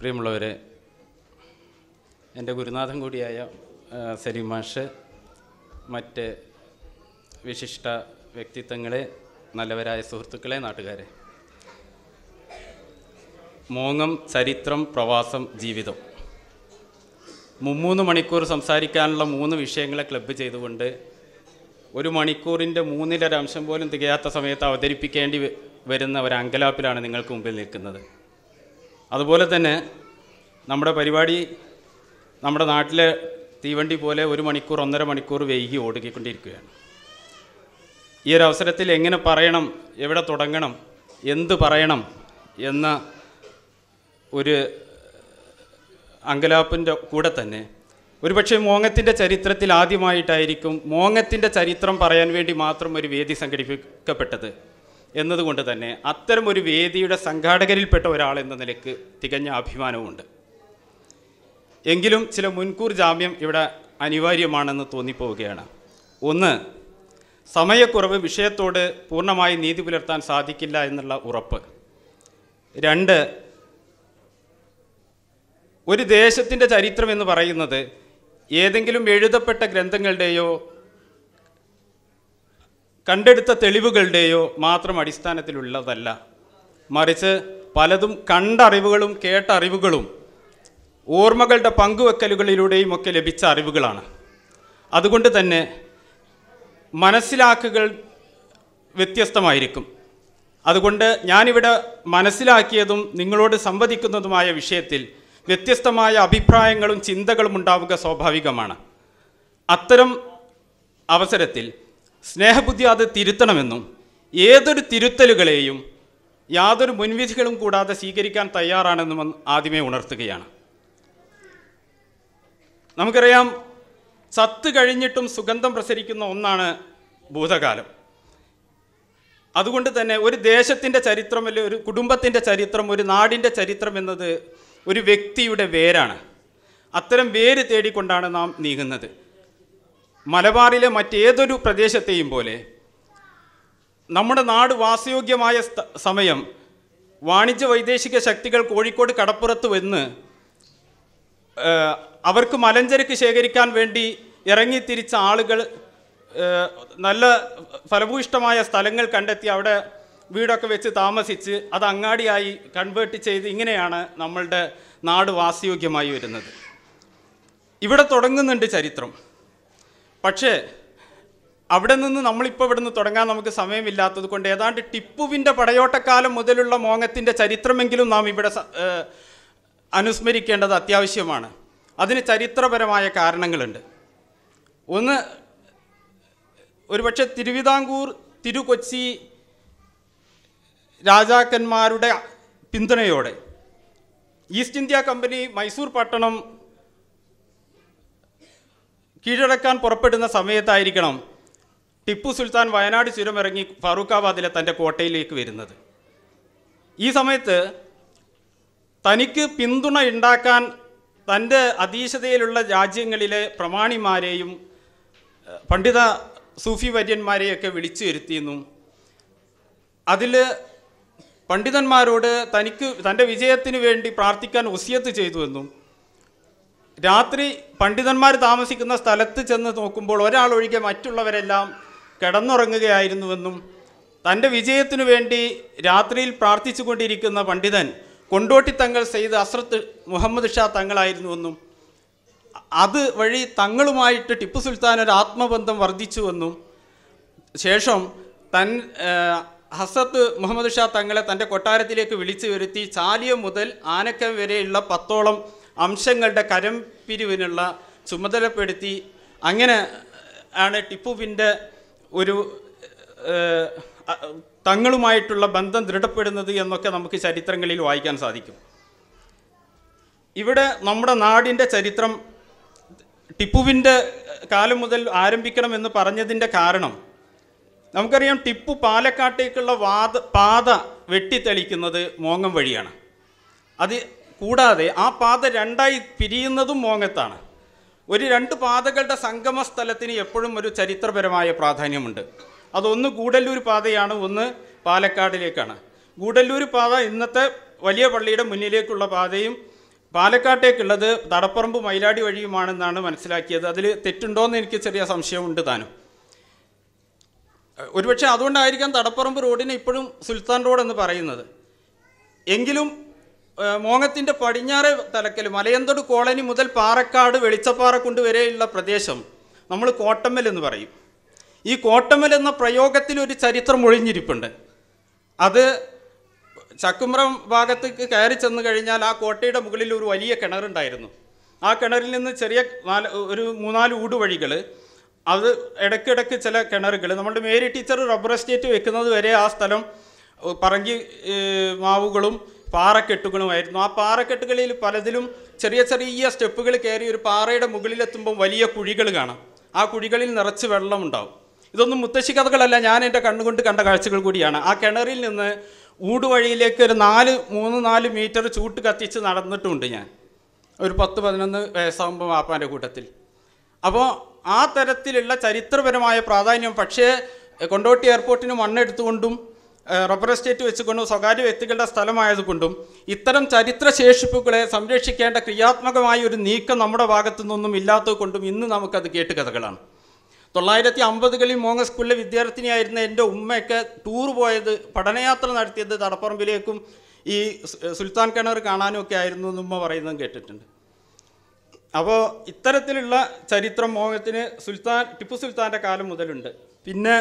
പ്രിയമുള്ളവരെ എൻ്റെ ഗുരുനാഥൻ കൂടിയായ സരിമാഷ് മറ്റ് വിശിഷ്ട വ്യക്തിത്വങ്ങളെ നല്ലവരായ സുഹൃത്തുക്കളെ നാട്ടുകാരെ മോങ്ങം ചരിത്രം പ്രവാസം ജീവിതം മുമ്മൂന്ന് മണിക്കൂർ സംസാരിക്കാനുള്ള മൂന്ന് വിഷയങ്ങളെ ക്ലബ്ബ് ചെയ്തുകൊണ്ട് ഒരു മണിക്കൂറിൻ്റെ മൂന്നിലൊരംശം പോലും തികയാത്ത സമയത്ത് അവതരിപ്പിക്കേണ്ടി വരുന്ന ഒരു അങ്കലാപ്പിലാണ് നിങ്ങൾക്ക് മുമ്പിൽ നിൽക്കുന്നത് അതുപോലെ തന്നെ നമ്മുടെ പരിപാടി നമ്മുടെ നാട്ടിലെ തീവണ്ടി പോലെ ഒരു മണിക്കൂർ ഒന്നര മണിക്കൂർ വൈകി ഓടുക്കിക്കൊണ്ടിരിക്കുകയാണ് ഈ ഒരു അവസരത്തിൽ എങ്ങനെ പറയണം എവിടെ തുടങ്ങണം എന്ത് പറയണം എന്ന ഒരു അങ്കലാപ്പിൻ്റെ കൂടെ തന്നെ ഒരുപക്ഷെ മോങ്ങത്തിൻ്റെ ചരിത്രത്തിൽ ആദ്യമായിട്ടായിരിക്കും മോങ്ങത്തിൻ്റെ ചരിത്രം പറയാൻ വേണ്ടി മാത്രം ഒരു വേദി സംഘടിപ്പിക്കപ്പെട്ടത് എന്നതുകൊണ്ട് തന്നെ അത്തരം ഒരു വേദിയുടെ സംഘാടകരിൽപ്പെട്ട ഒരാൾ എന്ന നിലയ്ക്ക് തികഞ്ഞ അഭിമാനവുമുണ്ട് എങ്കിലും ചില മുൻകൂർ ജാമ്യം ഇവിടെ അനിവാര്യമാണെന്ന് തോന്നിപ്പോവുകയാണ് ഒന്ന് സമയക്കുറവ് വിഷയത്തോട് പൂർണ്ണമായി നീതി പുലർത്താൻ സാധിക്കില്ല എന്നുള്ള ഉറപ്പ് രണ്ട് ഒരു ദേശത്തിൻ്റെ ചരിത്രം എന്ന് പറയുന്നത് ഏതെങ്കിലും എഴുതപ്പെട്ട ഗ്രന്ഥങ്ങളുടെയോ കണ്ടെടുത്ത തെളിവുകളുടെയോ മാത്രം അടിസ്ഥാനത്തിലുള്ളതല്ല മറിച്ച് പലതും കണ്ട അറിവുകളും കേട്ട അറിവുകളും ഓർമ്മകളുടെ പങ്കുവെക്കലുകളിലൂടെയും ഒക്കെ ലഭിച്ച അറിവുകളാണ് അതുകൊണ്ട് തന്നെ മനസ്സിലാക്കുകൾ വ്യത്യസ്തമായിരിക്കും അതുകൊണ്ട് ഞാനിവിടെ മനസ്സിലാക്കിയതും നിങ്ങളോട് സംവദിക്കുന്നതുമായ വിഷയത്തിൽ വ്യത്യസ്തമായ അഭിപ്രായങ്ങളും ചിന്തകളും ഉണ്ടാവുക സ്വാഭാവികമാണ് അത്തരം അവസരത്തിൽ സ്നേഹബുദ്ധി അത് തിരുത്തണമെന്നും ഏതൊരു തിരുത്തലുകളെയും യാതൊരു മുൻവിധികളും കൂടാതെ സ്വീകരിക്കാൻ തയ്യാറാണെന്നും ആദ്യമേ ഉണർത്തുകയാണ് നമുക്കറിയാം സത്ത് കഴിഞ്ഞിട്ടും സുഗന്ധം പ്രസരിക്കുന്ന ഒന്നാണ് ഭൂതകാലം അതുകൊണ്ട് തന്നെ ഒരു ദേശത്തിൻ്റെ ചരിത്രം അല്ലെങ്കിൽ ഒരു കുടുംബത്തിൻ്റെ ചരിത്രം ഒരു നാടിൻ്റെ ചരിത്രം എന്നത് ഒരു വ്യക്തിയുടെ വേരാണ് അത്തരം വേര് തേടിക്കൊണ്ടാണ് നാം നീങ്ങുന്നത് മലബാറിലെ മറ്റേതൊരു പ്രദേശത്തെയും പോലെ നമ്മുടെ നാട് വാസയോഗ്യമായ സമയം വാണിജ്യ വൈദേശിക ശക്തികൾ കോഴിക്കോട് കടപ്പുറത്ത് വന്ന് അവർക്ക് മലഞ്ചരക്ക് ശേഖരിക്കാൻ വേണ്ടി ഇറങ്ങിത്തിരിച്ച ആളുകൾ നല്ല ഫലഭൂയിഷ്ടമായ സ്ഥലങ്ങൾ കണ്ടെത്തി അവിടെ വീടൊക്കെ വെച്ച് താമസിച്ച് അത് അങ്ങാടിയായി കൺവേർട്ട് ചെയ്ത് ഇങ്ങനെയാണ് നമ്മളുടെ നാട് വാസയോഗ്യമായി വരുന്നത് ഇവിടെ തുടങ്ങുന്നുണ്ട് ചരിത്രം പക്ഷേ അവിടെ നിന്ന് നമ്മളിപ്പോൾ ഇവിടെ നിന്ന് തുടങ്ങാൻ നമുക്ക് സമയമില്ലാത്തത് കൊണ്ട് ഏതാണ്ട് ടിപ്പുവിൻ്റെ പടയോട്ടക്കാലം മുതലുള്ള മോങ്ങത്തിൻ്റെ ചരിത്രമെങ്കിലും നാം ഇവിടെ അനുസ്മരിക്കേണ്ടത് അത്യാവശ്യമാണ് അതിന് ചരിത്രപരമായ കാരണങ്ങളുണ്ട് ഒന്ന് ഒരുപക്ഷെ തിരുവിതാംകൂർ തിരുകൊച്ചി രാജാക്കന്മാരുടെ പിന്തുണയോടെ ഈസ്റ്റ് ഇന്ത്യ കമ്പനി മൈസൂർ പട്ടണം കീഴടക്കാൻ പുറപ്പെടുന്ന സമയത്തായിരിക്കണം ടിപ്പു സുൽത്താൻ വയനാട് ചുരമിറങ്ങി ഫറൂഖാബാദിലെ തൻ്റെ കോട്ടയിലേക്ക് വരുന്നത് ഈ സമയത്ത് തനിക്ക് പിന്തുണ ഉണ്ടാക്കാൻ തൻ്റെ അതീശതയിലുള്ള രാജ്യങ്ങളിലെ പ്രമാണിമാരെയും പണ്ഡിത സൂഫി വര്യന്മാരെയൊക്കെ വിളിച്ചു വരുത്തിയെന്നും അതിൽ പണ്ഡിതന്മാരോട് തനിക്ക് തൻ്റെ വിജയത്തിന് വേണ്ടി പ്രാർത്ഥിക്കാൻ ഒസിയത്ത് ചെയ്തുവെന്നും രാത്രി പണ്ഡിതന്മാർ താമസിക്കുന്ന സ്ഥലത്ത് ചെന്ന് നോക്കുമ്പോൾ ഒരാൾ ഒഴികെ മറ്റുള്ളവരെല്ലാം കിടന്നുറങ്ങുകയായിരുന്നുവെന്നും തൻ്റെ വിജയത്തിനു വേണ്ടി രാത്രിയിൽ പ്രാർത്ഥിച്ചു കൊണ്ടിരിക്കുന്ന പണ്ഡിതൻ കൊണ്ടോട്ടി തങ്ങൾ സെയ്ത് അസ്രത്ത് മുഹമ്മദ് ഷാ തങ്ങളായിരുന്നുവെന്നും അത് വഴി തങ്ങളുമായിട്ട് ടിപ്പു സുൽത്താൻ ഒരു ആത്മബന്ധം വർദ്ധിച്ചുവെന്നും ശേഷം തൻ ഹസത്ത് മുഹമ്മദ് ഷാ തങ്ങളെ തൻ്റെ കൊട്ടാരത്തിലേക്ക് വിളിച്ചു വരുത്തി ചാലിയ മുതൽ ആനക്കം വരെയുള്ള പത്തോളം അംശങ്ങളുടെ കരം പിരിവിനുള്ള ചുമതലപ്പെടുത്തി അങ്ങനെ ആണ് ടിപ്പുവിൻ്റെ ഒരു തങ്ങളുമായിട്ടുള്ള ബന്ധം ദൃഢപ്പെടുന്നത് എന്നൊക്കെ നമുക്ക് ചരിത്രങ്ങളിൽ വായിക്കാൻ സാധിക്കും ഇവിടെ നമ്മുടെ നാടിൻ്റെ ചരിത്രം ടിപ്പുവിൻ്റെ കാലം മുതൽ ആരംഭിക്കണമെന്ന് പറഞ്ഞതിൻ്റെ കാരണം നമുക്കറിയാം ടിപ്പു പാലക്കാട്ടേക്കുള്ള വാത പാത വെട്ടിത്തെളിക്കുന്നത് മോങ്ങം വഴിയാണ് അത് കൂടാതെ ആ പാത രണ്ടായി പിരിയുന്നതും മോങ്ങത്താണ് ഒരു രണ്ട് പാതകളുടെ സംഗമ സ്ഥലത്തിന് എപ്പോഴും ഒരു ചരിത്രപരമായ പ്രാധാന്യമുണ്ട് അതൊന്ന് ഗൂഡല്ലൂർ പാതയാണ് ഒന്ന് പാലക്കാടിലേക്കാണ് ഗൂഡല്ലൂർ പാത ഇന്നത്തെ വലിയ പള്ളിയുടെ മുന്നിലേക്കുള്ള പാതയും പാലക്കാട്ടേക്കുള്ളത് തടപ്പറമ്പ് മൈലാടി വഴിയുമാണെന്നാണ് മനസ്സിലാക്കിയത് അതിൽ തെറ്റുണ്ടോ എന്ന് എനിക്ക് ചെറിയ സംശയമുണ്ട് താനും ഒരുപക്ഷെ അതുകൊണ്ടായിരിക്കാം തടപ്പറമ്പ് റോഡിനെ ഇപ്പോഴും സുൽത്താൻ റോഡ് എന്ന് പറയുന്നത് എങ്കിലും മോങ്ങത്തിൻ്റെ പടിഞ്ഞാറ് തലക്കൽ മലയന്തോട് കോളനി മുതൽ പാറക്കാട് വെളിച്ചപ്പാറ കൊണ്ടുവരെയുള്ള പ്രദേശം നമ്മൾ കോട്ടമ്മൽ എന്ന് പറയും ഈ കോട്ടമ്മൽ എന്ന പ്രയോഗത്തിൽ ഒരു ചരിത്രം ഒഴിഞ്ഞിരിപ്പുണ്ട് അത് ചക്കുമ്പ്രം ഭാഗത്തേക്ക് കയറി ചെന്ന് കഴിഞ്ഞാൽ ആ കോട്ടയുടെ മുകളിൽ ഒരു വലിയ കിണറുണ്ടായിരുന്നു ആ കിണറിൽ നിന്ന് ചെറിയ നാല് ഒരു മൂന്നാല് ഊടുവഴികൾ അത് ഇടയ്ക്കിടയ്ക്ക് ചില കിണറുകൾ നമ്മുടെ മേരി ടീച്ചർ റബ്ബർ എസ്റ്റേറ്റ് വെക്കുന്നത് വരെ ആ സ്ഥലം പറങ്കി മാവുകളും പാറക്കെട്ടുകളുമായിരുന്നു ആ പാറക്കെട്ടുകളിൽ പലതിലും ചെറിയ ചെറിയ സ്റ്റെപ്പുകൾ കയറി ഒരു പാറയുടെ മുകളിലെത്തുമ്പോൾ വലിയ കുഴികൾ കാണാം ആ കുഴികളിൽ നിറച്ച് വെള്ളമുണ്ടാവും ഇതൊന്നും മുത്തശ്ശി കഥകളല്ല ഞാൻ എൻ്റെ കണ്ണുകൊണ്ട് കണ്ട കാഴ്ചകൾ കൂടിയാണ് ആ കിണറിൽ നിന്ന് ഊടുവഴിയിലേക്ക് ഒരു നാല് മൂന്ന് നാല് മീറ്റർ ചൂട്ട് കത്തിച്ച് നടന്നിട്ടുണ്ട് ഞാൻ ഒരു പത്ത് പതിനൊന്ന് വയസ്സാകുമ്പോൾ വാപ്പാൻ്റെ കൂട്ടത്തിൽ അപ്പോൾ ആ തരത്തിലുള്ള ചരിത്രപരമായ പ്രാധാന്യം പക്ഷേ കൊണ്ടോട്ടി എയർപോർട്ടിന് മണ്ണെടുത്തുകൊണ്ടും റബ്ബർ എസ്റ്റേറ്റ് വെച്ചുകൊണ്ടും സ്വകാര്യ വ്യക്തികളുടെ സ്ഥലമായതുകൊണ്ടും ഇത്തരം ചരിത്ര ശേഷിപ്പുകളെ സംരക്ഷിക്കേണ്ട ക്രിയാത്മകമായ ഒരു നീക്കം നമ്മുടെ ഭാഗത്തു നിന്നൊന്നും ഇല്ലാത്തതുകൊണ്ടും ഇന്ന് നമുക്കത് കേട്ട് കഥകളാണ് തൊള്ളായിരത്തി അമ്പതുകളിൽ മോങ്ങ സ്കൂളിലെ വിദ്യാർത്ഥിനിയായിരുന്ന എൻ്റെ ഉമ്മയൊക്കെ ടൂർ പോയത് പഠനയാത്ര നടത്തിയത് തടപ്പറമ്പിലേക്കും ഈ സുൽത്താൻ കിണർ കാണാനും ഒക്കെ ആയിരുന്നു എന്നുമ്മ പറയുന്നതും കേട്ടിട്ടുണ്ട് അപ്പോൾ ഇത്തരത്തിലുള്ള ചരിത്രം മോഹത്തിന് സുൽത്താൻ ടിപ്പു സുൽത്താൻ്റെ കാലം മുതലുണ്ട് പിന്നെ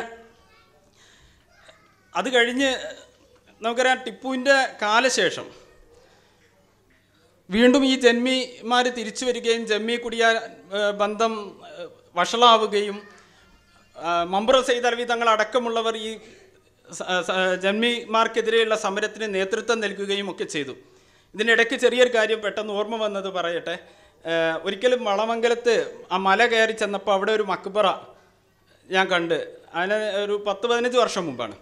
അത് കഴിഞ്ഞ് നമുക്കറിയാം ടിപ്പുവിൻ്റെ കാലശേഷം വീണ്ടും ഈ ജന്മിമാർ തിരിച്ചു വരികയും ജമ്മി കുടിയാ ബന്ധം വഷളാവുകയും മമ്പ്ര സെയ്തർവി തങ്ങൾ അടക്കമുള്ളവർ ഈ ജന്മിമാർക്കെതിരെയുള്ള സമരത്തിന് നേതൃത്വം നൽകുകയും ഒക്കെ ചെയ്തു ഇതിനിടയ്ക്ക് ചെറിയൊരു കാര്യം പെട്ടെന്ന് ഓർമ്മ വന്നത് പറയട്ടെ ഒരിക്കലും വളമംഗലത്ത് ആ മല കയറി ചെന്നപ്പോൾ അവിടെ ഒരു മക്ബറ ഞാൻ കണ്ട് അതിന് ഒരു പത്ത് പതിനഞ്ച് വർഷം മുമ്പാണ്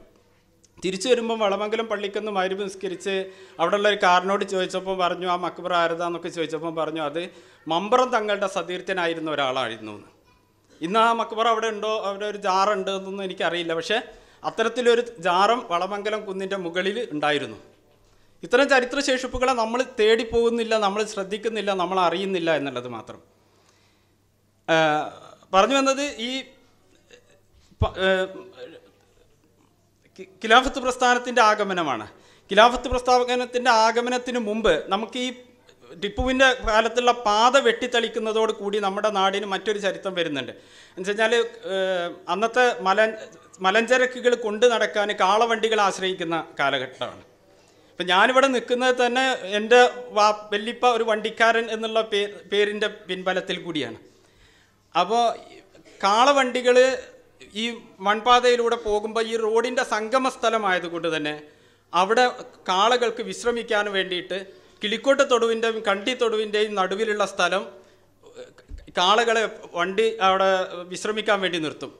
തിരിച്ചു വരുമ്പോൾ വളമംഗലം പള്ളിക്കൊന്ന് മരുവ് നിസ്കരിച്ച് അവിടെയുള്ള ഒരു കാരനോട് ചോദിച്ചപ്പോൾ പറഞ്ഞു ആ മക്ബറ ആരതാന്നൊക്കെ ചോദിച്ചപ്പോൾ പറഞ്ഞു അത് മമ്പറം തങ്ങളുടെ സതീർത്ഥനായിരുന്ന ഒരാളായിരുന്നു എന്ന് ഇന്ന് ആ മക്ബർ അവിടെ ഉണ്ടോ അവിടെ ഒരു ജാറുണ്ട് എന്നൊന്നും എനിക്കറിയില്ല പക്ഷേ അത്തരത്തിലൊരു ജാറം വളമംഗലം കുന്നിൻ്റെ മുകളിൽ ഉണ്ടായിരുന്നു ഇത്തരം ശേഷിപ്പുകളെ നമ്മൾ തേടിപ്പോകുന്നില്ല നമ്മൾ ശ്രദ്ധിക്കുന്നില്ല നമ്മൾ അറിയുന്നില്ല എന്നുള്ളത് മാത്രം പറഞ്ഞു വന്നത് ഈ ഖിലാഫത്ത് പ്രസ്ഥാനത്തിൻ്റെ ആഗമനമാണ് ഖിലാഫത്ത് പ്രസ്ഥാനത്തിൻ്റെ ആഗമനത്തിന് മുമ്പ് നമുക്ക് ഈ ടിപ്പുവിൻ്റെ കാലത്തുള്ള പാത വെട്ടിത്തെളിക്കുന്നതോട് കൂടി നമ്മുടെ നാടിന് മറ്റൊരു ചരിത്രം വരുന്നുണ്ട് എന്ന് വെച്ചാൽ അന്നത്തെ മല മലഞ്ചരക്കുകൾ കൊണ്ടു നടക്കാൻ കാളവണ്ടികൾ ആശ്രയിക്കുന്ന കാലഘട്ടമാണ് ഇപ്പം ഞാനിവിടെ നിൽക്കുന്നത് തന്നെ എൻ്റെ വാ വല്ലിപ്പ ഒരു വണ്ടിക്കാരൻ എന്നുള്ള പേ പേരിൻ്റെ പിൻബലത്തിൽ കൂടിയാണ് അപ്പോൾ കാളവണ്ടികൾ ഈ മൺപാതയിലൂടെ പോകുമ്പോൾ ഈ റോഡിൻ്റെ സംഗമ സ്ഥലമായതുകൊണ്ട് തന്നെ അവിടെ കാളകൾക്ക് വിശ്രമിക്കാൻ വേണ്ടിയിട്ട് കിളിക്കോട്ട് തൊടുവിൻ്റെയും കണ്ടി തൊടുവിൻ്റെയും നടുവിലുള്ള സ്ഥലം കാളകളെ വണ്ടി അവിടെ വിശ്രമിക്കാൻ വേണ്ടി നിർത്തും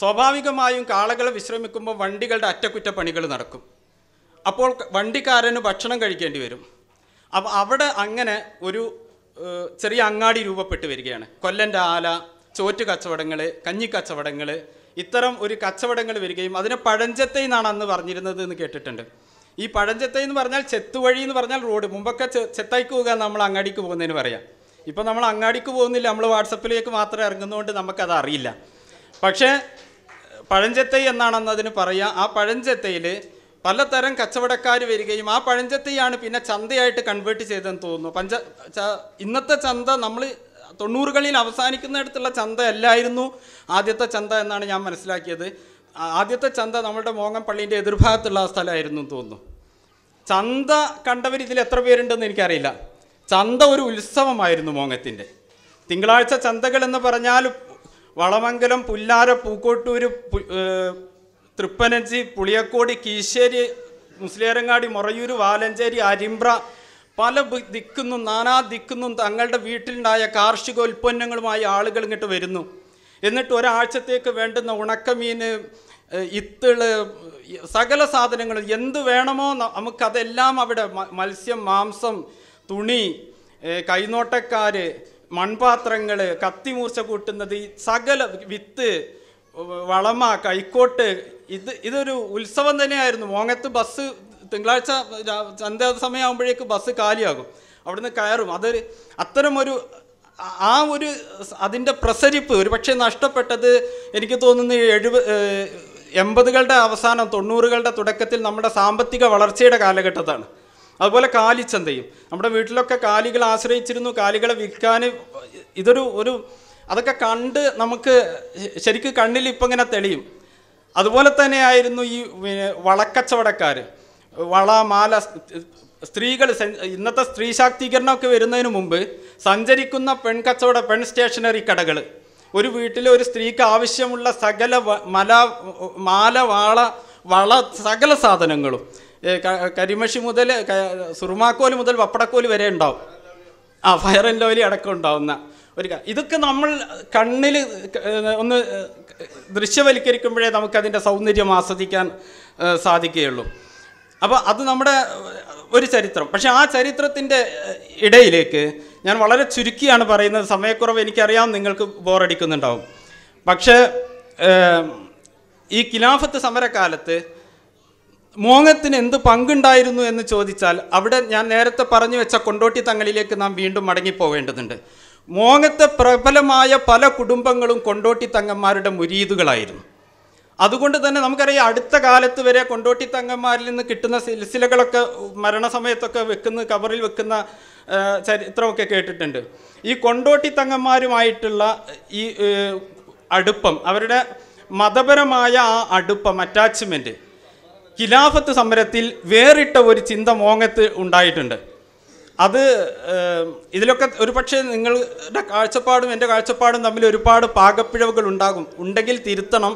സ്വാഭാവികമായും കാളകളെ വിശ്രമിക്കുമ്പോൾ വണ്ടികളുടെ അറ്റകുറ്റപ്പണികൾ നടക്കും അപ്പോൾ വണ്ടിക്കാരന് ഭക്ഷണം കഴിക്കേണ്ടി വരും അപ്പോൾ അവിടെ അങ്ങനെ ഒരു ചെറിയ അങ്ങാടി രൂപപ്പെട്ട് വരികയാണ് കൊല്ലൻ്റെ ആല ചോറ്റ് കച്ചവടങ്ങൾ കഞ്ഞിക്കച്ചവടങ്ങൾ ഇത്തരം ഒരു കച്ചവടങ്ങൾ വരികയും അതിനെ പഴഞ്ചത്തൈ എന്നാണ് അന്ന് പറഞ്ഞിരുന്നത് എന്ന് കേട്ടിട്ടുണ്ട് ഈ പഴഞ്ചത്തൈ എന്ന് പറഞ്ഞാൽ ചെത്തുവഴി എന്ന് പറഞ്ഞാൽ റോഡ് മുമ്പൊക്കെ ചെത്തായിക്ക് പോകുക നമ്മൾ അങ്ങാടിക്ക് പോകുന്നതിന് പറയാം ഇപ്പം നമ്മൾ അങ്ങാടിക്ക് പോകുന്നില്ല നമ്മൾ വാട്സപ്പിലേക്ക് മാത്രം ഇറങ്ങുന്നതുകൊണ്ട് നമുക്കത് അറിയില്ല പക്ഷേ പഴഞ്ചത്തൈ എന്നാണെന്ന് അതിന് പറയുക ആ പഴഞ്ചത്തയിൽ പലതരം കച്ചവടക്കാർ വരികയും ആ പഴഞ്ചത്തയാണ് പിന്നെ ചന്തയായിട്ട് കൺവേർട്ട് ചെയ്തതെന്ന് തോന്നുന്നു പഞ്ച ഇന്നത്തെ ചന്ത നമ്മൾ തൊണ്ണൂറുകളിൽ അവസാനിക്കുന്നിടത്തുള്ള ചന്ത അല്ലായിരുന്നു ആദ്യത്തെ ചന്ത എന്നാണ് ഞാൻ മനസ്സിലാക്കിയത് ആദ്യത്തെ ചന്ത നമ്മളുടെ മോങ്ങംപള്ളീൻ്റെ എതിർഭാഗത്തുള്ള സ്ഥലമായിരുന്നു എന്ന് തോന്നുന്നു ചന്ത കണ്ടവർ ഇതിൽ എത്ര പേരുണ്ടെന്ന് എനിക്കറിയില്ല ചന്ത ഒരു ഉത്സവമായിരുന്നു മോങ്ങത്തിൻ്റെ തിങ്കളാഴ്ച ചന്തകൾ എന്ന് പറഞ്ഞാൽ വളമംഗലം പുല്ലാര പൂക്കോട്ടൂർ തൃപ്പനഞ്ചി പുളിയക്കോടി കീശ്ശേരി മുസ്ലിയരങ്ങാടി മുറയൂർ വാലഞ്ചേരി അരിമ്പ്ര പല ദിക്കുന്നും നാനാ ദിക്കുന്നും തങ്ങളുടെ വീട്ടിലുണ്ടായ കാർഷികോൽപ്പന്നങ്ങളുമായി ആളുകൾ ഇങ്ങോട്ട് വരുന്നു എന്നിട്ട് ഒരാഴ്ചത്തേക്ക് വേണ്ടുന്ന ഉണക്കമീൻ ഇത്തിള് സകല സാധനങ്ങൾ എന്ത് വേണമോ നമുക്കതെല്ലാം അവിടെ മത്സ്യം മാംസം തുണി കൈനോട്ടക്കാർ മൺപാത്രങ്ങൾ കത്തിമൂർച്ച കൂട്ടുന്നത് സകല വിത്ത് വളമ കൈക്കോട്ട് ഇത് ഇതൊരു ഉത്സവം തന്നെയായിരുന്നു മോങ്ങത്ത് ബസ് തിങ്കളാഴ്ച ചന്ത സമയമാകുമ്പോഴേക്ക് ബസ് കാലിയാകും അവിടുന്ന് കയറും അതൊരു അത്തരമൊരു ആ ഒരു അതിൻ്റെ പ്രസരിപ്പ് ഒരു പക്ഷേ നഷ്ടപ്പെട്ടത് എനിക്ക് തോന്നുന്നു എഴുപ എൺപതുകളുടെ അവസാനം തൊണ്ണൂറുകളുടെ തുടക്കത്തിൽ നമ്മുടെ സാമ്പത്തിക വളർച്ചയുടെ കാലഘട്ടത്താണ് അതുപോലെ കാലിച്ചന്തയും നമ്മുടെ വീട്ടിലൊക്കെ കാലികൾ ആശ്രയിച്ചിരുന്നു കാലികളെ വിൽക്കാൻ ഇതൊരു ഒരു അതൊക്കെ കണ്ട് നമുക്ക് ശരിക്കും കണ്ണിൽ ഇപ്പം ഇങ്ങനെ തെളിയും അതുപോലെ തന്നെയായിരുന്നു ഈ വളക്കച്ചവടക്കാർ വള മാല സ്ത്രീകൾ ഇന്നത്തെ സ്ത്രീ ശാക്തീകരണമൊക്കെ വരുന്നതിന് മുമ്പ് സഞ്ചരിക്കുന്ന പെൺകച്ചവട പെൺ സ്റ്റേഷനറി കടകൾ ഒരു വീട്ടിൽ ഒരു സ്ത്രീക്ക് ആവശ്യമുള്ള സകല മല മാല വാള വള സകല സാധനങ്ങളും കരിമഷി മുതൽ സുറുമാക്കോല് മുതൽ വപ്പടക്കോല് വരെ ഉണ്ടാവും ആ ഫയർ ആൻഡ് ലോലി അടക്കം ഉണ്ടാവുന്ന ഒരു ഇതൊക്കെ നമ്മൾ കണ്ണിൽ ഒന്ന് ദൃശ്യവൽക്കരിക്കുമ്പോഴേ നമുക്കതിൻ്റെ സൗന്ദര്യം ആസ്വദിക്കാൻ സാധിക്കുകയുള്ളൂ അപ്പോൾ അത് നമ്മുടെ ഒരു ചരിത്രം പക്ഷെ ആ ചരിത്രത്തിൻ്റെ ഇടയിലേക്ക് ഞാൻ വളരെ ചുരുക്കിയാണ് പറയുന്നത് സമയക്കുറവ് എനിക്കറിയാം നിങ്ങൾക്ക് ബോറടിക്കുന്നുണ്ടാവും പക്ഷേ ഈ ഖിലാഫത്ത് സമരകാലത്ത് മോങ്ങത്തിന് എന്ത് പങ്കുണ്ടായിരുന്നു എന്ന് ചോദിച്ചാൽ അവിടെ ഞാൻ നേരത്തെ പറഞ്ഞു വെച്ച കൊണ്ടോട്ടി തങ്ങളിലേക്ക് നാം വീണ്ടും മടങ്ങിപ്പോവേണ്ടതുണ്ട് മോങ്ങത്തെ പ്രബലമായ പല കുടുംബങ്ങളും കൊണ്ടോട്ടി തങ്ങന്മാരുടെ മുരീതുകളായിരുന്നു അതുകൊണ്ട് തന്നെ നമുക്കറിയാം അടുത്ത കാലത്ത് വരെ കൊണ്ടോട്ടി തങ്ങന്മാരിൽ നിന്ന് കിട്ടുന്ന സിൽസിലകളൊക്കെ മരണസമയത്തൊക്കെ വെക്കുന്ന കവറിൽ വെക്കുന്ന ചരിത്രമൊക്കെ കേട്ടിട്ടുണ്ട് ഈ കൊണ്ടോട്ടി തങ്ങന്മാരുമായിട്ടുള്ള ഈ അടുപ്പം അവരുടെ മതപരമായ ആ അടുപ്പം അറ്റാച്ച്മെൻറ്റ് ഖിലാഫത്ത് സമരത്തിൽ വേറിട്ട ഒരു ചിന്ത മോങ്ങത്ത് ഉണ്ടായിട്ടുണ്ട് അത് ഇതിലൊക്കെ പക്ഷേ നിങ്ങളുടെ കാഴ്ചപ്പാടും എൻ്റെ കാഴ്ചപ്പാടും തമ്മിൽ ഒരുപാട് പാകപ്പിഴവുകൾ ഉണ്ടാകും ഉണ്ടെങ്കിൽ തിരുത്തണം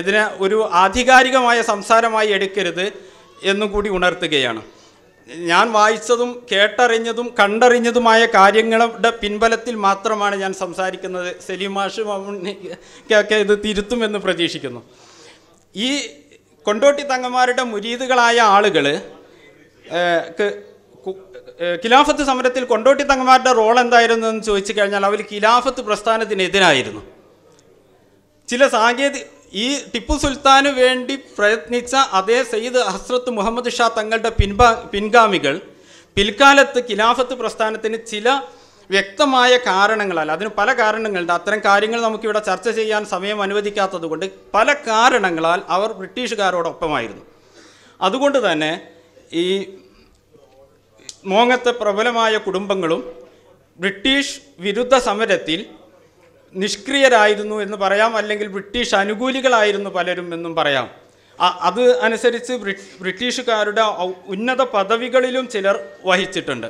ഇതിനെ ഒരു ആധികാരികമായ സംസാരമായി എടുക്കരുത് എന്നും കൂടി ഉണർത്തുകയാണ് ഞാൻ വായിച്ചതും കേട്ടറിഞ്ഞതും കണ്ടറിഞ്ഞതുമായ കാര്യങ്ങളുടെ പിൻബലത്തിൽ മാത്രമാണ് ഞാൻ സംസാരിക്കുന്നത് സെലിമാഷ് മമ്മണിക്കൊക്കെ ഇത് തിരുത്തുമെന്ന് പ്രതീക്ഷിക്കുന്നു ഈ കൊണ്ടോട്ടി തങ്ങന്മാരുടെ മുരീതുകളായ ആളുകൾ ഖിലാഫത്ത് സമരത്തിൽ കൊണ്ടോട്ടി തങ്ങന്മാരുടെ റോൾ എന്തായിരുന്നു എന്ന് ചോദിച്ചു കഴിഞ്ഞാൽ അവർ ഖിലാഫത്ത് പ്രസ്ഥാനത്തിനെതിരായിരുന്നു ചില സാങ്കേതിക ഈ ടിപ്പു സുൽത്താന് വേണ്ടി പ്രയത്നിച്ച അതേ സയ്യിദ് ഹസ്രത്ത് മുഹമ്മദ് ഷാ തങ്ങളുടെ പിൻപാ പിൻഗാമികൾ പിൽക്കാലത്ത് ഖിലാഫത്ത് പ്രസ്ഥാനത്തിന് ചില വ്യക്തമായ കാരണങ്ങളാൽ അതിന് പല കാരണങ്ങളുണ്ട് അത്തരം കാര്യങ്ങൾ നമുക്കിവിടെ ചർച്ച ചെയ്യാൻ സമയം അനുവദിക്കാത്തതുകൊണ്ട് പല കാരണങ്ങളാൽ അവർ ബ്രിട്ടീഷുകാരോടൊപ്പമായിരുന്നു അതുകൊണ്ട് തന്നെ ഈ മോങ്ങത്തെ പ്രബലമായ കുടുംബങ്ങളും ബ്രിട്ടീഷ് വിരുദ്ധ സമരത്തിൽ നിഷ്ക്രിയരായിരുന്നു എന്ന് പറയാം അല്ലെങ്കിൽ ബ്രിട്ടീഷ് അനുകൂലികളായിരുന്നു പലരും എന്നും പറയാം അത് അനുസരിച്ച് ബ്രിട്ടീഷുകാരുടെ ഉന്നത പദവികളിലും ചിലർ വഹിച്ചിട്ടുണ്ട്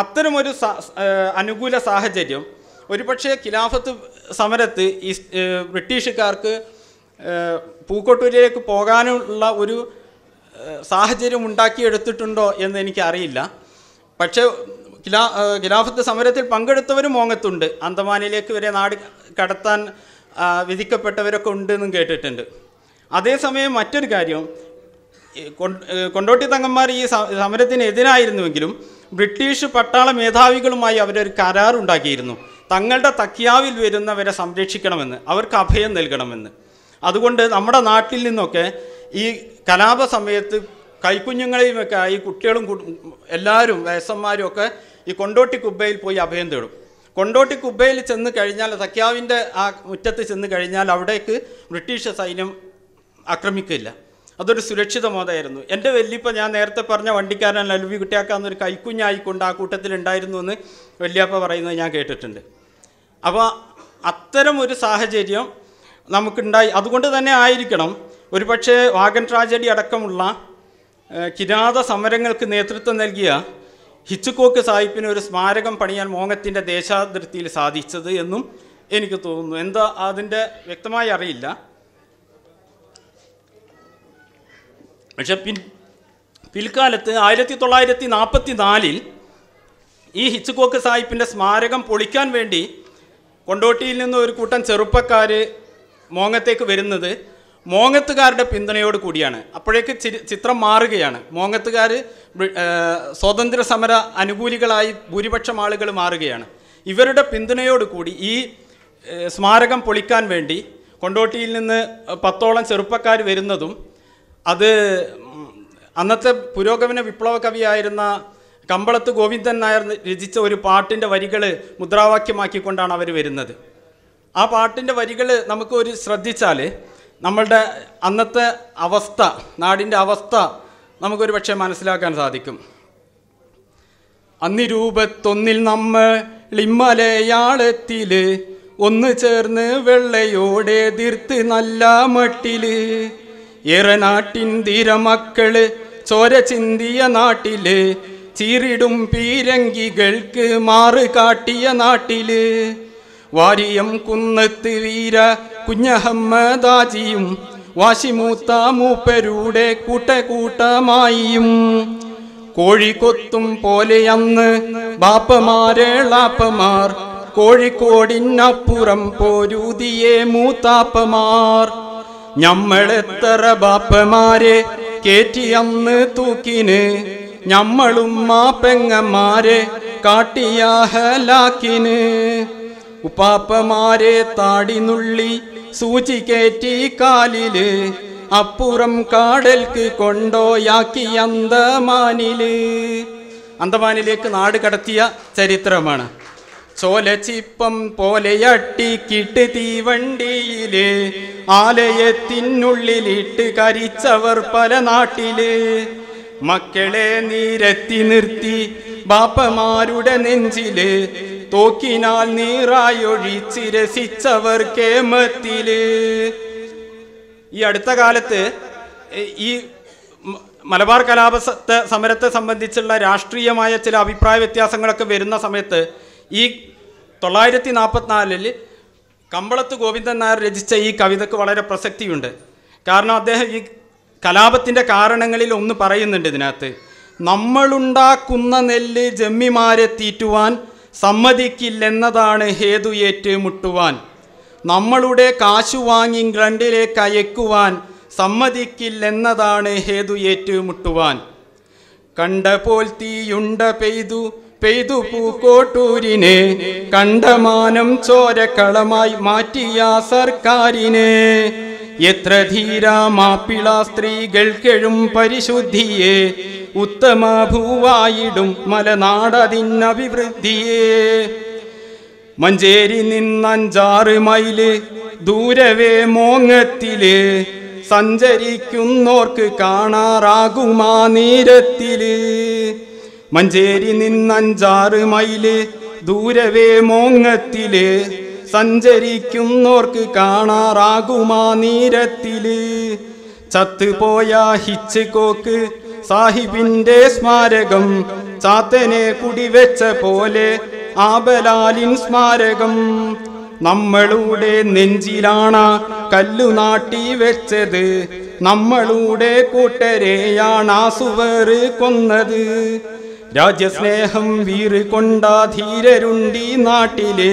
അത്തരമൊരു അനുകൂല സാഹചര്യം ഒരുപക്ഷെ ഖിലാഫത്ത് സമരത്ത് ഈ ബ്രിട്ടീഷുകാർക്ക് പൂക്കോട്ടൂരിലേക്ക് പോകാനുള്ള ഒരു സാഹചര്യം ഉണ്ടാക്കിയെടുത്തിട്ടുണ്ടോ എന്ന് എനിക്കറിയില്ല പക്ഷേ ഖിലാ ഖിലാഫത്ത് സമരത്തിൽ പങ്കെടുത്തവരും ഓങ്ങത്തുണ്ട് അന്തമാനിലേക്ക് വരെ നാട് കടത്താൻ വിധിക്കപ്പെട്ടവരൊക്കെ ഉണ്ടെന്നും കേട്ടിട്ടുണ്ട് അതേസമയം മറ്റൊരു കാര്യം കൊണ്ടോട്ടി തങ്ങന്മാർ ഈ സമരത്തിന് എതിരായിരുന്നുവെങ്കിലും ബ്രിട്ടീഷ് പട്ടാള മേധാവികളുമായി അവരൊരു കരാറുണ്ടാക്കിയിരുന്നു തങ്ങളുടെ തക്കിയാവിൽ വരുന്നവരെ സംരക്ഷിക്കണമെന്ന് അവർക്ക് അഭയം നൽകണമെന്ന് അതുകൊണ്ട് നമ്മുടെ നാട്ടിൽ നിന്നൊക്കെ ഈ കലാപ സമയത്ത് കൈക്കുഞ്ഞുങ്ങളെയുമൊക്കെ ആയി കുട്ടികളും എല്ലാവരും വയസ്സന്മാരും ഒക്കെ ഈ കൊണ്ടോട്ടി കുബ്ബയിൽ പോയി അഭയം തേടും കൊണ്ടോട്ടി കുബ്ബയിൽ ചെന്ന് കഴിഞ്ഞാൽ സഖ്യാവിൻ്റെ ആ മുറ്റത്ത് ചെന്ന് കഴിഞ്ഞാൽ അവിടേക്ക് ബ്രിട്ടീഷ് സൈന്യം ആക്രമിക്കില്ല അതൊരു സുരക്ഷിത മോതായിരുന്നു എൻ്റെ വല്യപ്പ ഞാൻ നേരത്തെ പറഞ്ഞ വണ്ടിക്കാരൻ ലൽവി കുട്ടിയാക്കാന്നൊരു കൈക്കുഞ്ഞായിക്കൊണ്ട് ആ കൂട്ടത്തിലുണ്ടായിരുന്നു എന്ന് വല്യപ്പ പറയുന്നത് ഞാൻ കേട്ടിട്ടുണ്ട് അപ്പോൾ അത്തരം ഒരു സാഹചര്യം നമുക്കുണ്ടായി അതുകൊണ്ട് തന്നെ ആയിരിക്കണം പക്ഷേ വാഗൻ ട്രാജഡി അടക്കമുള്ള കിരാത സമരങ്ങൾക്ക് നേതൃത്വം നൽകിയ ഹിച്ചുക്കോക്ക് സാഹിബിന് ഒരു സ്മാരകം പണിയാൻ മോങ്ങത്തിൻ്റെ ദേശാതിർത്തിയിൽ സാധിച്ചത് എന്നും എനിക്ക് തോന്നുന്നു എന്താ അതിൻ്റെ വ്യക്തമായി അറിയില്ല പക്ഷെ പിൻ പിൽക്കാലത്ത് ആയിരത്തി തൊള്ളായിരത്തി നാൽപ്പത്തി നാലിൽ ഈ ഹിച്ചുകോക്ക് സാഹിബിൻ്റെ സ്മാരകം പൊളിക്കാൻ വേണ്ടി കൊണ്ടോട്ടിയിൽ നിന്ന് ഒരു കൂട്ടം ചെറുപ്പക്കാർ മോങ്ങത്തേക്ക് വരുന്നത് മോങ്ങത്തുകാരുടെ പിന്തുണയോട് കൂടിയാണ് അപ്പോഴേക്ക് ചിത്രം മാറുകയാണ് മോങ്ങത്തുകാർ സ്വാതന്ത്ര്യ സമര അനുകൂലികളായി ഭൂരിപക്ഷം ആളുകൾ മാറുകയാണ് ഇവരുടെ പിന്തുണയോട് കൂടി ഈ സ്മാരകം പൊളിക്കാൻ വേണ്ടി കൊണ്ടോട്ടിയിൽ നിന്ന് പത്തോളം ചെറുപ്പക്കാർ വരുന്നതും അത് അന്നത്തെ പുരോഗമന വിപ്ലവ കവിയായിരുന്ന കമ്പളത്ത് ഗോവിന്ദൻ നായർ രചിച്ച ഒരു പാട്ടിൻ്റെ വരികൾ മുദ്രാവാക്യമാക്കിക്കൊണ്ടാണ് അവർ വരുന്നത് ആ പാട്ടിൻ്റെ വരികൾ നമുക്ക് ഒരു ശ്രദ്ധിച്ചാൽ നമ്മളുടെ അന്നത്തെ അവസ്ഥ നാടിൻ്റെ അവസ്ഥ നമുക്കൊരു പക്ഷേ മനസ്സിലാക്കാൻ സാധിക്കും അന്നിരൂപത്തൊന്നിൽ നമ്മൾ ഇമ്മലയാളത്തില് ഒന്ന് ചേർന്ന് വെള്ളയോടെ തീർത്ത് നല്ല മട്ടില് ഏറെ നാട്ടിൻ മക്കള് ചോര ചിന്തിയ നാട്ടില് ചീറിടും പീരങ്കികൾക്ക് മാറ് കാട്ടിയ നാട്ടില് വാരിയം കുന്നത്ത് വീര കുഞ്ഞഹമ്മദാജിയും വാശിമൂത്ത മൂപ്പരുടെ കൂട്ടക്കൂട്ടമായിയും കോഴിക്കൊത്തും പോലെ അന്ന് ബാപ്പമാരേളാപ്പമാർ കോഴിക്കോടിനപ്പുറം പോരൂതിയെ മൂത്താപ്പമാർ ഞമ്മളെത്ര ബാപ്പമാരെ കേറ്റി അന്ന് തൂക്കിന് ഞമ്മളും മാപ്പെങ്ങന്മാരെ കാട്ടിയാഹലാക്കിന് ഉപ്പാപ്പമാരെ താടിനുള്ളി സൂചി കയറ്റി കാലില് അപ്പുറം കാടൽക്ക് കൊണ്ടോയാക്കി അന്തമാനില് അന്തമാനിലേക്ക് നാട് കടത്തിയ ചരിത്രമാണ് ചോലച്ചിപ്പം പോലെയട്ടിക്കിട്ട് തീവണ്ടിയില് ആലയത്തിനുള്ളിലിട്ട് കരിച്ചവർ പല നാട്ടില് മക്കളെ നീരത്തി നിർത്തി ബാപ്പമാരുടെ നെഞ്ചില് തോക്കിനാൽ നീറായൊഴിച്ച് രസിച്ചവർ കേമത്തില് ഈ അടുത്ത കാലത്ത് ഈ മലബാർ കലാപത്തെ സമരത്തെ സംബന്ധിച്ചുള്ള രാഷ്ട്രീയമായ ചില അഭിപ്രായ വ്യത്യാസങ്ങളൊക്കെ വരുന്ന സമയത്ത് ഈ തൊള്ളായിരത്തി നാൽപ്പത്തിനാലിൽ കമ്പളത്ത് ഗോവിന്ദൻ നായർ രചിച്ച ഈ കവിതയ്ക്ക് വളരെ പ്രസക്തിയുണ്ട് കാരണം അദ്ദേഹം ഈ കലാപത്തിൻ്റെ കാരണങ്ങളിൽ ഒന്ന് പറയുന്നുണ്ട് ഇതിനകത്ത് നമ്മളുണ്ടാക്കുന്ന നെല്ല് ജമ്മിമാരെ തീറ്റുവാൻ സമ്മതിക്കില്ലെന്നതാണ് ഹേതു ഏറ്റുമുട്ടുവാൻ നമ്മളുടെ കാശു വാങ്ങി ഗ്രണ്ടിലേക്ക് അയക്കുവാൻ സമ്മതിക്കില്ലെന്നതാണ് ഹേതു ഏറ്റുമുട്ടുവാൻ കണ്ടപോൽ തീയുണ്ട പെയ്തു പെയ്തു പൂക്കോട്ടൂരിനെ കണ്ടമാനം ചോരക്കളമായി മാറ്റിയ സർക്കാരിനെ എത്ര ധീര മാപ്പിള സ്ത്രീകൾക്കെഴും പരിശുദ്ധിയെ ഉത്തമ ഭൂവായിടും മലനാടതിന്നഭിവൃദ്ധിയെ മഞ്ചേരി നിന്നഞ്ചാറ് മൈല് ദൂരവേ മോങ്ങത്തില് സഞ്ചരിക്കുന്നോർക്ക് കാണാറാകുമാ നീരത്തില് മഞ്ചേരി നിന്നഞ്ചാറ് മൈല് ദൂരവേ മോങ്ങത്തില് സഞ്ചരിക്കുന്നോർക്ക് കാണാറാകുമാ നീരത്തില് ചത്തുപോയ ഹിച്ച് കോക്ക് സാഹിബിന്റെ സ്മാരകം ചാത്തനെ കുടിവെച്ച പോലെ ആബലാലിൻ സ്മാരകം നമ്മളുടെ നെഞ്ചിലാണ് കല്ലു നാട്ടി വെച്ചത് നമ്മളുടെ കൂട്ടരെയാണ് സുവറ് കൊന്നത് രാജ്യസ്നേഹം വീറ് കൊണ്ട ധീരരുണ്ടി നാട്ടില്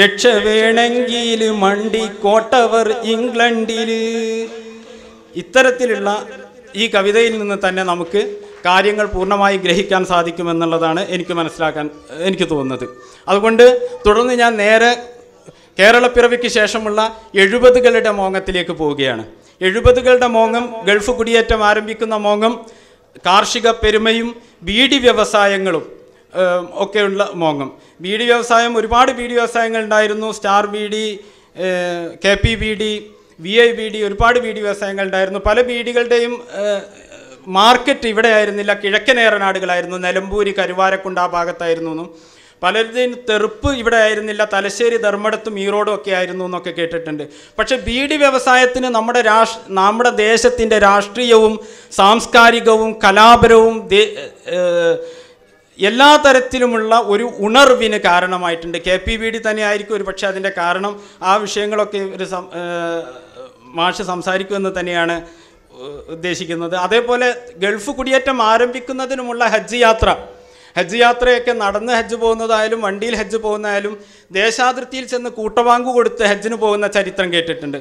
രക്ഷ വേണമെങ്കിൽ മണ്ടിക്കോട്ടവർ ഇംഗ്ലണ്ടില് ഇത്തരത്തിലുള്ള ഈ കവിതയിൽ നിന്ന് തന്നെ നമുക്ക് കാര്യങ്ങൾ പൂർണ്ണമായി ഗ്രഹിക്കാൻ സാധിക്കുമെന്നുള്ളതാണ് എനിക്ക് മനസ്സിലാക്കാൻ എനിക്ക് തോന്നുന്നത് അതുകൊണ്ട് തുടർന്ന് ഞാൻ നേരെ കേരളപ്പിറവിക്ക് ശേഷമുള്ള എഴുപതുകളുടെ മോങ്ങത്തിലേക്ക് പോവുകയാണ് എഴുപതുകളുടെ മോങ്ങം ഗൾഫ് കുടിയേറ്റം ആരംഭിക്കുന്ന മോങ്ങം കാർഷിക പെരുമയും ബീഡി വ്യവസായങ്ങളും ഒക്കെയുള്ള മോങ്ങം ബീഡി വ്യവസായം ഒരുപാട് ബീഡി വ്യവസായങ്ങൾ ഉണ്ടായിരുന്നു star beedi K P D V I B D ഒരുപാട് ബീഡി വ്യവസായങ്ങൾ ഉണ്ടായിരുന്നു പല ഡികളുടെയും മാർക്കറ്റ് ഇവിടെ ആയിരുന്നില്ല കിഴക്കൻ ഏറനാടുകളായിരുന്നു നിലമ്പൂരി കരുവാരക്കുണ്ട് ആ ഭാഗത്തായിരുന്നു എന്നും പലരുടെയും തെറുപ്പ് ഇവിടെ ആയിരുന്നില്ല തലശ്ശേരി ധർമ്മടത്തും ഈറോഡും ഒക്കെ ആയിരുന്നു എന്നൊക്കെ കേട്ടിട്ടുണ്ട് പക്ഷേ ഡി വ്യവസായത്തിന് നമ്മുടെ രാഷ് നമ്മുടെ ദേശത്തിൻ്റെ രാഷ്ട്രീയവും സാംസ്കാരികവും കലാപരവും എല്ലാ തരത്തിലുമുള്ള ഒരു ഉണർവിന് കാരണമായിട്ടുണ്ട് കെ പി ബി ഡി ആയിരിക്കും ഒരു പക്ഷേ അതിൻ്റെ കാരണം ആ വിഷയങ്ങളൊക്കെ ഒരു മാഷ് സംസാരിക്കുമെന്ന് തന്നെയാണ് ഉദ്ദേശിക്കുന്നത് അതേപോലെ ഗൾഫ് കുടിയേറ്റം ആരംഭിക്കുന്നതിനുമുള്ള ഹജ്ജ് യാത്ര ഹജ്ജ് യാത്രയൊക്കെ നടന്ന് ഹജ്ജ് പോകുന്നതായാലും വണ്ടിയിൽ ഹജ്ജ് പോകുന്നതായാലും ദേശാതിർത്തിയിൽ ചെന്ന് കൂട്ടവാങ്ക് കൊടുത്ത് ഹജ്ജിന് പോകുന്ന ചരിത്രം കേട്ടിട്ടുണ്ട്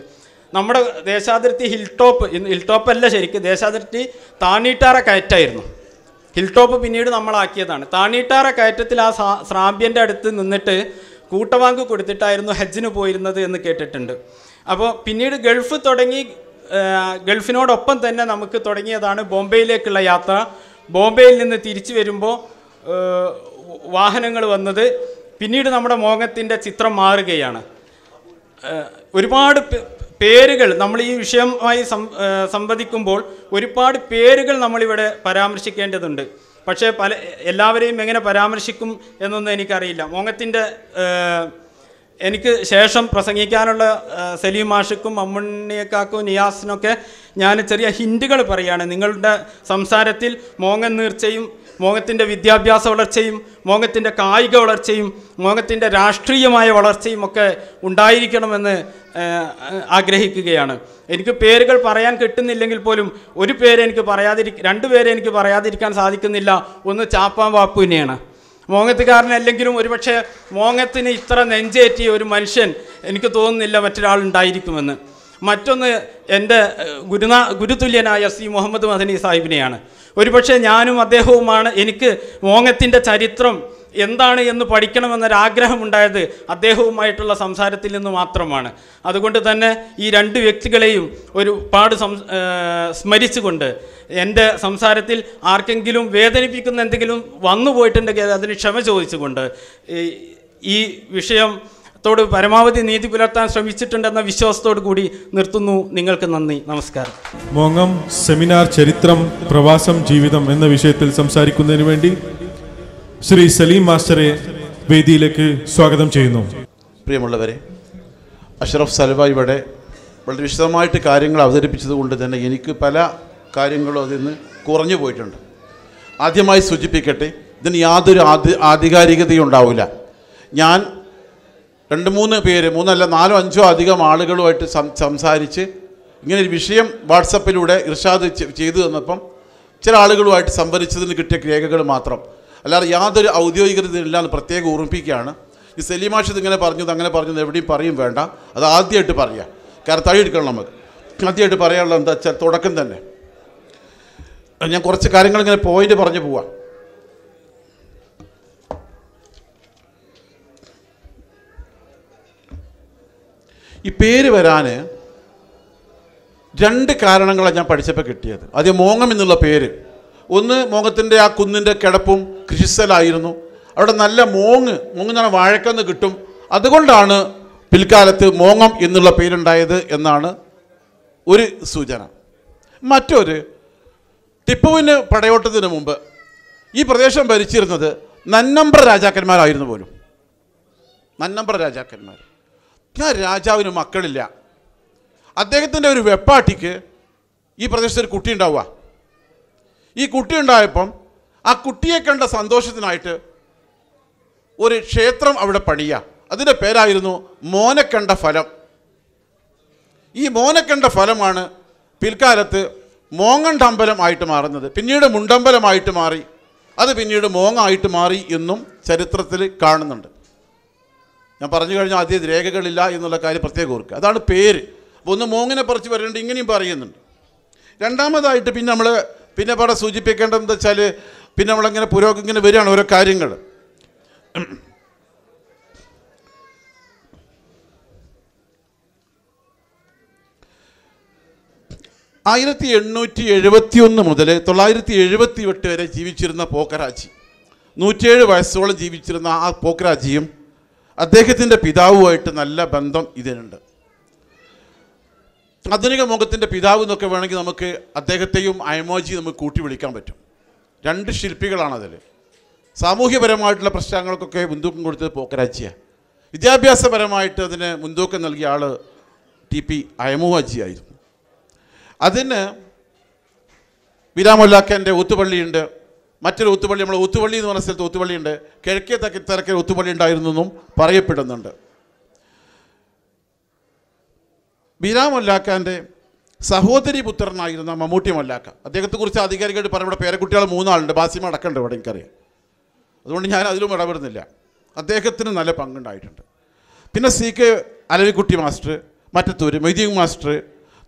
നമ്മുടെ ദേശാതിർത്തി ഹിൽ ടോപ്പ് ഹിൽ ടോപ്പ് അല്ല ശരിക്കും ദേശാതിർത്തി താണീട്ടാറ കയറ്റായിരുന്നു ഹിൽ ടോപ്പ് പിന്നീട് നമ്മളാക്കിയതാണ് താണീട്ടാറ കയറ്റത്തിൽ ആ ശ്രാമ്പ്യൻ്റെ അടുത്ത് നിന്നിട്ട് കൂട്ടവാങ്ക് കൊടുത്തിട്ടായിരുന്നു ഹജ്ജിന് പോയിരുന്നത് എന്ന് കേട്ടിട്ടുണ്ട് അപ്പോൾ പിന്നീട് ഗൾഫ് തുടങ്ങി ഗൾഫിനോടൊപ്പം തന്നെ നമുക്ക് തുടങ്ങിയതാണ് ബോംബെയിലേക്കുള്ള യാത്ര ബോംബെയിൽ നിന്ന് തിരിച്ചു വരുമ്പോൾ വാഹനങ്ങൾ വന്നത് പിന്നീട് നമ്മുടെ മോഹത്തിൻ്റെ ചിത്രം മാറുകയാണ് ഒരുപാട് പേരുകൾ നമ്മൾ ഈ വിഷയമായി സംവദിക്കുമ്പോൾ ഒരുപാട് പേരുകൾ നമ്മളിവിടെ പരാമർശിക്കേണ്ടതുണ്ട് പക്ഷേ പല എല്ലാവരെയും എങ്ങനെ പരാമർശിക്കും എന്നൊന്നും എനിക്കറിയില്ല മോഹത്തിൻ്റെ എനിക്ക് ശേഷം പ്രസംഗിക്കാനുള്ള സലീം മാഷിക്കും അമ്മുണ്ണിയക്കാക്കും നിയാസിനൊക്കെ ഞാൻ ചെറിയ ഹിൻഡുകൾ പറയുകയാണ് നിങ്ങളുടെ സംസാരത്തിൽ മോങ്ങൻ നീർച്ചയും മോങ്ങത്തിൻ്റെ വിദ്യാഭ്യാസ വളർച്ചയും മോങ്ങത്തിൻ്റെ കായിക വളർച്ചയും മോങ്ങത്തിൻ്റെ രാഷ്ട്രീയമായ വളർച്ചയും ഒക്കെ ഉണ്ടായിരിക്കണമെന്ന് ആഗ്രഹിക്കുകയാണ് എനിക്ക് പേരുകൾ പറയാൻ കിട്ടുന്നില്ലെങ്കിൽ പോലും ഒരു പേര് എനിക്ക് പറയാതിരി രണ്ട് പേരെ എനിക്ക് പറയാതിരിക്കാൻ സാധിക്കുന്നില്ല ഒന്ന് ചാപ്പാൻ വാപ്പുവിനെയാണ് മോങ്ങത്തുകാരനല്ലെങ്കിലും ഒരുപക്ഷെ മോങ്ങത്തിന് ഇത്ര നെഞ്ചേറ്റിയ ഒരു മനുഷ്യൻ എനിക്ക് തോന്നുന്നില്ല മറ്റൊരാളുണ്ടായിരിക്കുമെന്ന് മറ്റൊന്ന് എൻ്റെ ഗുരുനാ ഗുരുതുല്യനായ സി മുഹമ്മദ് മദനി സാഹിബിനെയാണ് ഒരുപക്ഷെ ഞാനും അദ്ദേഹവുമാണ് എനിക്ക് മോങ്ങത്തിൻ്റെ ചരിത്രം എന്താണ് എന്ന് ഉണ്ടായത് അദ്ദേഹവുമായിട്ടുള്ള സംസാരത്തിൽ നിന്ന് മാത്രമാണ് അതുകൊണ്ട് തന്നെ ഈ രണ്ട് വ്യക്തികളെയും ഒരുപാട് സം സ്മരിച്ചുകൊണ്ട് എൻ്റെ സംസാരത്തിൽ ആർക്കെങ്കിലും വേദനിപ്പിക്കുന്ന എന്തെങ്കിലും വന്നു പോയിട്ടുണ്ടെങ്കിൽ അതിന് ക്ഷമ ചോദിച്ചുകൊണ്ട് ഈ വിഷയത്തോട് പരമാവധി നീതി പുലർത്താൻ ശ്രമിച്ചിട്ടുണ്ടെന്ന വിശ്വാസത്തോടു കൂടി നിർത്തുന്നു നിങ്ങൾക്ക് നന്ദി നമസ്കാരം മോങ്ങം സെമിനാർ ചരിത്രം പ്രവാസം ജീവിതം എന്ന വിഷയത്തിൽ സംസാരിക്കുന്നതിന് വേണ്ടി ശ്രീ സലീം മാസ്റ്ററെ വേദിയിലേക്ക് സ്വാഗതം ചെയ്യുന്നു പ്രിയമുള്ളവരെ അഷറഫ് സലവ ഇവിടെ വളരെ വിശദമായിട്ട് കാര്യങ്ങൾ അവതരിപ്പിച്ചതുകൊണ്ട് തന്നെ എനിക്ക് പല കാര്യങ്ങളും അതിൽ നിന്ന് കുറഞ്ഞു പോയിട്ടുണ്ട് ആദ്യമായി സൂചിപ്പിക്കട്ടെ ഇതിന് യാതൊരു ആധി ആധികാരികതയും ഉണ്ടാവില്ല ഞാൻ രണ്ട് മൂന്ന് പേര് മൂന്നല്ല നാലോ അഞ്ചോ അധികം ആളുകളുമായിട്ട് സംസാരിച്ച് ഇങ്ങനെ ഒരു വിഷയം വാട്സപ്പിലൂടെ ഇർഷാദ് ചെയ്തു തന്നപ്പം ചില ആളുകളുമായിട്ട് സംഭരിച്ചതിന് കിട്ടിയ രേഖകൾ മാത്രം അല്ലാതെ യാതൊരു ഔദ്യോഗികതയില്ല എന്ന് പ്രത്യേകം ഓർമ്മിപ്പിക്കുകയാണ് ഈ സെലിമാഷിത് ഇങ്ങനെ പറഞ്ഞത് അങ്ങനെ പറഞ്ഞത് എവിടെയും പറയും വേണ്ട അത് ആദ്യമായിട്ട് പറയാം കാരണം തഴി എടുക്കണം നമുക്ക് ആദ്യമായിട്ട് പറയാനുള്ളത് എന്താ വെച്ചാൽ തുടക്കം തന്നെ ഞാൻ കുറച്ച് കാര്യങ്ങൾ ഇങ്ങനെ പോയിന്റ് പറഞ്ഞു പോവാം ഈ പേര് വരാൻ രണ്ട് കാരണങ്ങളാണ് ഞാൻ പഠിച്ചപ്പോൾ കിട്ടിയത് ആദ്യം മോങ്ങം എന്നുള്ള പേര് ഒന്ന് മോങ്ങത്തിൻ്റെ ആ കുന്നിൻ്റെ കിടപ്പും കൃഷിസ്ഥലായിരുന്നു അവിടെ നല്ല മോങ്ങ് മോങ്ങ് എന്ന് വാഴക്കന്ന് കിട്ടും അതുകൊണ്ടാണ് പിൽക്കാലത്ത് മോങ്ങം എന്നുള്ള പേരുണ്ടായത് എന്നാണ് ഒരു സൂചന മറ്റൊരു ടിപ്പുവിന് പടയോട്ടത്തിന് മുമ്പ് ഈ പ്രദേശം ഭരിച്ചിരുന്നത് നന്നമ്പ്ര രാജാക്കന്മാരായിരുന്നു പോലും നന്നമ്പ്ര രാജാക്കന്മാർ ഞാൻ രാജാവിന് മക്കളില്ല അദ്ദേഹത്തിൻ്റെ ഒരു വെപ്പാട്ടിക്ക് ഈ പ്രദേശത്തൊരു കുട്ടി ഉണ്ടാവുക ഈ കുട്ടി ഉണ്ടായപ്പം ആ കുട്ടിയെ കണ്ട സന്തോഷത്തിനായിട്ട് ഒരു ക്ഷേത്രം അവിടെ പണിയുക അതിൻ്റെ പേരായിരുന്നു മോനക്കണ്ട ഫലം ഈ മോനക്കണ്ട ഫലമാണ് പിൽക്കാലത്ത് ആയിട്ട് മാറുന്നത് പിന്നീട് മുണ്ടമ്പലമായിട്ട് മാറി അത് പിന്നീട് മോങ്ങായിട്ട് മാറി എന്നും ചരിത്രത്തിൽ കാണുന്നുണ്ട് ഞാൻ പറഞ്ഞു കഴിഞ്ഞാൽ ആദ്യം രേഖകളില്ല എന്നുള്ള കാര്യം പ്രത്യേകം ഓർക്കുക അതാണ് പേര് അപ്പോൾ ഒന്ന് മോങ്ങിനെ പറിച്ച് വരേണ്ട ഇങ്ങനെയും പറയുന്നുണ്ട് രണ്ടാമതായിട്ട് പിന്നെ നമ്മൾ പിന്നെ ഇവിടെ സൂചിപ്പിക്കേണ്ടത് എന്താ വെച്ചാൽ പിന്നെ നമ്മളങ്ങനെ പുരോഗതി ഇങ്ങനെ വരികയാണ് ഓരോ കാര്യങ്ങൾ ആയിരത്തി എണ്ണൂറ്റി എഴുപത്തി ഒന്ന് മുതൽ തൊള്ളായിരത്തി എഴുപത്തി എട്ട് വരെ ജീവിച്ചിരുന്ന പോക്കരാജി നൂറ്റേഴ് വയസ്സോളം ജീവിച്ചിരുന്ന ആ പോക്കരാജിയും അദ്ദേഹത്തിൻ്റെ പിതാവുമായിട്ട് നല്ല ബന്ധം ഇതിനുണ്ട് ആധുനിക മുഖത്തിൻ്റെ പിതാവ് എന്നൊക്കെ വേണമെങ്കിൽ നമുക്ക് അദ്ദേഹത്തെയും അയമോജി നമുക്ക് കൂട്ടി വിളിക്കാൻ പറ്റും രണ്ട് ശില്പികളാണതിൽ സാമൂഹ്യപരമായിട്ടുള്ള പ്രശ്നങ്ങൾക്കൊക്കെ മുൻതൂക്കം കൊടുത്തത് പോക്കരാജിയ വിദ്യാഭ്യാസപരമായിട്ട് അതിന് മുൻതൂക്കം നൽകിയ ആൾ ടി പി അയമോജി ആയിരുന്നു അതിന് വിരാമൊല്ലാക്കൻ്റെ ഊത്തുപള്ളിയുണ്ട് മറ്റൊരു ഊത്തുപള്ളി നമ്മൾ ഊത്തുപള്ളി എന്ന് പറഞ്ഞ സ്ഥലത്ത് ഊത്തുപള്ളിയുണ്ട് കിഴക്കേ തിരക്കേ ഊത്തുപള്ളി ഉണ്ടായിരുന്നെന്നും പറയപ്പെടുന്നുണ്ട് ബീന മൊല്ലാക്കാൻ്റെ സഹോദരി പുത്രനായിരുന്ന മമ്മൂട്ടി മൊല്ലാക്ക അദ്ദേഹത്തെക്കുറിച്ച് ആധികാരികമായിട്ട് ഇവിടെ പേരക്കുട്ടികൾ മൂന്നാളുണ്ട് ബാസിമ അടക്കണ്ട് ഇവിടെ എനിക്കറിയാം അതുകൊണ്ട് ഞാൻ അതിലും ഇടപെടുന്നില്ല അദ്ദേഹത്തിന് നല്ല പങ്കുണ്ടായിട്ടുണ്ട് പിന്നെ C K Alavikutty master Mattathur Moideen master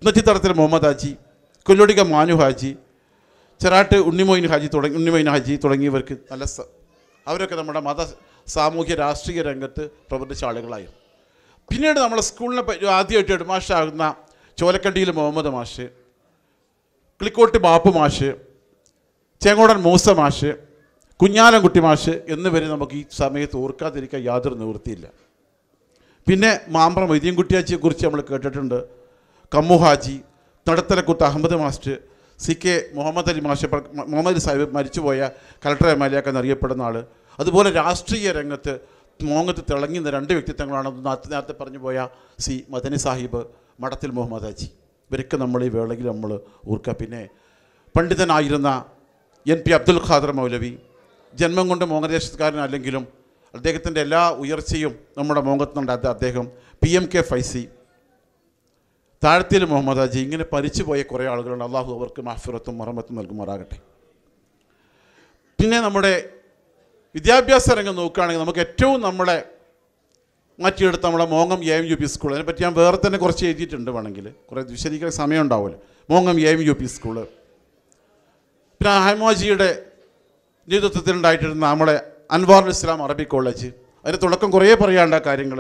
നെറ്റിത്തടത്തിൽ മുഹമ്മദ് ഹാജി കൊല്ലോടിക മാനു ഹാജി ചെറാട്ട് ഉണ്ണിമോയിൻ ഹാജി തുടങ്ങി ഉണ്ണിമോയിൻ ഹാജി തുടങ്ങിയവർക്ക് നല്ല അവരൊക്കെ നമ്മുടെ മത സാമൂഹ്യ രാഷ്ട്രീയ രംഗത്ത് പ്രവർത്തിച്ച ആളുകളായിരുന്നു പിന്നീട് നമ്മളെ സ്കൂളിനെ ആദ്യമായിട്ട് ഹെഡ്മാഷാകുന്ന ചോലക്കണ്ടിയിൽ മുഹമ്മദ് മാഷ് കിളിക്കോട്ട് ബാപ്പു മാഷ് ചെങ്ങോടൻ മൂസ മാഷ് കുഞ്ഞാലൻകുട്ടി മാഷ് എന്നിവരെ നമുക്ക് ഈ സമയത്ത് ഓർക്കാതിരിക്കാൻ യാതൊരു നിവൃത്തിയില്ല പിന്നെ മാമ്പ്ര വൈദ്യൻകുട്ടിയാച്ചിയെ കുറിച്ച് നമ്മൾ കേട്ടിട്ടുണ്ട് കമ്മു ഹാജി നടത്തലക്കുത്ത് Ahmed master C K Muhammad Ali മാഷ് മുഹമ്മദ് അലി സാഹിബ് മരിച്ചുപോയ കലക്ടർ എം എൽ എന്നറിയപ്പെടുന്ന ആൾ അതുപോലെ രാഷ്ട്രീയ രംഗത്ത് മോങ്ങത്ത് നിന്ന രണ്ട് വ്യക്തിത്വങ്ങളാണ് നേരത്തെ പറഞ്ഞു പോയ സി മദനി സാഹിബ് മഠത്തിൽ മുഹമ്മദ് അജി ഇവരൊക്കെ നമ്മൾ ഈ വേളയിൽ നമ്മൾ ഓർക്കുക പിന്നെ പണ്ഡിതനായിരുന്ന എൻ പി അബ്ദുൽ ഖാദർ മൗലവി ജന്മം കൊണ്ട് അല്ലെങ്കിലും അദ്ദേഹത്തിൻ്റെ എല്ലാ ഉയർച്ചയും നമ്മുടെ അത് അദ്ദേഹം പി എം കെ ഫൈസി താഴ്ത്തിൽ മുഹമ്മദ് അജി ഇങ്ങനെ പരിച്ചുപോയ കുറേ ആളുകളുണ്ട് അള്ളാഹു അവർക്ക് മാഫിറത്തും മറമത്തും നൽകുമാറാകട്ടെ പിന്നെ നമ്മുടെ വിദ്യാഭ്യാസ രംഗം നോക്കുകയാണെങ്കിൽ നമുക്ക് ഏറ്റവും നമ്മളെ മാറ്റിയെടുത്ത നമ്മുടെ മോങ്ങം A M U P school അതിനെപ്പറ്റി ഞാൻ വേറെ തന്നെ കുറച്ച് എഴുതിയിട്ടുണ്ട് വേണമെങ്കിൽ കുറേ വിശദീകരിക്കാൻ സമയം ഉണ്ടാവുമല്ലോ മോങ്ങം A M U P school പിന്നെ ഹൈമോജിയുടെ നേതൃത്വത്തിൽ ഉണ്ടായിട്ടിരുന്ന നമ്മളെ അൻവാർ ഇസ്ലാം അറബി കോളേജ് അതിൻ്റെ തുടക്കം കുറേ പറയാണ്ട കാര്യങ്ങൾ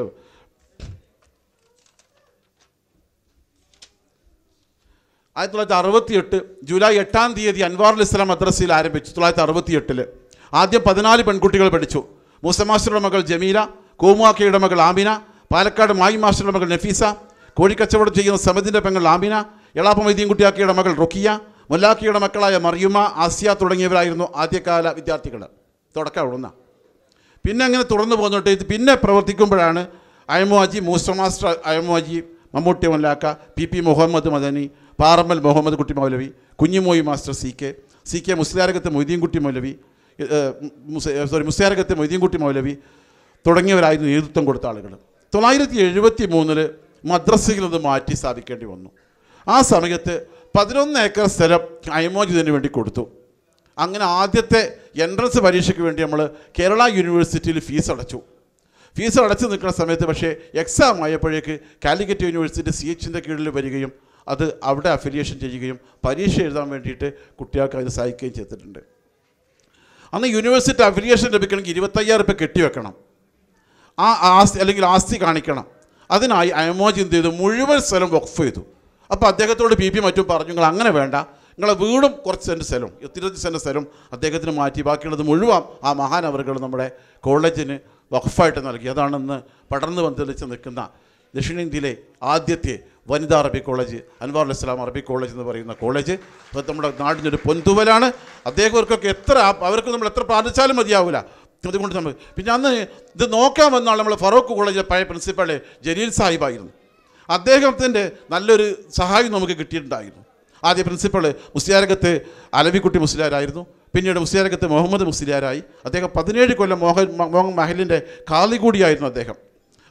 ആയിരത്തി തൊള്ളായിരത്തി എട്ട് ജൂലൈ എട്ടാം തീയതി അൻവാറുൽ ഇസ്ലാം മദ്രസയിൽ ആരംഭിച്ചു തൊള്ളായിരത്തി എട്ടിൽ ആദ്യം പതിനാല് പെൺകുട്ടികൾ പഠിച്ചു മൂസ മാസ്റ്ററുടെ മകൾ ജമീല കോമുവാക്കയുടെ മകൾ ആമിന പാലക്കാട് മായി മാസ്റ്ററുടെ മകൾ നഫീസ കോഴിക്കച്ചവടം ചെയ്യുന്ന സമിതിൻ്റെ പെങ്ങൾ ആമിന എളാപ്പ മൈദീൻകുട്ടിയാക്കിയുടെ മകൾ റുഖിയ മുല്ലാക്കിയുടെ മക്കളായ മറിയുമ ആസിയ തുടങ്ങിയവരായിരുന്നു ആദ്യകാല വിദ്യാർത്ഥികൾ തുടക്കം അവിടുന്ന പിന്നെ അങ്ങനെ തുടർന്ന് പോന്നിട്ട് പിന്നെ പ്രവർത്തിക്കുമ്പോഴാണ് അയമോജി മൂസ മാസ്റ്റർ അയമോജി മമ്മൂട്ടി മുല്ലാക്ക P P Muhammad Madani Parammal Muhammad Kutty Maulavi Kunhimoyi master C K C K Musliyarakath Moideenkutty Maulavi sorry മുസ്യാരകത്തെ മൊയ്തീൻകുട്ടി മൗലവി തുടങ്ങിയവരായിരുന്നു നേതൃത്വം കൊടുത്ത ആളുകൾ തൊള്ളായിരത്തി എഴുപത്തി മൂന്നിൽ മദ്രസയിൽ അത് മാറ്റി സ്ഥാപിക്കേണ്ടി വന്നു ആ സമയത്ത് പതിനൊന്ന് ഏക്കർ സ്ഥലം അയമോചിതന് വേണ്ടി കൊടുത്തു അങ്ങനെ ആദ്യത്തെ എൻട്രൻസ് പരീക്ഷയ്ക്ക് വേണ്ടി നമ്മൾ കേരള യൂണിവേഴ്സിറ്റിയിൽ ഫീസ് അടച്ചു ഫീസ് അടച്ചു നിൽക്കുന്ന സമയത്ത് പക്ഷേ എക്സാം ആയപ്പോഴേക്ക് കാലിക്കറ്റ് യൂണിവേഴ്സിറ്റി സി എച്ചിൻ്റെ കീഴിൽ വരികയും അത് അവിടെ അഫിലിയേഷൻ ചെയ്യുകയും പരീക്ഷ എഴുതാൻ വേണ്ടിയിട്ട് കുട്ടികൾക്ക് അതിന് സഹായിക്കുകയും ചെയ്തിട്ടുണ്ട് അന്ന് യൂണിവേഴ്സിറ്റി അഫിലിയേഷൻ ലഭിക്കണമെങ്കിൽ ഇരുപത്തയ്യായിരം രൂപ കെട്ടിവെക്കണം ആ ആസ്തി അല്ലെങ്കിൽ ആസ്തി കാണിക്കണം അതിനായി അയമോജി എന്ത് ചെയ്തു മുഴുവൻ സ്ഥലം വഖഫ് ചെയ്തു അപ്പോൾ അദ്ദേഹത്തോട് ബി പി മറ്റും പറഞ്ഞു നിങ്ങൾ അങ്ങനെ വേണ്ട നിങ്ങളെ വീടും കുറച്ച് സെൻറ്റ് സ്ഥലം ഇരുപത്തി സെൻറ്റ് സ്ഥലം അദ്ദേഹത്തിന് മാറ്റി ബാക്കിയുള്ളത് മുഴുവൻ ആ മഹാനവറുകൾ നമ്മുടെ കോളേജിന് വഖഫായിട്ട് നൽകി അതാണെന്ന് പടർന്നു പന്തലിച്ച് നിൽക്കുന്ന ദക്ഷിണേന്ത്യയിലെ ആദ്യത്തെ വനിത അറബി കോളേജ് അൻവാർ ഇസ്ലാം അറബി കോളേജ് എന്ന് പറയുന്ന കോളേജ് അത് നമ്മുടെ നാടിൻ്റെ ഒരു പൊന്തുവലാണ് അദ്ദേഹവർക്കൊക്കെ എത്ര അവർക്ക് നമ്മൾ എത്ര പ്രാർത്ഥിച്ചാലും മതിയാവില്ല അതുകൊണ്ട് നമ്മൾ പിന്നെ അന്ന് ഇത് നോക്കാൻ വന്നാൽ നമ്മൾ ഫറോക്ക് കോളേജിലെ പഴയ പ്രിൻസിപ്പാള് ജലീൽ സാഹിബായിരുന്നു അദ്ദേഹത്തിൻ്റെ നല്ലൊരു സഹായം നമുക്ക് കിട്ടിയിട്ടുണ്ടായിരുന്നു ആദ്യ പ്രിൻസിപ്പള് മുസ്ലിയാരകത്ത് അലവിക്കുട്ടി മുസ്ലിയാരായിരുന്നു പിന്നീട് മുസ്ലിയാരകത്ത് മുഹമ്മദ് മുസ്ലിയാരായി അദ്ദേഹം പതിനേഴ് കൊല്ലം മോഹൻ മോഹൻ മഹലിൻ്റെ കാളി കൂടിയായിരുന്നു അദ്ദേഹം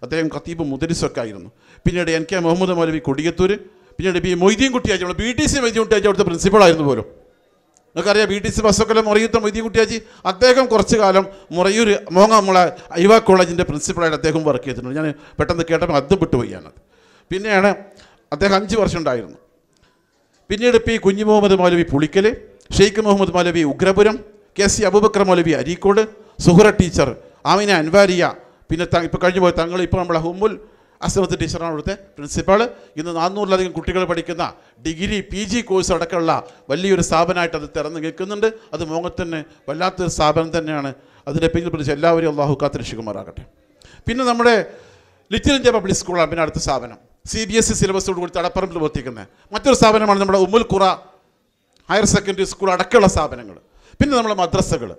അദ്ദേഹം കത്തീബ് മുദരിസൊക്കെ ആയിരുന്നു പിന്നീട് എൻ കെ മുഹമ്മദ് മൗലവി കൊടിയത്തൂർ പിന്നീട് ബി മൊയ്തീൻ കുട്ടിയാജി നമ്മൾ B T C Moideen Kuttyaji അവിടുത്തെ പ്രിൻസിപ്പളായിരുന്നു പോലും നിങ്ങൾക്കറിയാം ബി ടി സി ബസ്സൊക്കെ മുറയൂത്ത മൊയ്തീൻ കുട്ടിയാജി അദ്ദേഹം കുറച്ച് കാലം മുറയൂർ മോങ്ങ നമ്മളെ യുവ കോളേജിൻ്റെ പ്രിൻസിപ്പളായിട്ട് അദ്ദേഹം വർക്ക് ചെയ്തിട്ടുണ്ട് ഞാൻ പെട്ടെന്ന് കേട്ടപ്പോൾ അതും വിട്ടുപോയാണത് പിന്നെയാണ് അദ്ദേഹം അഞ്ച് വർഷം ഉണ്ടായിരുന്നു പിന്നീട് P Kunhu Muhammad Maulavi Pulikkal Sheikh Muhammad Maulavi Ugrapuram K C Abubakker Maulavi Areekode Suhara teacher Amina Anwariya പിന്നെ ഇപ്പോൾ കഴിഞ്ഞു പോയ തങ്ങൾ ഇപ്പോൾ നമ്മളെ ഹുമ്മുൽ അസമത്ത് ടീച്ചറാണ് അവിടുത്തെ പ്രിൻസിപ്പാൾ ഇന്ന് നാനൂറിലധികം കുട്ടികൾ പഠിക്കുന്ന ഡിഗ്രി പി ജി കോഴ്സ് അടക്കമുള്ള വലിയൊരു സ്ഥാപനമായിട്ട് അത് തിറന്ന് നിൽക്കുന്നുണ്ട് അത് മോങ്ങത്തന്നെ വല്ലാത്തൊരു സ്ഥാപനം തന്നെയാണ് അതിൻ്റെ പിന്നിൽ പിടിച്ച് എല്ലാവരും അള്ളാഹു കാത്തിരക്ഷിക്കുമാറാകട്ടെ പിന്നെ നമ്മുടെ ലിറ്റിൽ ഇന്ത്യ പബ്ലിക് സ്കൂളാണ് പിന്നെ അടുത്ത സ്ഥാപനം സി ബി എസ് ഇ സിലബസോട് കൂടി തടപ്പറമ്പിൽ പ്രവർത്തിക്കുന്നത് മറ്റൊരു സ്ഥാപനമാണ് നമ്മുടെ ഉമ്മുൽ ഖുറ ഹയർ സെക്കൻഡറി സ്കൂൾ അടക്കമുള്ള സ്ഥാപനങ്ങൾ പിന്നെ നമ്മുടെ മദ്രസകൾ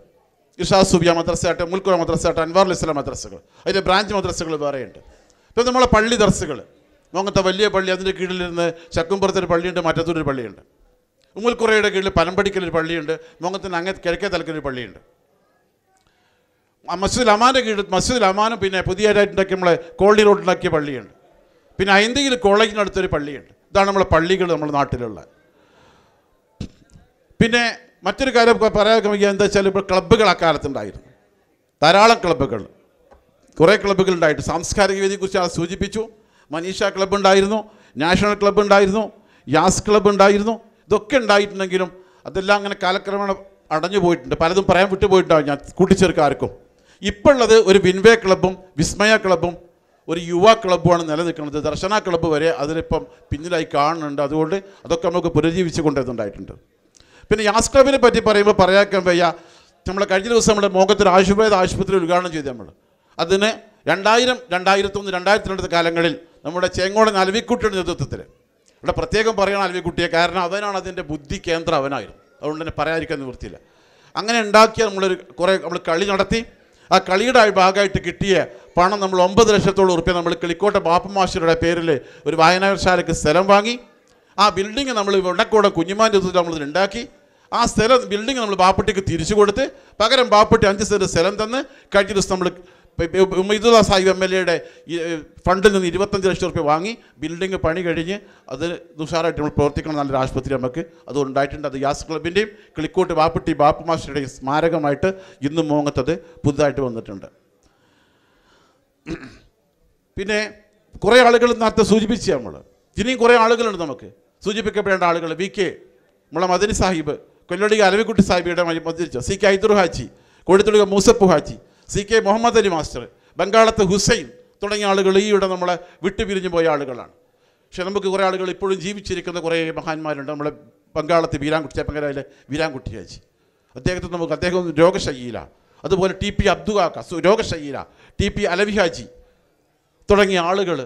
ഇഷാ സുബിയ ആയിട്ട് ഉമ്മുൽ ഖുറ ആയിട്ട് അൻവാർ ഇസ്ലാം മദ്രസകൾ അതിൻ്റെ ബ്രാഞ്ച് മദ്രസകൾ വേറെയുണ്ട് ഇപ്പം നമ്മളെ പള്ളി ദർസുകൾ നോങ്ങത്തെ വലിയ പള്ളി അതിൻ്റെ കീഴിലിരുന്ന് ചക്കുംപുറത്തൊരു പള്ളിയുണ്ട് മറ്റത്തൊരു പള്ളിയുണ്ട് ഉമ്മൽക്കുറയുടെ കീഴിൽ പനമ്പടിക്കലൊരു പള്ളിയുണ്ട് നോങ്ങത്തിന് അങ്ങ് കിഴക്കേ തലക്കൊരു പള്ളിയുണ്ട് മസ്ജിദ് അമാൻ്റെ കീഴിൽ മസ്ജിദ് അമാനും പിന്നെ പുതിയതായിട്ടുണ്ടാക്കിയ നമ്മളെ കോളി റോഡിലുണ്ടാക്കിയ പള്ളിയുണ്ട് പിന്നെ ഐന്തിയിൽ കോളേജിനടുത്തൊരു പള്ളിയുണ്ട് ഇതാണ് നമ്മളെ പള്ളികൾ നമ്മുടെ നാട്ടിലുള്ള പിന്നെ മറ്റൊരു കാര്യം പറയാൻ എന്താ വെച്ചാൽ ഇപ്പോൾ ക്ലബ്ബുകൾ അക്കാലത്തുണ്ടായിരുന്നു ധാരാളം ക്ലബ്ബുകൾ കുറേ ക്ലബ്ബുകളുണ്ടായിട്ട് സാംസ്കാരിക വേദിയെക്കുറിച്ച് ആ സൂചിപ്പിച്ചു മനീഷ ക്ലബ്ബ് ഉണ്ടായിരുന്നു നാഷണൽ ക്ലബ്ബ് ഉണ്ടായിരുന്നു യാസ് ക്ലബ്ബ് ഉണ്ടായിരുന്നു ഇതൊക്കെ ഉണ്ടായിട്ടുണ്ടെങ്കിലും അതെല്ലാം അങ്ങനെ കാലക്രമേണ അടഞ്ഞു പോയിട്ടുണ്ട് പലതും പറയാൻ വിട്ടുപോയിട്ടുണ്ടാവും ഞാൻ കൂട്ടിച്ചേർക്കാർക്കും ഇപ്പോൾ ഉള്ളത് ഒരു വിൻവേ ക്ലബ്ബും വിസ്മയ ക്ലബ്ബും ഒരു യുവ ക്ലബ്ബുമാണ് നിലനിൽക്കുന്നത് ദർശന ക്ലബ്ബ് വരെ അതിനിപ്പം പിന്നിലായി കാണുന്നുണ്ട് അതുകൊണ്ട് അതൊക്കെ നമുക്ക് പുനരുജ്ജീവിച്ച് കൊണ്ടുവരുന്നുണ്ടായിട്ടുണ്ട് പിന്നെ യാസ് ക്ലബിനെ പറ്റി പറയുമ്പോൾ പറയാക്കാൻ വയ്യ നമ്മൾ കഴിഞ്ഞ ദിവസം നമ്മുടെ മോഹത്തിൽ ആശുപേദ ആശുപത്രി ഉദ്ഘാടനം ചെയ്തു നമ്മൾ അതിന് രണ്ടായിരം ഒന്ന് രണ്ടായിരത്തി രണ്ട് കാലങ്ങളിൽ നമ്മുടെ ചേങ്ങോടൻ അലവിക്കുട്ടിയുടെ നേതൃത്വത്തിൽ ഇവിടെ പ്രത്യേകം പറയണം അലവിക്കുട്ടിയെ കാരണം അവനാണ് അതിൻ്റെ ബുദ്ധി കേന്ദ്രം അവനായിരുന്നു അതുകൊണ്ട് തന്നെ പറയാതിരിക്കാൻ നിവൃത്തിയില്ല അങ്ങനെ ഉണ്ടാക്കിയ നമ്മളൊരു കുറേ നമ്മൾ കളി നടത്തി ആ കളിയുടെ ഭാഗമായിട്ട് കിട്ടിയ പണം നമ്മൾ ഒമ്പത് ലക്ഷത്തോളം ഉറുപ്പ്യ നമ്മൾ കിളിക്കോട്ടെ ബാപ്പമാശരുടെ പേരിൽ ഒരു വായനാശാലയ്ക്ക് സ്ഥലം വാങ്ങി ആ ബിൽഡിംഗ് നമ്മൾ കുഞ്ഞുമാൻ കുഞ്ഞുമാൻ്റെ നമ്മളിത് ഉണ്ടാക്കി ആ സ്ഥലം ബിൽഡിംഗ് നമ്മൾ ബാപ്പട്ടിക്ക് തിരിച്ചു കൊടുത്ത് പകരം ബാപ്പട്ടി അഞ്ച് സെൻറ്റ് സ്ഥലം തന്ന് കഴിഞ്ഞ ദിവസം നമ്മൾ മൈതുള്ള സാഹിബ് എം എൽ എയുടെ ഫണ്ടിൽ നിന്ന് ഇരുപത്തഞ്ച് ലക്ഷം റുപ്യ വാങ്ങി ബിൽഡിംഗ് പണി കഴിഞ്ഞ് അത് നിസാറായിട്ട് നമ്മൾ പ്രവർത്തിക്കണം നല്ലൊരു ആശുപത്രി നമുക്ക് അത് ഉണ്ടായിട്ടുണ്ട് അത് യാസ് ക്ലബിൻ്റെയും കിളിക്കോട്ട് വാപ്പട്ടി ബാപ്പു മാസ്റ്ററുടെയും സ്മാരകമായിട്ട് ഇന്നും മോങ്ങത്തത് പുതുതായിട്ട് വന്നിട്ടുണ്ട് പിന്നെ കുറേ ആളുകൾ നേരത്തെ സൂചിപ്പിച്ച നമ്മൾ ഇനിയും കുറേ ആളുകളുണ്ട് നമുക്ക് സൂചിപ്പിക്കപ്പെടേണ്ട ആളുകൾ വി കെ നമ്മളെ മദനി സാഹിബ് കൊല്ലടി അലവിക്കുട്ടി സാഹിബിയുടെ മരിച്ച സി കെ ഐദുർ ഹാജി കോഴിത്തുള്ളിക Moosappu Haji C K Muhammad Ali master Bangalath Hussain തുടങ്ങിയ ആളുകൾ ഇവിടെ നമ്മളെ വിട്ടുപിരിഞ്ഞു പോയ ആളുകളാണ് പക്ഷെ നമുക്ക് കുറേ ആളുകൾ ഇപ്പോഴും ജീവിച്ചിരിക്കുന്ന കുറേ മഹാന്മാരുണ്ട് നമ്മളെ ബംഗാളത്ത് വീരാൻകുട്ടി ചേപ്പങ്കരയിലെ വീരാൻകുട്ടിയാജി അദ്ദേഹത്തെ നമുക്ക് അദ്ദേഹം രോഗശൈലിയിലാണ് അതുപോലെ ടി പി കാക്ക രോഗശൈലിയില ടി പി അലവിഹാജി തുടങ്ങിയ ആളുകൾ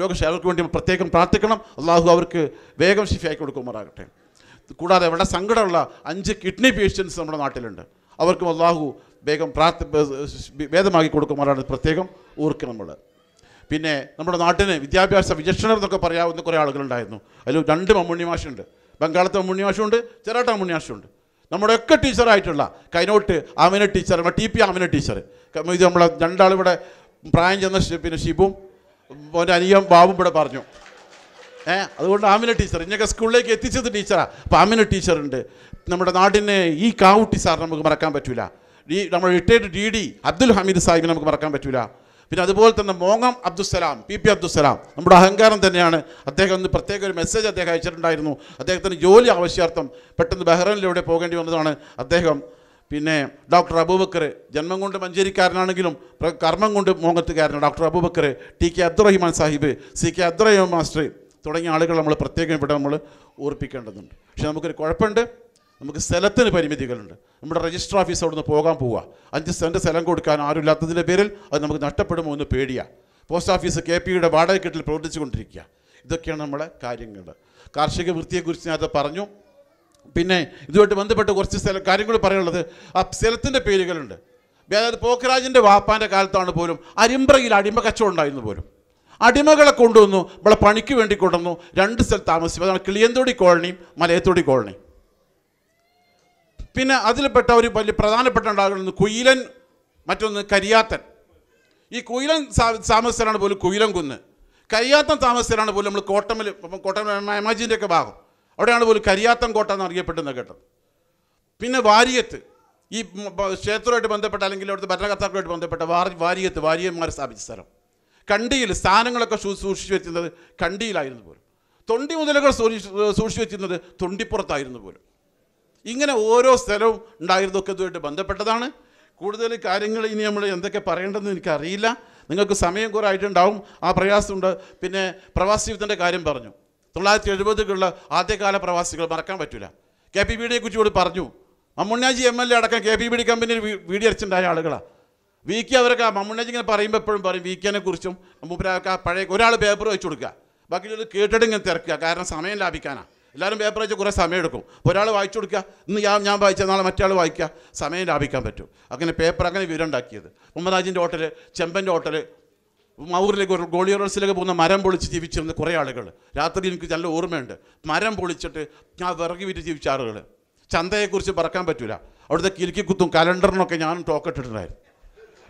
രോഗശൈലി അവർക്ക് വേണ്ടി പ്രത്യേകം പ്രാർത്ഥിക്കണം അള്ളാഹു അവർക്ക് വേഗം ശിഫിയാക്കി കൊടുക്കുമാറാകട്ടെ കൂടാതെ ഇവിടെ സങ്കടമുള്ള അഞ്ച് കിഡ്നി പേഷ്യൻസ് നമ്മുടെ നാട്ടിലുണ്ട് അവർക്കും അള്ളാഹു വേഗം പ്രാർത്ഥ ഭേദമാക്കി കൊടുക്കുമാറാണ് പ്രത്യേകം ഓർക്കുക നമ്മൾ പിന്നെ നമ്മുടെ നാട്ടിന് വിദ്യാഭ്യാസ വിചക്ഷണർ എന്നൊക്കെ പറയാവുന്ന കുറേ ആളുകളുണ്ടായിരുന്നു അതിൽ രണ്ട് മമ്മൂണി മാഷുണ്ട് ബംഗാളത്തെ മമ്മൂണി മാഷുണ്ട് ചെറാട്ട മമ്മൂണി മാഷുണ്ട് നമ്മുടെയൊക്കെ ടീച്ചറായിട്ടുള്ള കൈനോട്ട് ആമിന ടീച്ചർ നമ്മുടെ ടി പി ആമിന ടീച്ചർ ഇത് നമ്മളെ രണ്ടാളിവിടെ പ്രായം ചെന്ന പിന്നെ ഷിബും അവൻ്റെ അനിയം ബാബും ഇവിടെ പറഞ്ഞു ഏ അതുകൊണ്ട് ആമിന ടീച്ചർ ഇന്നൊക്കെ സ്കൂളിലേക്ക് എത്തിച്ചത് ടീച്ചറാണ് അപ്പോൾ ആമിന ടീച്ചറുണ്ട് നമ്മുടെ നാടിനെ ഈ കാവുട്ടി സാർ നമുക്ക് മറക്കാൻ പറ്റില്ല ഡി നമ്മുടെ retired D D Abdul Hameed സാഹിബിനെ നമുക്ക് മറക്കാൻ പറ്റില്ല പിന്നെ അതുപോലെ തന്നെ മോങ്ങം അബ്ദുസ്സലാം പി പി അബ്ദുസ്സലാം നമ്മുടെ അഹങ്കാരം തന്നെയാണ് അദ്ദേഹം ഒന്ന് പ്രത്യേക ഒരു മെസ്സേജ് അദ്ദേഹം അയച്ചിട്ടുണ്ടായിരുന്നു അദ്ദേഹത്തിന് ജോലി ആവശ്യാർത്ഥം പെട്ടെന്ന് ബഹ്റൈനിലൂടെ പോകേണ്ടി വന്നതാണ് അദ്ദേഹം പിന്നെ ഡോക്ടർ അബൂബക്കർ ജന്മം കൊണ്ട് മഞ്ചേരിക്കാരനാണെങ്കിലും കർമ്മം കൊണ്ട് മോങ്ങത്തുകാരനാണ് doctor Abubakker T K Abdurahiman Sahib C K Abdurahiman master തുടങ്ങിയ ആളുകൾ നമ്മൾ പ്രത്യേകം ഇവിടെ നമ്മൾ ഓർപ്പിക്കേണ്ടതുണ്ട് പക്ഷേ നമുക്കൊരു കുഴപ്പമുണ്ട് നമുക്ക് സ്ഥലത്തിന് പരിമിതികളുണ്ട് നമ്മുടെ രജിസ്റ്റർ ഓഫീസ് അവിടുന്ന് പോകാൻ പോവുക അഞ്ച് സെൻറ്റ് സ്ഥലം കൊടുക്കാൻ ആരുമില്ലാത്തതിൻ്റെ പേരിൽ അത് നമുക്ക് നഷ്ടപ്പെടുമോ എന്ന് പേടിയാണ് പോസ്റ്റ് ഓഫീസ് കെ പിയുടെ പ്രവർത്തിച്ചു കൊണ്ടിരിക്കുക ഇതൊക്കെയാണ് നമ്മളെ കാര്യങ്ങൾ കാർഷിക വൃത്തിയെക്കുറിച്ച് ഞാനത് പറഞ്ഞു പിന്നെ ഇതുമായിട്ട് ബന്ധപ്പെട്ട് കുറച്ച് സ്ഥല കാര്യങ്ങൾ പറയാനുള്ളത് ആ സ്ഥലത്തിൻ്റെ പേരുകളുണ്ട് അതായത് പോക്കരാജിൻ്റെ വാപ്പാൻ്റെ കാലത്താണ് പോലും അരിമ്പ്രയിൽ അടിമ കച്ചവടം ഉണ്ടായിരുന്നു പോലും അടിമകളെ കൊണ്ടുവന്നു ഇവിടെ പണിക്ക് വേണ്ടി കൊണ്ടുവന്നു രണ്ട് സ്ഥലത്ത് താമസിച്ചു അതാണ് കിളിയന്തോടി കോളനിയും മലയത്തോടി കോളനിയും പിന്നെ അതിൽപ്പെട്ട ഒരു വലിയ പ്രധാനപ്പെട്ട ഉണ്ടാകുന്നത് കുയിലൻ മറ്റൊന്ന് കരിയാത്തൻ ഈ കുയിലൻ താമസത്തിലാണ് പോലും കുയിലൻ കുന്ന് കരിയാത്തൻ താമസത്തിലാണ് പോലും നമ്മൾ കോട്ടമിൽ കോട്ടമിൽ ഒക്കെ ഭാഗം അവിടെയാണ് പോലും കരിയാത്തൻ കോട്ട എന്ന് എന്നറിയപ്പെടുന്ന കേട്ടത് പിന്നെ വാരിയത്ത് ഈ ക്ഷേത്രമായിട്ട് ബന്ധപ്പെട്ട അല്ലെങ്കിൽ അവിടുത്തെ ഭരണകർത്താക്കളുമായിട്ട് ബന്ധപ്പെട്ട വാരി വാരിയത്ത് വാരിയന്മാർ സ്ഥാപിച്ച സ്ഥലം കണ്ടിയിൽ സ്ഥാനങ്ങളൊക്കെ സൂക്ഷിച്ചു വെച്ചിരുന്നത് കണ്ടിയിലായിരുന്നു പോലും തൊണ്ടി മുതലുകൾ സൂക്ഷിച്ചു വെച്ചിരുന്നത് തൊണ്ടിപ്പുറത്തായിരുന്നു പോലും ഇങ്ങനെ ഓരോ സ്ഥലവും ഉണ്ടായിരുന്നൊക്കെ ഇതുമായിട്ട് ബന്ധപ്പെട്ടതാണ് കൂടുതൽ കാര്യങ്ങൾ ഇനി നമ്മൾ എന്തൊക്കെ പറയേണ്ടതെന്ന് എനിക്കറിയില്ല നിങ്ങൾക്ക് സമയം കുറേ ആയിട്ടുണ്ടാവും ആ പ്രയാസമുണ്ട് പിന്നെ പ്രവാസി യുദ്ധത്തിൻ്റെ കാര്യം പറഞ്ഞു തൊള്ളായിരത്തി എഴുപതുകളിലുള്ള ആദ്യകാല പ്രവാസികൾ മറക്കാൻ പറ്റില്ല കെ പി ബിയുടെ കുറിച്ച് കൂടി പറഞ്ഞു മമ്മുണ്ണാജി എം എൽ എ അടക്കം കെ പി ബി ഡി കമ്പനിയിൽ വീഡിയോ അടിച്ചിട്ടുണ്ടായ ആളുകളാണ് വി കെ അവരൊക്കെ മമ്മുണ്ണാജി ഇങ്ങനെ പറയുമ്പോൾ എപ്പോഴും പറയും വി കെനെ കുറിച്ചും മുമ്പ് പഴയ ഒരാൾ പേപ്പർ വെച്ച് കൊടുക്കുക ബാക്കി കേട്ടിട്ട് ഇങ്ങനെ തിരക്കുക കാരണം സമയം ലാഭിക്കാനാണ് എല്ലാവരും പേപ്പർ വെച്ച് കുറേ സമയമെടുക്കും ഒരാൾ വായിച്ചു കൊടുക്കുക ഇന്ന് ഞാൻ ഞാൻ വായിച്ച നാളെ മറ്റാൾ വായിക്കുക സമയം ലാഭിക്കാൻ പറ്റും അങ്ങനെ പേപ്പർ അങ്ങനെ വിവരം ഉണ്ടാക്കിയത് ഉമ്മദാജിൻ്റെ ഹോട്ടൽ ചെമ്പൻ്റെ ഹോട്ടൽ മൗറിലേക്ക് ഗോളി റോഡ്സിലേക്ക് പോകുന്ന മരം പൊളിച്ച് ജീവിച്ചിരുന്ന കുറേ ആളുകൾ രാത്രി എനിക്ക് നല്ല ഓർമ്മയുണ്ട് മരം പൊളിച്ചിട്ട് ഞാൻ വിറകി വിറ്റ് ജീവിച്ച ആളുകൾ ചന്തയെക്കുറിച്ച് പറക്കാൻ പറ്റില്ല അവിടുത്തെ കിലുക്കി കുത്തും കലണ്ടറിനൊക്കെ ഞാനും ടോക്കറ്റിട്ടുണ്ടായിരുന്നു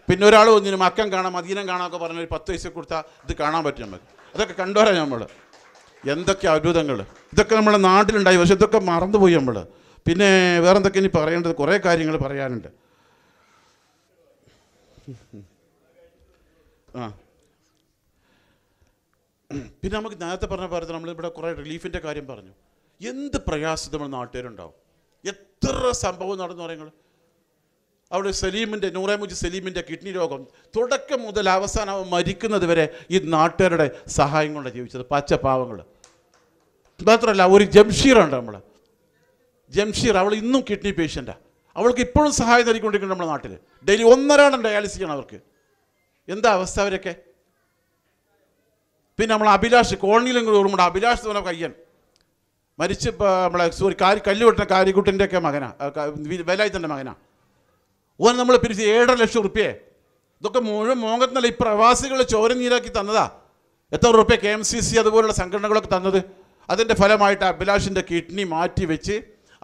പിന്നെ ഒരാൾ ഒന്നിനും അക്കം കാണാം അധീനം ഒക്കെ പറഞ്ഞ ഒരു പത്ത് വയസ്സ് കൊടുത്താൽ ഇത് കാണാൻ പറ്റും നമുക്ക് അതൊക്കെ കണ്ടുവരാം നമ്മൾ എന്തൊക്കെ അത്ഭുതങ്ങൾ ഇതൊക്കെ നമ്മുടെ നാട്ടിലുണ്ടായി പക്ഷെ ഇതൊക്കെ മറന്നുപോയി നമ്മൾ പിന്നെ വേറെന്തൊക്കെ ഇനി പറയേണ്ടത് കുറേ കാര്യങ്ങൾ പറയാനുണ്ട് ആ പിന്നെ നമുക്ക് നേരത്തെ പറഞ്ഞ നമ്മൾ നമ്മളിവിടെ കുറേ റിലീഫിൻ്റെ കാര്യം പറഞ്ഞു എന്ത് പ്രയാസം നമ്മൾ നാട്ടുകാരുണ്ടാവും എത്ര സംഭവം നടന്നു പറയുന്നത് അവിടെ സലീമിൻ്റെ നൂറേമുജി സലീമിൻ്റെ കിഡ്നി രോഗം തുടക്കം മുതൽ അവസാനം അവൻ മരിക്കുന്നത് വരെ ഈ നാട്ടുകാരുടെ സഹായം കൊണ്ട് ജീവിച്ചത് പാവങ്ങൾ മാത്രമല്ല ഒരു ജംഷീറുണ്ട് നമ്മൾ ജംഷീർ അവൾ ഇന്നും കിഡ്നി പേഷ്യൻറ്റാണ് അവൾക്ക് ഇപ്പോഴും സഹായം തരിക്കൊണ്ടിരിക്കുന്നു നമ്മുടെ നാട്ടിൽ ഡെയിലി ഒന്നരാടം ഡയാലിസിസ് ചെയ്യണം അവർക്ക് എന്താ അവസ്ഥ അവരൊക്കെ പിന്നെ നമ്മൾ അഭിലാഷ് കോളനിയിലും ഓർമ്മ അഭിലാഷ് എന്ന് പറഞ്ഞ കയ്യൻ മരിച്ച് നമ്മളെ സോറി കാരി കല്ലുവെട്ടുന്ന കാരിക്കുട്ടിൻ്റെയൊക്കെ മകനാണ് വിലായത്തിൻ്റെ മകനാണ് ഓൻ നമ്മൾ പിരിച്ച് ഏഴര ലക്ഷം റുപ്യേ ഇതൊക്കെ മുഴുവൻ മോങ്കത്തിനല്ല ഈ പ്രവാസികൾ ചോര നീരാക്കി തന്നതാ എത്ര റുപ്യ കെ എം സി സി അതുപോലുള്ള സംഘടനകളൊക്കെ തന്നത് അതിൻ്റെ ഫലമായിട്ട് അഭിലാഷിൻ്റെ കിഡ്നി മാറ്റി വെച്ച്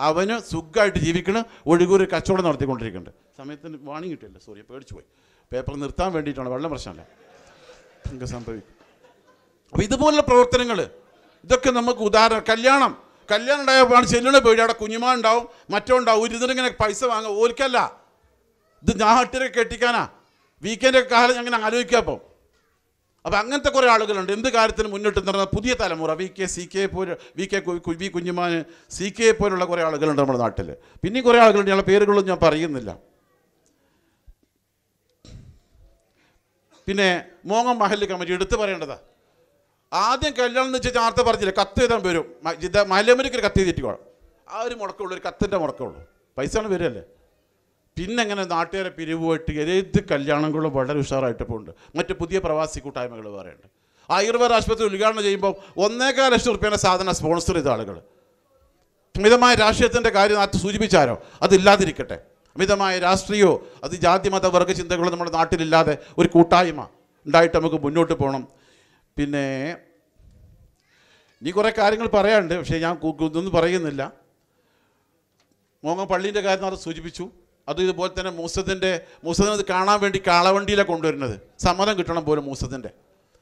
അവന് സുഖമായിട്ട് ജീവിക്കണ ഒഴുകൂരി കച്ചവടം നടത്തിക്കൊണ്ടിരിക്കുന്നുണ്ട് സമയത്തിന് വാണിംഗ് കിട്ടില്ല സോറി പേടിച്ചു പോയി പേപ്പർ നിർത്താൻ വേണ്ടിയിട്ടാണ് വെള്ളം പ്രശ്നമല്ല നിങ്ങൾക്ക് സംഭവിക്കും അപ്പോൾ ഇതുപോലുള്ള പ്രവർത്തനങ്ങൾ ഇതൊക്കെ നമുക്ക് ഉദാഹരണം കല്യാണം കല്യാണം ഉണ്ടായപ്പോഴാണ് ചെല്ലുന്ന പേടി അവിടെ കുഞ്ഞുമാൻ ഉണ്ടാവും മറ്റോ ഉണ്ടാവും ഒരു ഇതിനിങ്ങനെ പൈസ വാങ്ങുക ഓലിക്കല്ല ഇത് ഞാട്ടിനെ കെട്ടിക്കാനാ വീക്കെൻ്റെ കാലം അങ്ങനെ ആലോചിക്കുക അപ്പോൾ അപ്പം അങ്ങനത്തെ കുറേ ആളുകളുണ്ട് എന്ത് കാര്യത്തിന് മുന്നിട്ട് നിന്ന പുതിയ തലമുറ വി കെ സി കെ പോലെ V K V Kunhuman C K പോലുള്ള കുറേ ആളുകളുണ്ട് നമ്മുടെ നാട്ടിൽ പിന്നെ കുറേ ആളുകളുണ്ട് ഞങ്ങളെ പേരുകളൊന്നും ഞാൻ പറയുന്നില്ല പിന്നെ മോങ്ങം മഹല് കമ്മിറ്റി എടുത്തു പറയേണ്ടതാ ആദ്യം കല്യാണം എന്ന് വെച്ചാൽ നേരത്തെ പറഞ്ഞില്ല കത്ത് എഴുതാൻ വരും മഹലമരിക്ക് ഒരു കത്ത് എഴുതിയിട്ട് ആ ഒരു മുടക്കമുള്ളൂ ഒരു കത്തിൻ്റെ മുടക്കമുള്ളൂ പൈസയാണ് വരുമല്ലേ പിന്നെ അങ്ങനെ നാട്ടുകാരെ പിരിവുമായിട്ട് ഏത് കല്യാണങ്ങളും വളരെ ഉഷാറായിട്ട് പോകുന്നുണ്ട് മറ്റ് പുതിയ പ്രവാസി കൂട്ടായ്മകൾ വേറെയുണ്ട് ആയുർവേദ ആശുപത്രി ഉദ്ഘാടനം ചെയ്യുമ്പോൾ ഒന്നേകാൽ ലക്ഷം റുപ്യേനെ സാധനം സ്പോൺസർ ചെയ്ത ആളുകൾ മിതമായ രാഷ്ട്രീയത്തിൻ്റെ കാര്യം നാട്ടിൽ സൂചിപ്പിച്ചാരോ അതില്ലാതിരിക്കട്ടെ അമിതമായ രാഷ്ട്രീയമോ അത് ജാതി മത വർഗ ചിന്തകളോ നമ്മുടെ നാട്ടിലില്ലാതെ ഒരു കൂട്ടായ്മ ഉണ്ടായിട്ട് നമുക്ക് മുന്നോട്ട് പോകണം പിന്നെ ഇനി കുറേ കാര്യങ്ങൾ പറയാനുണ്ട് പക്ഷേ ഞാൻ ഇതൊന്നും പറയുന്നില്ല മോങ്ങ പള്ളീൻ്റെ കാര്യം അത് സൂചിപ്പിച്ചു അത് ഇതുപോലെ തന്നെ മൂസത്തിൻ്റെ മൂസത്തിനത് കാണാൻ വേണ്ടി കാളവണ്ടിയിലാണ് കൊണ്ടുവരുന്നത് സമ്മതം കിട്ടണം പോലും മൂസത്തിൻ്റെ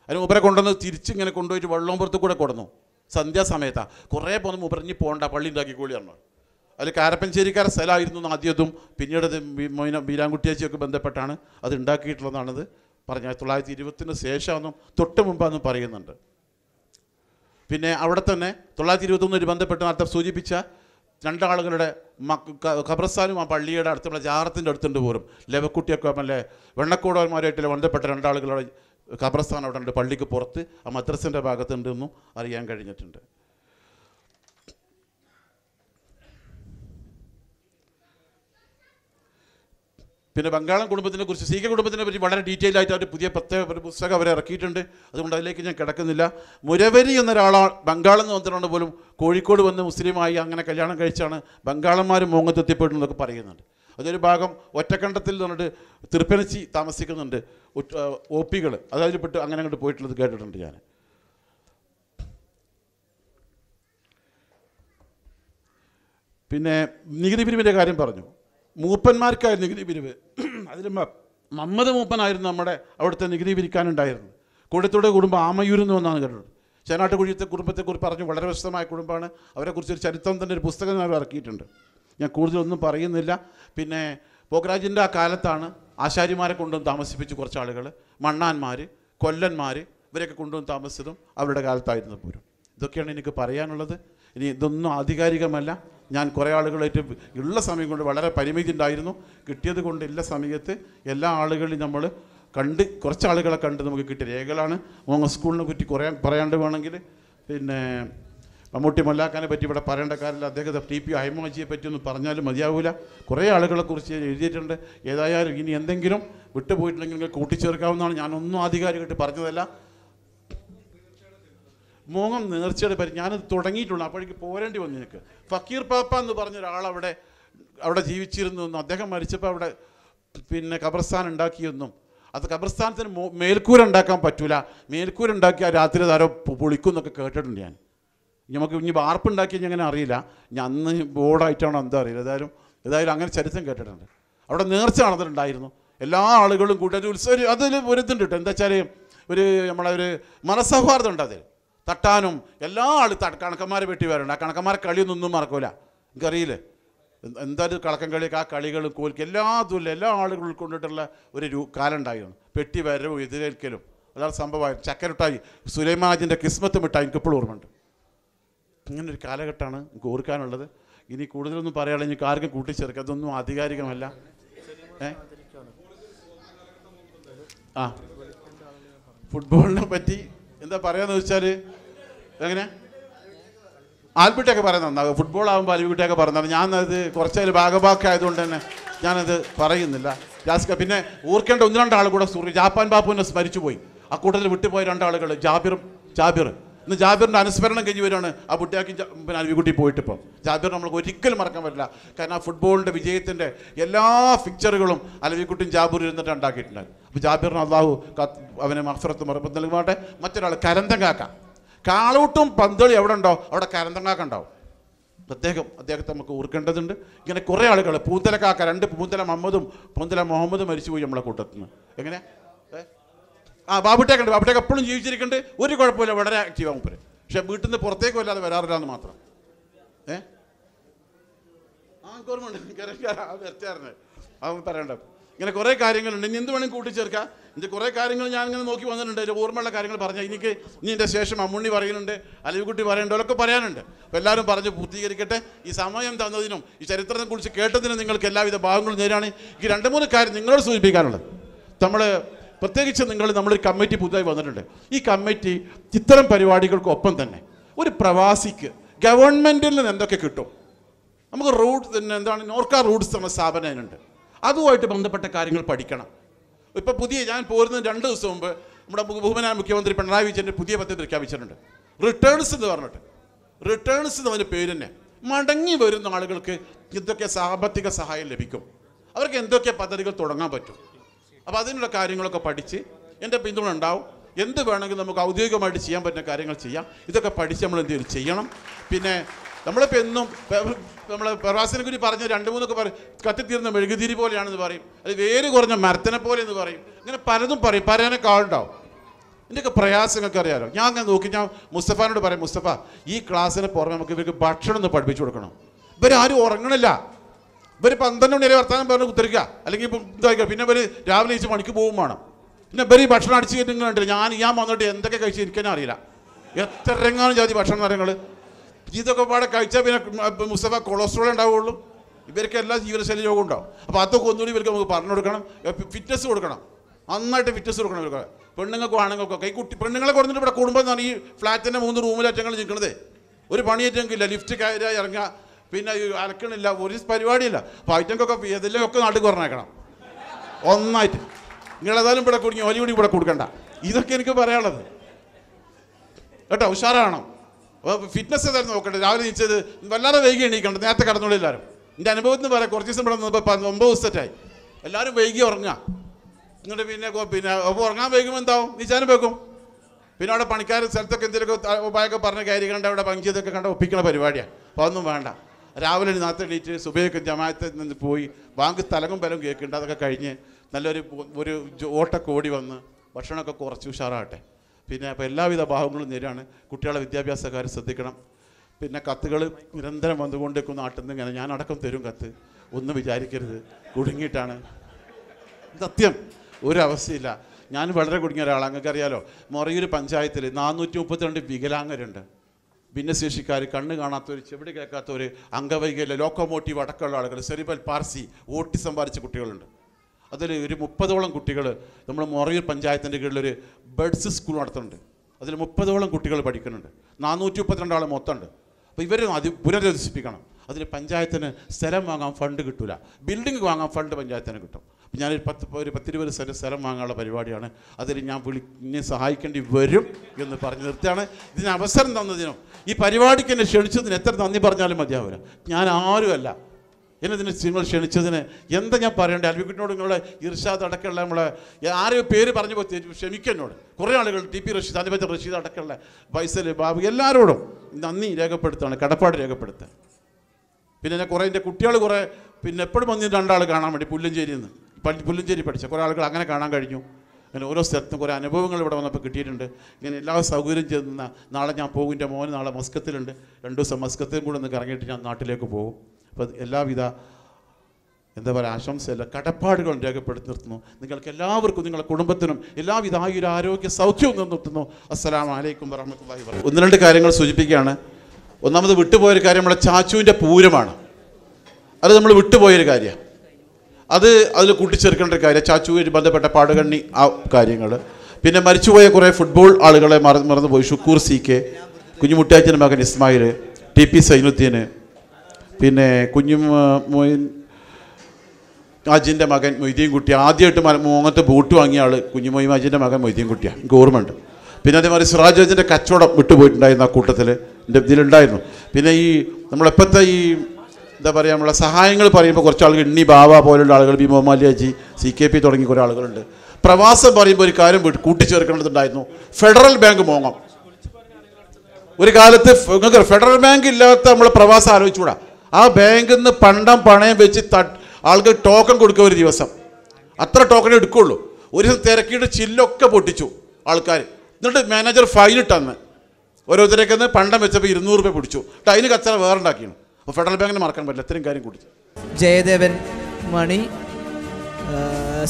അതിന് മൂപ്പരെ കൊണ്ടുവന്ന് ഇങ്ങനെ കൊണ്ടുപോയിട്ട് പുറത്ത് കൂടെ കൊടുന്നു സന്ധ്യാസമയത്താണ് കുറേ പോകുന്ന മൂപ്പറിഞ്ഞ് പോകണ്ട പള്ളി ഉണ്ടാക്കിക്കോളി പറഞ്ഞു അതിൽ കാരപ്പഞ്ചേരിക്കാരെ സ്ഥലമായിരുന്നു ആദ്യത്തും പിന്നീട് അത് മീന മീരാൻകുട്ടിയാച്ചിയൊക്കെ ബന്ധപ്പെട്ടാണ് അത് ഉണ്ടാക്കിയിട്ടുള്ളതാണത് പറഞ്ഞ തൊള്ളായിരത്തി ഇരുപത്തിന് ശേഷമെന്നും തൊട്ട് മുമ്പാന്നും പറയുന്നുണ്ട് പിന്നെ അവിടെ തന്നെ തൊള്ളായിരത്തി ഇരുപത്തൊന്നിന് ബന്ധപ്പെട്ട് നേരത്തെ സൂചിപ്പിച്ച രണ്ടാളുകളുടെ മക്ക ഖബർസ്ഥാനും ആ പള്ളിയുടെ അടുത്തുള്ള ജാറത്തിൻ്റെ അടുത്തുണ്ട് പോലും ലവക്കുട്ടിയൊക്കെ മല്ലേ വെണ്ണക്കൂടന്മാരുമായിട്ട് ബന്ധപ്പെട്ട രണ്ടാളുകളുടെ ഖബർസ്ഥാൻ അവിടെ ഉണ്ട് പള്ളിക്ക് പുറത്ത് ആ മദ്രസിൻ്റെ ഭാഗത്തുണ്ടെന്നും അറിയാൻ കഴിഞ്ഞിട്ടുണ്ട് പിന്നെ ബംഗാളം കുടുംബത്തിനെ കുറിച്ച് സീക കുടുംബത്തിനെ പറ്റി വളരെ ഡീറ്റെയിൽ ആയിട്ട് അവർ പുതിയ പ്രത്യേക ഒരു പുസ്തകം അവർ ഇറക്കിയിട്ടുണ്ട് അതുകൊണ്ട് അതിലേക്ക് ഞാൻ കിടക്കുന്നില്ല മുരവരി എന്നൊരാളാണ് ബംഗാളിൽ നിന്ന് വന്നിട്ടുണ്ട് പോലും കോഴിക്കോട് വന്ന് മുസ്ലിമായി അങ്ങനെ കല്യാണം കഴിച്ചാണ് ബംഗാളന്മാർ മൂങ്ങത്തെത്തിപ്പെടുന്നതൊക്കെ പറയുന്നുണ്ട് അതൊരു ഭാഗം ഒറ്റക്കണ്ടത്തിൽ നിന്നിട്ട് തൃപ്പനച്ചി താമസിക്കുന്നുണ്ട് ഒ പികൾ അതായത് പെട്ട് അങ്ങനെ അങ്ങോട്ട് പോയിട്ടുള്ളത് കേട്ടിട്ടുണ്ട് ഞാൻ പിന്നെ നികുതി പിരിവിൻ്റെ കാര്യം പറഞ്ഞു മൂപ്പന്മാർക്കായിരുന്നു നികുതി പിരിവ് അതിൽ മമ്മദ് മൂപ്പനായിരുന്നു നമ്മുടെ അവിടുത്തെ നികുതി പിരിക്കാനുണ്ടായിരുന്നു കൂടത്തോടെ കുടുംബം ആമയൂരെന്ന് വന്നാണ് കേട്ടത് ചേനാട്ടുകുഴിയത്തെ കുടുംബത്തെക്കുറിച്ച് പറഞ്ഞു വളരെ വ്യസ്തമായ കുടുംബമാണ് അവരെക്കുറിച്ച് ഒരു ചരിത്രം തന്നെ ഒരു പുസ്തകം ഞാൻ ഇറക്കിയിട്ടുണ്ട് ഞാൻ കൂടുതലൊന്നും പറയുന്നില്ല പിന്നെ പോക്രാജിൻ്റെ ആ കാലത്താണ് ആശാരിമാരെ കൊണ്ടുവന്ന് താമസിപ്പിച്ച് കുറച്ച് ആളുകൾ മണ്ണാന്മാർ കൊല്ലന്മാർ ഇവരെയൊക്കെ കൊണ്ടുവന്ന് താമസിച്ചതും അവരുടെ കാലത്തായിരുന്നു പോരും ഇതൊക്കെയാണ് എനിക്ക് പറയാനുള്ളത് ഇനി ഇതൊന്നും ആധികാരികമല്ല ഞാൻ കുറേ ആളുകളായിട്ട് ഉള്ള സമയം കൊണ്ട് വളരെ പരിമിതി ഉണ്ടായിരുന്നു കിട്ടിയത് കൊണ്ട് എല്ലാ സമയത്ത് എല്ലാ ആളുകളെയും നമ്മൾ കണ്ട് കുറച്ച് ആളുകളെ കണ്ട് നമുക്ക് കിട്ടിയ രേഖകളാണ് മോങ്ങ സ്കൂളിനെ പറ്റി കുറേ പറയാണ്ട് വേണമെങ്കിൽ പിന്നെ മമ്മൂട്ടി മല്ലാക്കാനെ പറ്റി ഇവിടെ പറയേണ്ട കാര്യമില്ല അദ്ദേഹത്തെ ടി പി ഹൈമോജിയെ പറ്റിയൊന്നും പറഞ്ഞാലും മതിയാവില്ല കുറേ ആളുകളെക്കുറിച്ച് എഴുതിയിട്ടുണ്ട് ഏതായാലും ഇനി എന്തെങ്കിലും വിട്ടുപോയിട്ടുണ്ടെങ്കിൽ കൂട്ടിച്ചേർക്കാവുന്നതാണ് ഞാനൊന്നും ആധികാരികമായിട്ട് പറഞ്ഞതല്ല മോഹം നേർച്ചയുടെ പരി ഞാനത് തുടങ്ങിയിട്ടുള്ള അപ്പോഴേക്ക് പോരേണ്ടി വന്നു എനിക്ക് ഫക്കീർ പാപ്പ എന്ന് പറഞ്ഞ ഒരാൾ അവിടെ അവിടെ ജീവിച്ചിരുന്നു എന്നും അദ്ദേഹം മരിച്ചപ്പോൾ അവിടെ പിന്നെ കബർസ്ഥാൻ ഉണ്ടാക്കിയെന്നും അത് മോ മേൽക്കൂര ഉണ്ടാക്കാൻ പറ്റൂല മേൽക്കൂര ഉണ്ടാക്കിയ രാത്രി താരോ പൊളിക്കും എന്നൊക്കെ കേട്ടിട്ടുണ്ട് ഞാൻ നമുക്ക് ഇനി വാർപ്പുണ്ടാക്കി ഉണ്ടാക്കിയെന്ന് അങ്ങനെ അറിയില്ല ഞാൻ അന്ന് ബോർഡായിട്ടാണോ എന്താ അറിയില്ല ഏതായാലും ഏതായാലും അങ്ങനെ ചരിത്രം കേട്ടിട്ടുണ്ട് അവിടെ നേർച്ച നടന്നിട്ടുണ്ടായിരുന്നു എല്ലാ ആളുകളും കൂട്ടി ഒരു ഉത്സവം അതിൽ ഒരു ഇതുണ്ട് കേട്ടോ എന്താ വെച്ചാൽ ഒരു നമ്മളെ ഒരു മനസ്സൗഹാർദ്ദം ഉണ്ട് അതിൽ തട്ടാനും എല്ലാ ആൾ കണക്കന്മാരെ വെട്ടി വരണ്ട് ആ കണക്കന്മാരെ കളിയൊന്നും മറക്കൂല എനിക്കറിയില്ല എന്തായാലും കളക്കം കളിയൊക്കെ ആ കളികളും കോലിക്ക് എല്ലാതുമില്ല എല്ലാ ആളുകളും ഉൾക്കൊണ്ടിട്ടുള്ള ഒരു രൂ കാലം ഉണ്ടായിരുന്നു പെട്ടി വരവും എതിരേൽക്കലും അതാണ് സംഭവമായിരുന്നു ചക്കരട്ടായി സുലൈമാജിൻ്റെ കിസ്മത്ത് മിട്ടായി എനിക്ക് ഇപ്പോഴും ഓർമ്മയുണ്ട് ഇങ്ങനൊരു കാലഘട്ടമാണ് എനിക്ക് ഓർക്കാനുള്ളത് ഇനി കൂടുതലൊന്നും പറയുകയാണെങ്കിൽ എനിക്ക് ആർക്കും കൂട്ടിച്ചേർക്കുക അതൊന്നും ആധികാരികമല്ല ഏ ആ ഫുട്ബോളിനെ പറ്റി എന്താ പറയാന്ന് വെച്ചാൽ എങ്ങനെ ആൽബിട്ടൊക്കെ പറയുന്നത് ഫുട്ബോൾ ആകുമ്പോൾ ആൽബിട്ടൊക്കെ പറയുന്നത് ഞാനത് കുറച്ചതിൽ ഭാഗഭാക്കായതുകൊണ്ട് തന്നെ ഞാനത് പറയുന്നില്ല ജാസ്ക പിന്നെ ഓർക്കേണ്ട ഒന്ന് രണ്ടാൾ കൂടെ സുറി ജാപ്പാൻ ബാപ്പുവിനെ സ്മരിച്ചു പോയി ആ കൂട്ടത്തിൽ വിട്ടുപോയ രണ്ടാളുകൾ ജാബിറും ജാബിർ ഇന്ന് ജാബിറിൻ്റെ അനുസ്മരണം കഴിഞ്ഞ് വരുവാണ് ആ കുട്ടിയാക്കി പിന്നെ പോയിട്ട് പോയിട്ടിപ്പം ജാബിർ നമ്മൾ ഒരിക്കലും മറക്കാൻ പറ്റില്ല കാരണം ആ ഫുട്ബോളിൻ്റെ വിജയത്തിൻ്റെ എല്ലാ പിക്ചറുകളും അലവിക്കുട്ടിയും ജാബിർ ഇരുന്നിട്ട് ഉണ്ടാക്കിയിട്ടുണ്ട് അപ്പോൾ ജാബിറിന് അള്ളാഹു അവനെ മഫറത്ത് മറുപടി നൽകുമാട്ടെ മറ്റൊരാൾ കരന്തങ്കാക്ക കാളൂട്ടും പന്തളി എവിടെ ഉണ്ടോ അവിടെ കരന്തങ്കാക്ക ഉണ്ടാവും അദ്ദേഹം അദ്ദേഹത്തെ നമുക്ക് ഓർക്കേണ്ടതുണ്ട് ഇങ്ങനെ കുറേ ആളുകൾ പൂന്തല കാക്ക രണ്ട് പൂന്തല മുഹമ്മദും പൂന്തല മുഹമ്മദും മരിച്ചുപോയി നമ്മളെ കൂട്ടത്തിൽ എങ്ങനെ ആ ബാബുട്ടേക്കുണ്ട് ബാബുട്ടേക്ക് എപ്പോഴും ജീവിച്ചിരിക്കുന്നുണ്ട് ഒരു കുഴപ്പമില്ല വളരെ ആക്റ്റീവാണ് മുപ്പര് പക്ഷെ വീട്ടിൽ നിന്ന് പുറത്തേക്ക് വല്ലാതെ വരാറില്ല എന്ന് മാത്രം ഏ ആ ഓർമ്മയുണ്ട് പറയണ്ട ഇങ്ങനെ കുറേ കാര്യങ്ങളുണ്ട് ഇനി എന്ത് വേണമെങ്കിൽ കൂട്ടിച്ചേർക്കാം ഇത് കുറേ കാര്യങ്ങൾ ഞാൻ ഇങ്ങനെ നോക്കി വന്നിട്ടുണ്ട് ഒരു ഓർമ്മയുള്ള കാര്യങ്ങൾ പറഞ്ഞാൽ എനിക്ക് ഇനി എൻ്റെ ശേഷം അമ്മുണ്ണി പറയുന്നുണ്ട് അലവിക്കുട്ടി പറയുന്നുണ്ട് അതൊക്കെ പറയാനുണ്ട് അപ്പോൾ എല്ലാവരും പറഞ്ഞ് പൂർത്തീകരിക്കട്ടെ ഈ സമയം തന്നതിനും ഈ ചരിത്രത്തെ കുറിച്ച് കേട്ടതിനും നിങ്ങൾക്ക് എല്ലാവിധ ഭാഗങ്ങളും നേരാണ് ഈ രണ്ട് മൂന്ന് കാര്യം നിങ്ങളോട് സൂചിപ്പിക്കാനുള്ളത് നമ്മൾ പ്രത്യേകിച്ച് നിങ്ങൾ നമ്മളൊരു കമ്മിറ്റി പുതുതായി വന്നിട്ടുണ്ട് ഈ കമ്മിറ്റി ഇത്തരം പരിപാടികൾക്കൊപ്പം തന്നെ ഒരു പ്രവാസിക്ക് ഗവൺമെൻറ്റിൽ നിന്ന് എന്തൊക്കെ കിട്ടും നമുക്ക് റൂട്ട് തന്നെ എന്താണ് നോർക്ക റൂട്ട്സ് എന്ന സ്ഥാപനമുണ്ട് അതുമായിട്ട് ബന്ധപ്പെട്ട കാര്യങ്ങൾ പഠിക്കണം ഇപ്പോൾ പുതിയ ഞാൻ പോരുന്ന രണ്ട് ദിവസം മുമ്പ് നമ്മുടെ ബഹുമാനായ മുഖ്യമന്ത്രി പിണറായി വിജയൻ്റെ പുതിയ പദ്ധതി പ്രഖ്യാപിച്ചിട്ടുണ്ട് റിട്ടേൺസ് എന്ന് പറഞ്ഞിട്ട് റിട്ടേൺസ് എന്നതിൻ്റെ പേര് തന്നെ മടങ്ങി വരുന്ന ആളുകൾക്ക് എന്തൊക്കെ സാമ്പത്തിക സഹായം ലഭിക്കും അവർക്ക് എന്തൊക്കെ പദ്ധതികൾ തുടങ്ങാൻ പറ്റും അപ്പോൾ അതിനുള്ള കാര്യങ്ങളൊക്കെ പഠിച്ച് എൻ്റെ പിന്തുണ ഉണ്ടാവും എന്ത് വേണമെങ്കിലും നമുക്ക് ഔദ്യോഗികമായിട്ട് ചെയ്യാൻ പറ്റുന്ന കാര്യങ്ങൾ ചെയ്യാം ഇതൊക്കെ പഠിച്ച് നമ്മൾ എന്തെങ്കിലും ചെയ്യണം പിന്നെ നമ്മളിപ്പോൾ എന്നും നമ്മൾ പ്രവാസിനെ കുറിച്ച് പറഞ്ഞ രണ്ട് മൂന്നൊക്കെ പറയും കത്തിത്തീർന്ന മെഴുകുതിരി പോലെയാണെന്ന് പറയും അത് വേര് കുറഞ്ഞ മരത്തിനെ പോലെ എന്ന് പറയും ഇങ്ങനെ പലതും പറയും പരനേക്കാളുണ്ടാവും ഇതിൻ്റെയൊക്കെ പ്രയാസങ്ങൾക്ക് അറിയാമല്ലോ ഞാൻ അങ്ങനെ നോക്കി ഞാൻ മുസ്തഫാനോട് പറയും മുസ്തഫ ഈ ക്ലാസ്സിന് പുറമെ നമുക്ക് ഇവർക്ക് ഭക്ഷണം ഒന്ന് പഠിപ്പിച്ചു കൊടുക്കണം ഇവരാരും ഉറങ്ങണില്ല ഇവർ പന്ത്രണ്ട് മണി വരെ വർത്തമാനം പറഞ്ഞ് കുത്തിരിക്കുക അല്ലെങ്കിൽ ഇതാക്കുക പിന്നെ ഇവർ രാവിലെ കഴിച്ച് പണിക്ക് പോകും വേണം പിന്നെ ഇവർ ഭക്ഷണം അടിച്ച് കഴിഞ്ഞു കണ്ടില്ല ഞാൻ ഞാൻ വന്നിട്ട് എന്തൊക്കെ കഴിച്ച് എനിക്കെന്നെ അറിയില്ല എത്ര രംഗാണ് ജാതി ഭക്ഷണം നിറങ്ങൾ ഇതൊക്കെ പാടെ കഴിച്ചാൽ പിന്നെ മുസ്തഫ കൊളസ്ട്രോൾ ഉണ്ടാവുള്ളൂ ഇവർക്ക് എല്ലാ ജീവിതശൈലി രോഗം ഉണ്ടാവും അപ്പോൾ അതൊക്കെ ഒന്നുകൂടി ഇവർക്ക് നമുക്ക് പറഞ്ഞു കൊടുക്കണം ഫിറ്റ്നസ് കൊടുക്കണം നന്നായിട്ട് ഫിറ്റ്നസ് കൊടുക്കണം ഇവർക്ക് പെണ്ണുങ്ങൾക്കും ആണുങ്ങൾക്കും ഒക്കെ ഈ കുട്ടി പെണ്ണുങ്ങളെ കുറഞ്ഞിട്ട് ഇവിടെ കുടുംബം എന്ന് പറഞ്ഞാൽ ഈ ഫ്ലാറ്റിൻ്റെ മൂന്ന് റൂമിലേറ്റങ്ങൾ നിൽക്കണതേ ഒരു പണിയേറ്റെങ്കില്ല ലിഫ്റ്റ് കയറി ഇറങ്ങുക പിന്നെ അലക്കണില്ല ഒരു പരിപാടിയില്ല അപ്പോൾ ഐറ്റങ്ങൾക്കൊക്കെ ഏതെല്ലാം നാട്ടിൽ കുറഞ്ഞേക്കണം ഒന്നായിട്ട് ഏതായാലും ഇവിടെ കുടുങ്ങി ഓലി കൂടി ഇവിടെ കൊടുക്കണ്ട ഇതൊക്കെ എനിക്ക് പറയാനുള്ളത് കേട്ടോ ഉഷാറാണോ ഫിറ്റ്നസ് ഏതായിരുന്നു നോക്കട്ടെ രാവിലെ നീച്ചത് വല്ലാതെ വൈകി എണീക്കണ്ട നേരത്തെ കടന്നോളൂ എല്ലാവരും എൻ്റെ അനുഭവത്തിന് പറയാം കുറച്ച് ദിവസം ഇവിടെ നിന്നപ്പോൾ ഒമ്പത് ദിവസത്തെറ്റായി എല്ലാവരും വൈകി ഉറങ്ങുക എന്നിട്ട് പിന്നെ പിന്നെ അപ്പോൾ ഉറങ്ങാൻ വൈകുമ്പോൾ എന്താവും നീച്ചാനും വെക്കും പിന്നെ അവിടെ പണിക്കാർ സ്ഥലത്തൊക്കെ എന്തെങ്കിലുമൊക്കെ ഉപായൊക്കെ പറഞ്ഞ് കയറി കണ്ട അവിടെ പങ്കിയതൊക്കെ കണ്ട ഒപ്പിക്കണ പരിപാടിയാണ് അപ്പോൾ അതൊന്നും വേണ്ട രാവിലെ നാത്തെണീറ്റ് സുബയൊക്കെ ജമാഅത്തിൽ നിന്ന് പോയി ബാങ്ക് തലകും ബലവും കേൾക്കുന്നുണ്ട് അതൊക്കെ കഴിഞ്ഞ് നല്ലൊരു ഒരു ഓട്ടൊക്കെ ഓടി വന്ന് ഭക്ഷണമൊക്കെ കുറച്ച് ഉഷാറാകട്ടെ പിന്നെ അപ്പോൾ എല്ലാവിധ ഭാഗങ്ങളും നേരെയാണ് കുട്ടികളെ വിദ്യാഭ്യാസക്കാർ ശ്രദ്ധിക്കണം പിന്നെ കത്തുകൾ നിരന്തരം വന്നുകൊണ്ടിരിക്കും നാട്ടിൽ നിന്ന് ഇങ്ങനെ ഞാനടക്കം തരും കത്ത് ഒന്നും വിചാരിക്കരുത് കുടുങ്ങിയിട്ടാണ് സത്യം ഒരവസ്ഥയില്ല ഞാൻ വളരെ കുടുങ്ങിയ ഒരാളാണ് അറിയാലോ മൊറയൂർ പഞ്ചായത്തിൽ നാനൂറ്റി മുപ്പത്തിരണ്ട് വികലാംഗരുണ്ട് ഭിന്നശേഷിക്കാർ കണ്ണ് കാണാത്തവർ ചെവിടി കേൾക്കാത്തവർ അംഗവൈകല്യ ലോക്കോമോട്ടീവ് അടക്കമുള്ള ആളുകൾ സെറിബൽ പാർസി ഓട്ടി ബാധിച്ച കുട്ടികളുണ്ട് അതിൽ ഒരു മുപ്പതോളം കുട്ടികൾ നമ്മൾ മൊറയൂർ പഞ്ചായത്തിൻ്റെ കീഴിലൊരു ബേഡ്സ് സ്കൂൾ നടത്തുന്നുണ്ട് അതിൽ മുപ്പതോളം കുട്ടികൾ പഠിക്കുന്നുണ്ട് നാനൂറ്റി മുപ്പത്തിരണ്ട് ആൾ മൊത്തമുണ്ട് അപ്പോൾ ഇവരെ അത് പുനരധിവസിപ്പിക്കണം അതിന് പഞ്ചായത്തിന് സ്ഥലം വാങ്ങാൻ ഫണ്ട് കിട്ടില്ല ബിൽഡിംഗ് വാങ്ങാൻ ഫണ്ട് പഞ്ചായത്തിന് കിട്ടും ഞാനൊരു പത്ത് ഒരു പത്തിരുപത് സ്ഥലം സ്ഥലം വാങ്ങാനുള്ള പരിപാടിയാണ് അതിൽ ഞാൻ വിളി എന്നെ സഹായിക്കേണ്ടി വരും എന്ന് പറഞ്ഞ് നിർത്തിയാണ് ഇതിന് അവസരം തന്നതിനോ ഈ പരിപാടിക്ക് എന്നെ ക്ഷണിച്ചതിന് എത്ര നന്ദി പറഞ്ഞാലും മതിയാവില്ല ഞാൻ ആരുമല്ല എന്നെ ഇതിന് നിങ്ങൾ ക്ഷണിച്ചതിന് എന്താ ഞാൻ പറയണ്ടേ അൽവിക്കുട്ടിനോട് നിങ്ങളുടെ ഇർഷാദ് അടക്കമുള്ള നമ്മളെ ആരെയും പേര് പറഞ്ഞു പോയി ക്ഷമിക്കുന്നോട് കുറേ ആളുകൾ ടി പി റഷീദ് അതിപ്പറ്റി റഷീദ് അടക്കമുള്ള ഫൈസൽ ബാബു എല്ലാവരോടും നന്ദി രേഖപ്പെടുത്താണ് കടപ്പാട് രേഖപ്പെടുത്തുക പിന്നെ ഞാൻ കുറേ എൻ്റെ കുട്ടികൾ കുറേ പിന്നെ എപ്പോഴും വന്നിട്ട് രണ്ടാൾ കാണാൻ വേണ്ടി പുല്ലഞ്ചേരിയിൽ നിന്ന് പുല്ലുംചേരി പഠിച്ച കുറേ ആളുകൾ അങ്ങനെ കാണാൻ കഴിഞ്ഞു അങ്ങനെ ഓരോ സ്ഥലത്തും കുറേ അനുഭവങ്ങൾ ഇവിടെ വന്നപ്പോൾ കിട്ടിയിട്ടുണ്ട് ഇങ്ങനെ എല്ലാ സൗകര്യം ചെന്ന നാളെ ഞാൻ പോകും എൻ്റെ മോൻ നാളെ മസ്കത്തിലുണ്ട് രണ്ട് ദിവസം മസ്കത്തിലും കൂടെ ഒന്ന് കറങ്ങിയിട്ട് ഞാൻ നാട്ടിലേക്ക് പോകും അപ്പോൾ എല്ലാവിധ എന്താ പറയുക ആശംസയല്ല കടപ്പാടുകൾ രേഖപ്പെടുത്തി നിർത്തുന്നു നിങ്ങൾക്ക് എല്ലാവർക്കും നിങ്ങളുടെ കുടുംബത്തിനും എല്ലാവിധ ആയുര ആരോഗ്യ സൗഖ്യവും നിർത്തുന്നു അസ്സലാം വലൈക്കും വറഹമുല്ലാഹി വർക്കും ഒന്ന് രണ്ട് കാര്യങ്ങൾ സൂചിപ്പിക്കുകയാണ് ഒന്നാമത് വിട്ടുപോയൊരു കാര്യം നമ്മുടെ ചാച്ചുവിൻ്റെ പൂരമാണ് അത് നമ്മൾ വിട്ടുപോയൊരു കാര്യമാണ് അത് അതിൽ കൂട്ടിച്ചേർക്കേണ്ട ഒരു കാര്യം ചാച്ചുവിൽ ബന്ധപ്പെട്ട പാടുകണ്ണി ആ കാര്യങ്ങൾ പിന്നെ മരിച്ചുപോയ കുറേ ഫുട്ബോൾ ആളുകളെ മറന്ന് മറന്നുപോയി ഷുക്കൂർ സി കെ കുഞ്ഞുമുട്ടാച്ചൻ്റെ മകൻ ഇസ്മായിൽ ടി പി സൈനുദ്ദീൻ പിന്നെ കുഞ്ഞു മൊയിൻ അജിൻ്റെ മകൻ മൊയ്തീൻ കുട്ടി ആദ്യമായിട്ട് മോങ്ങത്ത് ബൂട്ട് വാങ്ങിയ ആൾ കുഞ്ഞുമൊയ്യും അജിൻ്റെ മകൻ മൊയ്തീൻ കുട്ടിയാണ് എനിക്ക് ഓർമ്മയുണ്ട് പിന്നെ അതേമാതിരി സിറാജ് അജിൻ്റെ കച്ചവടം വിട്ടുപോയിട്ടുണ്ടായിരുന്നു ആ കൂട്ടത്തിൽ എൻ്റെ ഇതിലുണ്ടായിരുന്നു പിന്നെ ഈ നമ്മളെപ്പോഴത്തെ ഈ എന്താ പറയുക നമ്മളെ സഹായങ്ങൾ പറയുമ്പോൾ കുറച്ച് ആളുകൾ ഇണ്ണി ബാബ പോലുള്ള ആളുകൾ B Mohammed C K P തുടങ്ങിയ കുറേ ആളുകളുണ്ട് പ്രവാസം പറയുമ്പോൾ ഒരു കാര്യം കൂട്ടിച്ചേർക്കേണ്ടതുണ്ടായിരുന്നു ഫെഡറൽ ബാങ്ക് മോങ്ങം ഒരു കാലത്ത് നിങ്ങൾക്ക് ഫെഡറൽ ബാങ്ക് ഇല്ലാത്ത നമ്മൾ പ്രവാസം ആലോചിച്ചുകൂടാ ആ ബാങ്കിൽ നിന്ന് പണ്ടം പണയം വെച്ച് ആൾക്ക് ടോക്കൺ കൊടുക്കുക ഒരു ദിവസം അത്ര ടോക്കൺ എടുക്കുള്ളൂ ഒരു ദിവസം തിരക്കിയിട്ട് ചില്ലൊക്കെ പൊട്ടിച്ചു ആൾക്കാർ എന്നിട്ട് മാനേജർ ഫൈൻ ഇട്ടന്ന് ഓരോരുത്തരേക്കെന്ന് പണ്ടം വെച്ചപ്പോൾ ഇരുന്നൂറ് രൂപ പിടിച്ചു അതിന് കച്ചറ വേറെ ഉണ്ടാക്കിയാണ് അപ്പോൾ ഫെഡറൽ ബാങ്കിന് മറക്കാൻ പറ്റില്ല ഇത്രയും കാര്യം കൂടി ജയദേവൻ മണി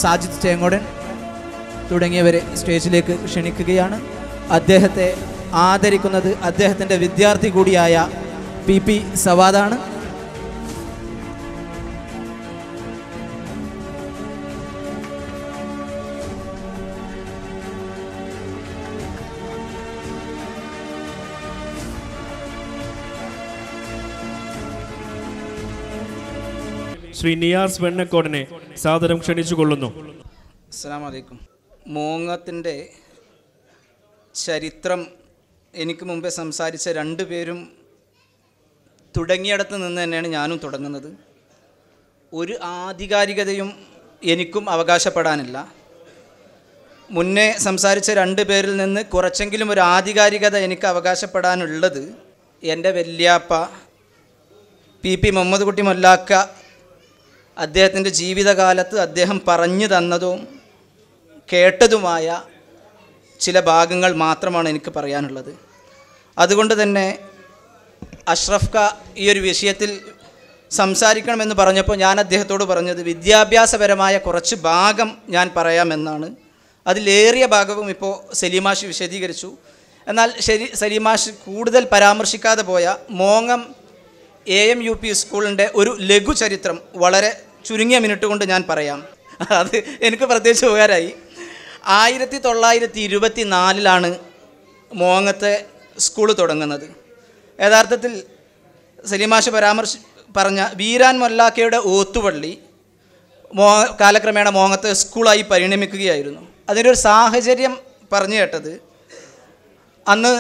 സാജിദ് ചേങ്ങോടൻ തുടങ്ങിയവരെ സ്റ്റേജിലേക്ക് ക്ഷണിക്കുകയാണ് അദ്ദേഹത്തെ ആദരിക്കുന്നത് അദ്ദേഹത്തിൻ്റെ വിദ്യാർത്ഥി കൂടിയായ പി പി സവാദാണ് ശ്രീ നിയാസ് വെണ്ണക്കോടനെ സാദരം ക്ഷണിച്ചുകൊള്ളുന്നു അസ്സാം വലൈക്കും മോങ്ങത്തിൻ്റെ ചരിത്രം എനിക്ക് മുമ്പേ സംസാരിച്ച രണ്ടു പേരും തുടങ്ങിയടത്ത് നിന്ന് തന്നെയാണ് ഞാനും തുടങ്ങുന്നത് ഒരു ആധികാരികതയും എനിക്കും അവകാശപ്പെടാനില്ല മുന്നേ സംസാരിച്ച രണ്ട് പേരിൽ നിന്ന് കുറച്ചെങ്കിലും ഒരു ആധികാരികത എനിക്ക് അവകാശപ്പെടാനുള്ളത് എൻ്റെ വല്യാപ്പ പി പി മുഹമ്മദ് കുട്ടി മൊല്ലാക്ക അദ്ദേഹത്തിൻ്റെ ജീവിതകാലത്ത് അദ്ദേഹം പറഞ്ഞു തന്നതും കേട്ടതുമായ ചില ഭാഗങ്ങൾ മാത്രമാണ് എനിക്ക് പറയാനുള്ളത് അതുകൊണ്ട് തന്നെ അഷ്റഫ് ക ഈ ഒരു വിഷയത്തിൽ സംസാരിക്കണമെന്ന് പറഞ്ഞപ്പോൾ ഞാൻ അദ്ദേഹത്തോട് പറഞ്ഞത് വിദ്യാഭ്യാസപരമായ കുറച്ച് ഭാഗം ഞാൻ പറയാമെന്നാണ് അതിലേറിയ ഭാഗവും ഇപ്പോൾ സലീമാഷി വിശദീകരിച്ചു എന്നാൽ ശരി സലീമാഷി കൂടുതൽ പരാമർശിക്കാതെ പോയ മോങ്ങം എ എം യു പി സ്കൂളിൻ്റെ ഒരു ലഘുചരിത്രം വളരെ ചുരുങ്ങിയ മിനിറ്റ് കൊണ്ട് ഞാൻ പറയാം അത് എനിക്ക് പ്രത്യേകിച്ച് ഉപകാരമായി ആയിരത്തി തൊള്ളായിരത്തി ഇരുപത്തി നാലിലാണ് മോങ്ങത്തെ സ്കൂൾ തുടങ്ങുന്നത് യഥാർത്ഥത്തിൽ സലീമാഷ് പരാമർശ പറഞ്ഞ വീരാൻ മൊല്ലാക്കയുടെ ഓത്തുപള്ളി മോ കാലക്രമേണ മോങ്ങത്തെ സ്കൂളായി പരിണമിക്കുകയായിരുന്നു അതിൻ്റെ ഒരു സാഹചര്യം പറഞ്ഞു കേട്ടത് അന്ന്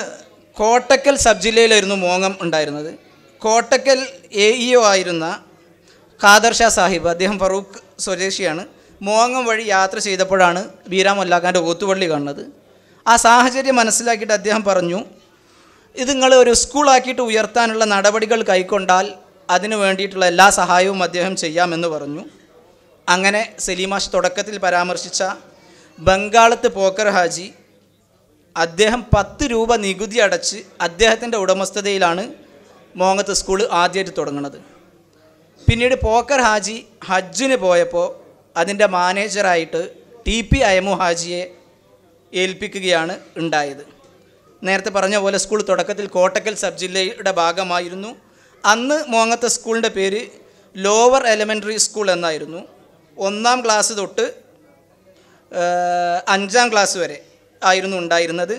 കോട്ടക്കൽ സബ് ജില്ലയിലായിരുന്നു മോങ്ങം ഉണ്ടായിരുന്നത് കോട്ടക്കൽ എ ഇ ഒ ആയിരുന്ന ഖാദർ ഷാ സാഹിബ് അദ്ദേഹം ഫറൂഖ് സ്വദേശിയാണ് മോങ്ങം വഴി യാത്ര ചെയ്തപ്പോഴാണ് ബീരാമല്ലാക്കാൻ്റെ ഓത്തുപള്ളി കാണുന്നത് ആ സാഹചര്യം മനസ്സിലാക്കിയിട്ട് അദ്ദേഹം പറഞ്ഞു ഇത് നിങ്ങൾ ഒരു സ്കൂളാക്കിയിട്ട് ഉയർത്താനുള്ള നടപടികൾ കൈക്കൊണ്ടാൽ അതിനു വേണ്ടിയിട്ടുള്ള എല്ലാ സഹായവും അദ്ദേഹം ചെയ്യാമെന്ന് പറഞ്ഞു അങ്ങനെ സലീമാഷ് തുടക്കത്തിൽ പരാമർശിച്ച ബംഗാളത്ത് പോക്കർ ഹാജി അദ്ദേഹം പത്ത് രൂപ നികുതി അടച്ച് അദ്ദേഹത്തിൻ്റെ ഉടമസ്ഥതയിലാണ് മോങ്ങത്ത് സ്കൂൾ ആദ്യമായിട്ട് തുടങ്ങണത് പിന്നീട് പോക്കർ ഹാജി ഹജ്ജിന് പോയപ്പോൾ അതിൻ്റെ മാനേജറായിട്ട് ടി പി അയമു ഹാജിയെ ഏൽപ്പിക്കുകയാണ് ഉണ്ടായത് നേരത്തെ പറഞ്ഞ പോലെ സ്കൂൾ തുടക്കത്തിൽ കോട്ടക്കൽ സബ് ജില്ലയുടെ ഭാഗമായിരുന്നു അന്ന് മോങ്ങത്തെ സ്കൂളിൻ്റെ പേര് ലോവർ എലമെൻ്ററി സ്കൂൾ എന്നായിരുന്നു ഒന്നാം ക്ലാസ് തൊട്ട് അഞ്ചാം ക്ലാസ് വരെ ആയിരുന്നു ഉണ്ടായിരുന്നത്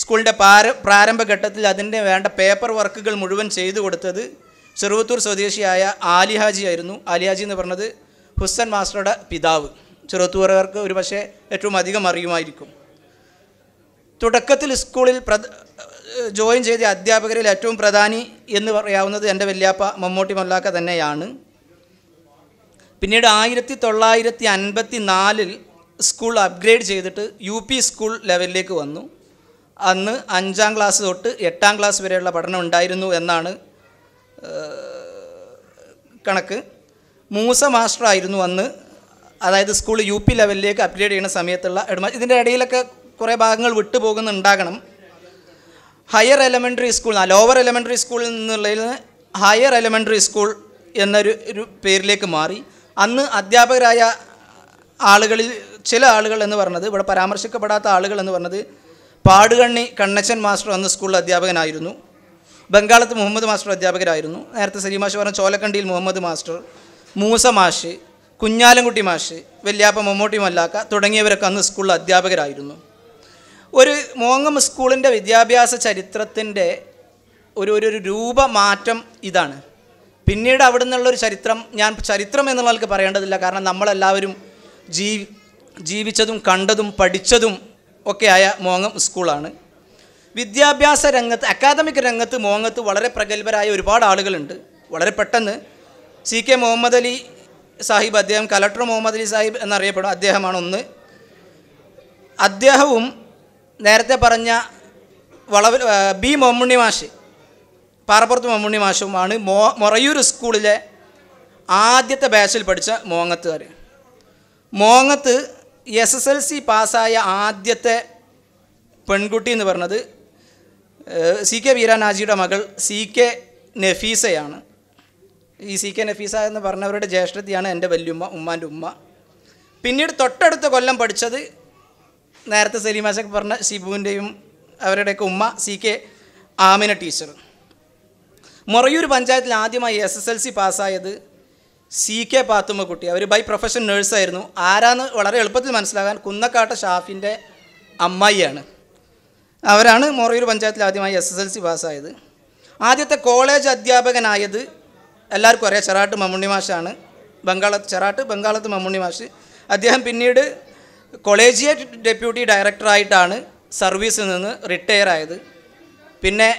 സ്കൂളിൻ്റെ പാര പ്രാരംഭഘട്ടത്തിൽ അതിൻ്റെ വേണ്ട പേപ്പർ വർക്കുകൾ മുഴുവൻ ചെയ്തു കൊടുത്തത് ചെറുവത്തൂർ സ്വദേശിയായ ആലിഹാജി ആയിരുന്നു ആലിഹാജി എന്ന് പറഞ്ഞത് ഹുസൻ മാസ്റ്ററുടെ പിതാവ് ചെറുവത്തൂറുകാർക്ക് ഒരു പക്ഷേ ഏറ്റവും അധികം അറിയുമായിരിക്കും തുടക്കത്തിൽ സ്കൂളിൽ പ്രധ ജോയിൻ ചെയ്ത അധ്യാപകരിൽ ഏറ്റവും പ്രധാനി എന്ന് പറയാവുന്നത് എൻ്റെ വല്യാപ്പ മമ്മൂട്ടി മല്ലാക്ക തന്നെയാണ് പിന്നീട് ആയിരത്തി തൊള്ളായിരത്തി അൻപത്തി നാലിൽ സ്കൂൾ അപ്ഗ്രേഡ് ചെയ്തിട്ട് യു പി സ്കൂൾ ലെവലിലേക്ക് വന്നു അന്ന് അഞ്ചാം ക്ലാസ് തൊട്ട് എട്ടാം ക്ലാസ് വരെയുള്ള പഠനം ഉണ്ടായിരുന്നു എന്നാണ് കണക്ക് മൂസ മാസ്റ്റർ ആയിരുന്നു അന്ന് അതായത് സ്കൂൾ യു പി ലെവലിലേക്ക് അപ്ഗ്രേഡ് ചെയ്യുന്ന സമയത്തുള്ള ഇടമ ഇതിൻ്റെ ഇടയിലൊക്കെ കുറേ ഭാഗങ്ങൾ വിട്ടുപോകുന്നുണ്ടാകണം higher elementary school lower elementary സ്കൂളിൽ നിന്നുള്ളതിൽ ഹയർ എലമെൻ്ററി സ്കൂൾ എന്നൊരു ഒരു പേരിലേക്ക് മാറി അന്ന് അധ്യാപകരായ ആളുകളിൽ ചില ആളുകൾ എന്ന് പറഞ്ഞത് ഇവിടെ പരാമർശിക്കപ്പെടാത്ത ആളുകൾ എന്ന് പറഞ്ഞത് പാടുകണ്ണി കണ്ണച്ചൻ മാസ്റ്റർ അന്ന് സ്കൂളിൽ അധ്യാപകനായിരുന്നു ബംഗാളത്ത് മുഹമ്മദ് മാസ്റ്റർ അധ്യാപകരായിരുന്നു നേരത്തെ സലീമാഷ് പറഞ്ഞ ചോലക്കണ്ടിയിൽ മുഹമ്മദ് മാസ്റ്റർ മൂസ മാഷ് കുഞ്ഞാലൻകുട്ടി മാഷ് വല്യാപ്പ മമ്മൂട്ടി മല്ലാക്ക തുടങ്ങിയവരൊക്കെ അന്ന് സ്കൂളിൽ അധ്യാപകരായിരുന്നു ഒരു മോങ്ങം സ്കൂളിൻ്റെ വിദ്യാഭ്യാസ ചരിത്രത്തിൻ്റെ ഒരു ഒരു രൂപമാറ്റം ഇതാണ് പിന്നീട് അവിടെ നിന്നുള്ളൊരു ചരിത്രം ഞാൻ ചരിത്രം എന്നുള്ളവർക്ക് പറയേണ്ടതില്ല കാരണം നമ്മളെല്ലാവരും ജീവി ജീവിച്ചതും കണ്ടതും പഠിച്ചതും ഒക്കെ ആയ മോങ്ങം സ്കൂളാണ് വിദ്യാഭ്യാസ രംഗത്ത് അക്കാദമിക് രംഗത്ത് മോങ്ങത്ത് വളരെ പ്രഗത്ഭരായ ഒരുപാട് ആളുകളുണ്ട് വളരെ പെട്ടെന്ന് സി കെ മുഹമ്മദ് അലി സാഹിബ് അദ്ദേഹം കലക്ടർ മുഹമ്മദ് അലി സാഹിബ് എന്നറിയപ്പെടും അദ്ദേഹമാണ് ഒന്ന് അദ്ദേഹവും നേരത്തെ പറഞ്ഞ വളവ് ബി മമ്മുണ്ണി മാഷ് പാറപ്പുറത്ത് മമ്മുണ്ണി മാഷുമാണ് മോ മൊറയൂർ സ്കൂളിലെ ആദ്യത്തെ ബാച്ചിൽ പഠിച്ച മോങ്ങത്തുകാർ മോങ്ങത്ത് എസ് എസ് എൽ സി പാസ്സായ ആദ്യത്തെ പെൺകുട്ടി എന്ന് പറഞ്ഞത് സി കെ വീരാനാജിയുടെ മകൾ സി കെ നഫീസയാണ് ഈ സി കെ നഫീസ എന്ന് പറഞ്ഞവരുടെ ജ്യേഷ്ഠത്തിയാണ് എൻ്റെ വല്യുമ്മ ഉമ്മാൻ്റെ ഉമ്മ പിന്നീട് തൊട്ടടുത്ത കൊല്ലം പഠിച്ചത് നേരത്തെ സലീമാശൊക്കെ പറഞ്ഞ ഷിബുവിൻ്റെയും അവരുടെയൊക്കെ ഉമ്മ C K Amina teacher Morayur പഞ്ചായത്തിൽ ആദ്യമായി എസ് എസ് എൽ സി പാസ്സായത് സി കെ പാത്തുമ്മക്കുട്ടി അവർ ബൈ പ്രൊഫഷൻ നേഴ്സായിരുന്നു ആരാന്ന് വളരെ എളുപ്പത്തിൽ മനസ്സിലാകാൻ കുന്നക്കാട്ട ഷാഫിൻ്റെ അമ്മായിയാണ് അവരാണ് മൊറയൂർ പഞ്ചായത്തിൽ ആദ്യമായി എസ് എസ് എൽ സി പാസ്സായത് ആദ്യത്തെ കോളേജ് അധ്യാപകനായത് എല്ലാവർക്കും അറിയാം ചെറാട്ട് മമ്മുണ്ണി മാഷാണ് ബംഗാളത്ത് ചെറാട്ട് ബംഗാളത്ത് മമ്മുണ്ണി മാഷ് അദ്ദേഹം പിന്നീട് കൊളേജിയേറ്റ് ഡെപ്യൂട്ടി ഡയറക്ടറായിട്ടാണ് സർവീസിൽ നിന്ന് റിട്ടയർ ആയത് പിന്നെ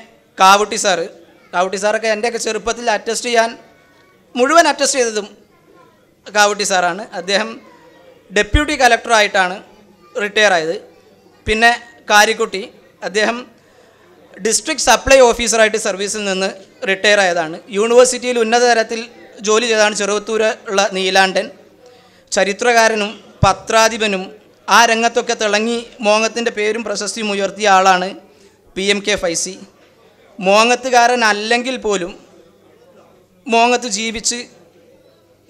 കാവുട്ടി സാറ് കാവുട്ടി സാറൊക്കെ എൻ്റെയൊക്കെ ചെറുപ്പത്തിൽ അറ്റസ്റ്റ് ചെയ്യാൻ മുഴുവൻ അറ്റസ്റ്റ് ചെയ്തതും കാവുട്ടി സാറാണ് അദ്ദേഹം ഡെപ്യൂട്ടി കലക്ടറായിട്ടാണ് റിട്ടയർ ആയത് പിന്നെ കാരിക്കുട്ടി അദ്ദേഹം ഡിസ്ട്രിക്ട് സപ്ലൈ ഓഫീസറായിട്ട് സർവീസിൽ നിന്ന് റിട്ടയർ ആയതാണ് യൂണിവേഴ്സിറ്റിയിൽ ഉന്നത തലത്തിൽ ജോലി ചെയ്താണ് ഉള്ള നീലാണ്ടൻ ചരിത്രകാരനും പത്രാധിപനും ആ രംഗത്തൊക്കെ തിളങ്ങി മോങ്ങത്തിൻ്റെ പേരും പ്രശസ്തിയും ഉയർത്തിയ ആളാണ് പി എം കെ ഫൈസി മോങ്ങത്തുകാരൻ അല്ലെങ്കിൽ പോലും മോങ്ങത്ത് ജീവിച്ച്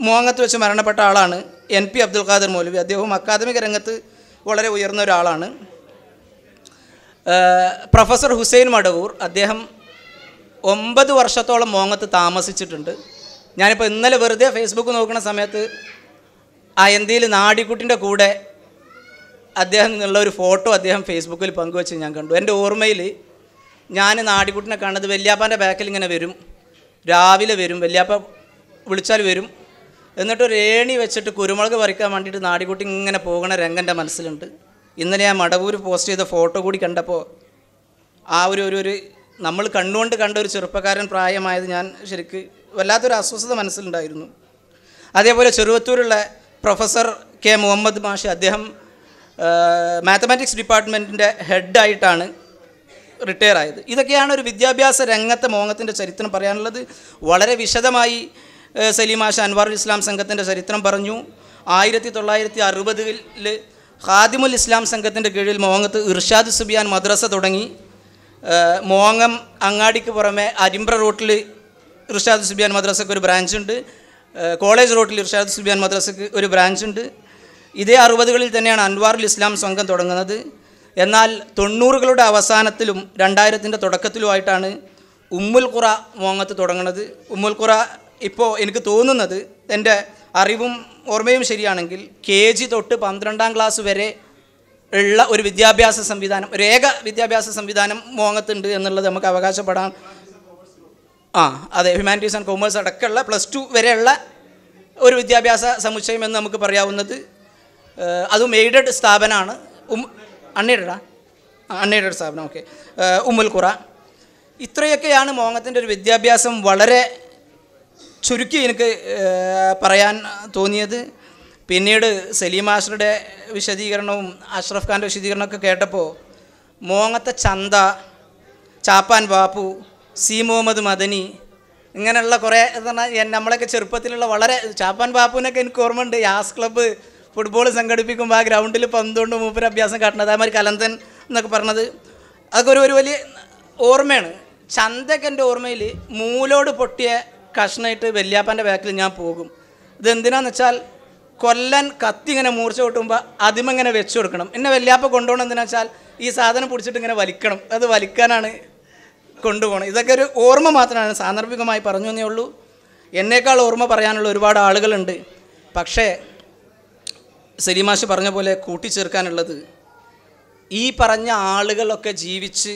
മോങ്ങത്ത് വെച്ച് മരണപ്പെട്ട ആളാണ് എൻ പി അബ്ദുൽ ഖാദർ മൗലവി അദ്ദേഹം അക്കാദമിക രംഗത്ത് വളരെ ഉയർന്ന ഒരാളാണ് പ്രൊഫസർ ഹുസൈൻ മടവൂർ അദ്ദേഹം ഒമ്പത് വർഷത്തോളം മോങ്ങത്ത് താമസിച്ചിട്ടുണ്ട് ഞാനിപ്പോൾ ഇന്നലെ വെറുതെ ഫേസ്ബുക്ക് നോക്കുന്ന സമയത്ത് ആ എന്തിയിൽ നാടിക്കുട്ടിൻ്റെ കൂടെ അദ്ദേഹം നിന്നുള്ള ഒരു ഫോട്ടോ അദ്ദേഹം ഫേസ്ബുക്കിൽ പങ്കുവെച്ച് ഞാൻ കണ്ടു എൻ്റെ ഓർമ്മയിൽ ഞാൻ നാടിക്കുട്ടിനെ കാണുന്നത് വല്യാപ്പാൻ്റെ ബാക്കിൽ ഇങ്ങനെ വരും രാവിലെ വരും വല്യാപ്പ വിളിച്ചാൽ വരും എന്നിട്ട് ഒരു ഏണി വെച്ചിട്ട് കുരുമുളക് പറിക്കാൻ വേണ്ടിയിട്ട് നാടികൂട്ടി ഇങ്ങനെ പോകണ രംഗൻ്റെ മനസ്സിലുണ്ട് ഇന്നലെ ഞാൻ മടവൂർ പോസ്റ്റ് ചെയ്ത ഫോട്ടോ കൂടി കണ്ടപ്പോൾ ആ ഒരു ഒരു ഒരു നമ്മൾ കണ്ണുകൊണ്ട് കണ്ട ഒരു ചെറുപ്പക്കാരൻ പ്രായമായത് ഞാൻ ശരിക്ക് വല്ലാത്തൊരു അസ്വസ്ഥത മനസ്സിലുണ്ടായിരുന്നു അതേപോലെ ചെറുവത്തൂരുള്ള പ്രൊഫസർ കെ മുഹമ്മദ് മാഷി അദ്ദേഹം മാത്തമാറ്റിക്സ് ഡിപ്പാർട്ട്മെൻറ്റിൻ്റെ ഹെഡായിട്ടാണ് റിട്ടയർ ആയത് ഇതൊക്കെയാണ് ഒരു വിദ്യാഭ്യാസ രംഗത്തെ മോഹത്തിൻ്റെ ചരിത്രം പറയാനുള്ളത് വളരെ വിശദമായി സലീമാഷ അൻവാർ ഇസ്ലാം സംഘത്തിൻ്റെ ചരിത്രം പറഞ്ഞു ആയിരത്തി തൊള്ളായിരത്തി അറുപതിൽ ഖാദിമുൽ ഇസ്ലാം സംഘത്തിൻ്റെ കീഴിൽ മോങ്ങത്ത് ഇർഷാദ് സുബിയാൻ മദ്രസ തുടങ്ങി മോങ്ങം അങ്ങാടിക്ക് പുറമെ അരിമ്പ്ര റോട്ടിൽ ഇർഷാദ് സുബിയാൻ മദ്രസക്ക് ഒരു ബ്രാഞ്ച് ഉണ്ട് കോളേജ് റോട്ടിൽ ഇർഷാദ് സുബിയാൻ മദ്രസക്ക് ഒരു ബ്രാഞ്ച് ഉണ്ട് ഇതേ അറുപതുകളിൽ തന്നെയാണ് അൻവാറുൽ ഇസ്ലാം സംഘം തുടങ്ങുന്നത് എന്നാൽ തൊണ്ണൂറുകളുടെ അവസാനത്തിലും രണ്ടായിരത്തിൻ്റെ തുടക്കത്തിലുമായിട്ടാണ് ഉമ്മുൽ ഖുറ മോങ്ങത്ത് തുടങ്ങുന്നത് ഉമ്മുൽ ഖുറ ഇപ്പോൾ എനിക്ക് തോന്നുന്നത് എൻ്റെ അറിവും ഓർമ്മയും ശരിയാണെങ്കിൽ കെ ജി തൊട്ട് പന്ത്രണ്ടാം ക്ലാസ് വരെ ഉള്ള ഒരു വിദ്യാഭ്യാസ സംവിധാനം ഒരു ഏക വിദ്യാഭ്യാസ സംവിധാനം മോങ്ങത്തുണ്ട് എന്നുള്ളത് നമുക്ക് അവകാശപ്പെടാം ആ അതെ ഹ്യൂമാനിറ്റീസ് ആൻഡ് കോമേഴ്സ് അടക്കമുള്ള പ്ലസ് ടു വരെയുള്ള ഒരു വിദ്യാഭ്യാസ സമുച്ചയം എന്ന് നമുക്ക് പറയാവുന്നത് അതും എയ്ഡഡ് സ്ഥാപനമാണ് അൺഎയ്ഡഡാ അൺഎയ്ഡഡ് സ്ഥാപനം ഓക്കെ ഉമ്മൽക്കുറ ഖുറ ഇത്രയൊക്കെയാണ് മോങ്ങത്തിൻ്റെ ഒരു വിദ്യാഭ്യാസം വളരെ ചുരുക്കി എനിക്ക് പറയാൻ തോന്നിയത് പിന്നീട് സലീം ആഷറുടെ വിശദീകരണവും അഷ്റഫ് ഖാൻ്റെ വിശദീകരണമൊക്കെ കേട്ടപ്പോൾ മോങ്ങത്തെ ചന്ത ചാപ്പാൻ ബാപ്പു സി മുഹമ്മദ് മദനി ഇങ്ങനെയുള്ള കുറേ എന്ന് പറഞ്ഞാൽ നമ്മളൊക്കെ ചെറുപ്പത്തിലുള്ള വളരെ ചാപ്പാൻ ബാപ്പുവിനൊക്കെ എനിക്ക് ഓർമ്മയുണ്ട് യാസ് ക്ലബ്ബ് ഫുട്ബോൾ സംഘടിപ്പിക്കുമ്പോൾ ആ ഗ്രൗണ്ടിൽ പന്തുകൊണ്ട് മൂപ്പര് അഭ്യാസം കാട്ടുന്നത് അതേമാതിരി കലന്തൻ എന്നൊക്കെ പറഞ്ഞത് അതൊക്കെ ഒരു ഒരു വലിയ ഓർമ്മയാണ് ചന്തയ്ക്ക് ഓർമ്മയിൽ മൂലോട് പൊട്ടിയ കഷ്ണമായിട്ട് വെല്ലിയാപ്പൻ്റെ ബാക്കിൽ ഞാൻ പോകും ഇതെന്തിനാന്ന് വെച്ചാൽ കൊല്ലൻ കത്തി ഇങ്ങനെ മൂർച്ച കൊട്ടുമ്പോൾ അതിമിങ്ങനെ വെച്ചു കൊടുക്കണം എന്നെ വല്യാപ്പ കൊണ്ടുപോകണം എന്തിനാ വെച്ചാൽ ഈ സാധനം പിടിച്ചിട്ട് ഇങ്ങനെ വലിക്കണം അത് വലിക്കാനാണ് കൊണ്ടുപോകണം ഇതൊക്കെ ഒരു ഓർമ്മ മാത്രമാണ് സാന്ദർഭികമായി പറഞ്ഞു എന്നേ ഉള്ളൂ എന്നേക്കാൾ ഓർമ്മ പറയാനുള്ള ഒരുപാട് ആളുകളുണ്ട് പക്ഷേ സലീമാഷ് പറഞ്ഞ പോലെ കൂട്ടിച്ചേർക്കാനുള്ളത് ഈ പറഞ്ഞ ആളുകളൊക്കെ ജീവിച്ച്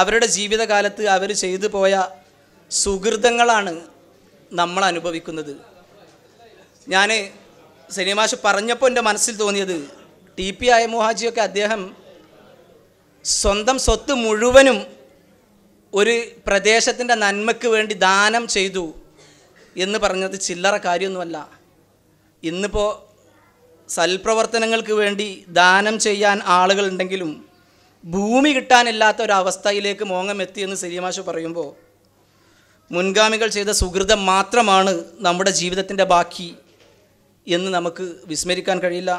അവരുടെ ജീവിതകാലത്ത് അവർ ചെയ്തു പോയ സുഹൃതങ്ങളാണ് നമ്മൾ അനുഭവിക്കുന്നത് ഞാൻ സലീമാഷ് പറഞ്ഞപ്പോൾ എൻ്റെ മനസ്സിൽ തോന്നിയത് ടി പി ആയ മുഹാജിയൊക്കെ അദ്ദേഹം സ്വന്തം സ്വത്ത് മുഴുവനും ഒരു പ്രദേശത്തിൻ്റെ നന്മയ്ക്ക് വേണ്ടി ദാനം ചെയ്തു എന്ന് പറഞ്ഞത് ചില്ലറ കാര്യമൊന്നുമല്ല ഇന്നിപ്പോൾ സൽപ്രവർത്തനങ്ങൾക്ക് വേണ്ടി ദാനം ചെയ്യാൻ ആളുകളുണ്ടെങ്കിലും ഭൂമി കിട്ടാനില്ലാത്ത ഒരവസ്ഥയിലേക്ക് മോങ്ങം എത്തിയെന്ന് സിരിമാഷ് പറയുമ്പോൾ മുൻഗാമികൾ ചെയ്ത സുഹൃതം മാത്രമാണ് നമ്മുടെ ജീവിതത്തിൻ്റെ ബാക്കി എന്ന് നമുക്ക് വിസ്മരിക്കാൻ കഴിയില്ല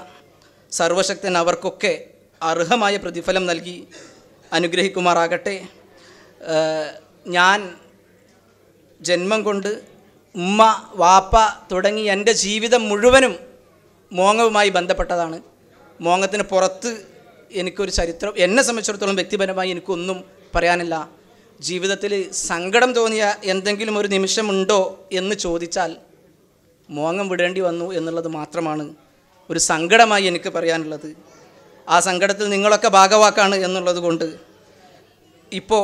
സർവശക്തൻ അവർക്കൊക്കെ അർഹമായ പ്രതിഫലം നൽകി അനുഗ്രഹിക്കുമാറാകട്ടെ ഞാൻ ജന്മം കൊണ്ട് ഉമ്മ വാപ്പ തുടങ്ങി എൻ്റെ ജീവിതം മുഴുവനും മോങ്ങവുമായി ബന്ധപ്പെട്ടതാണ് മോങ്ങത്തിന് പുറത്ത് എനിക്കൊരു ചരിത്രം എന്നെ സംബന്ധിച്ചിടത്തോളം വ്യക്തിപരമായി എനിക്കൊന്നും പറയാനില്ല ജീവിതത്തിൽ സങ്കടം തോന്നിയ എന്തെങ്കിലും ഒരു നിമിഷമുണ്ടോ എന്ന് ചോദിച്ചാൽ മോങ്ങം വിടേണ്ടി വന്നു എന്നുള്ളത് മാത്രമാണ് ഒരു സങ്കടമായി എനിക്ക് പറയാനുള്ളത് ആ സങ്കടത്തിൽ നിങ്ങളൊക്കെ ഭാഗവാക്കാണ് എന്നുള്ളത് കൊണ്ട് ഇപ്പോൾ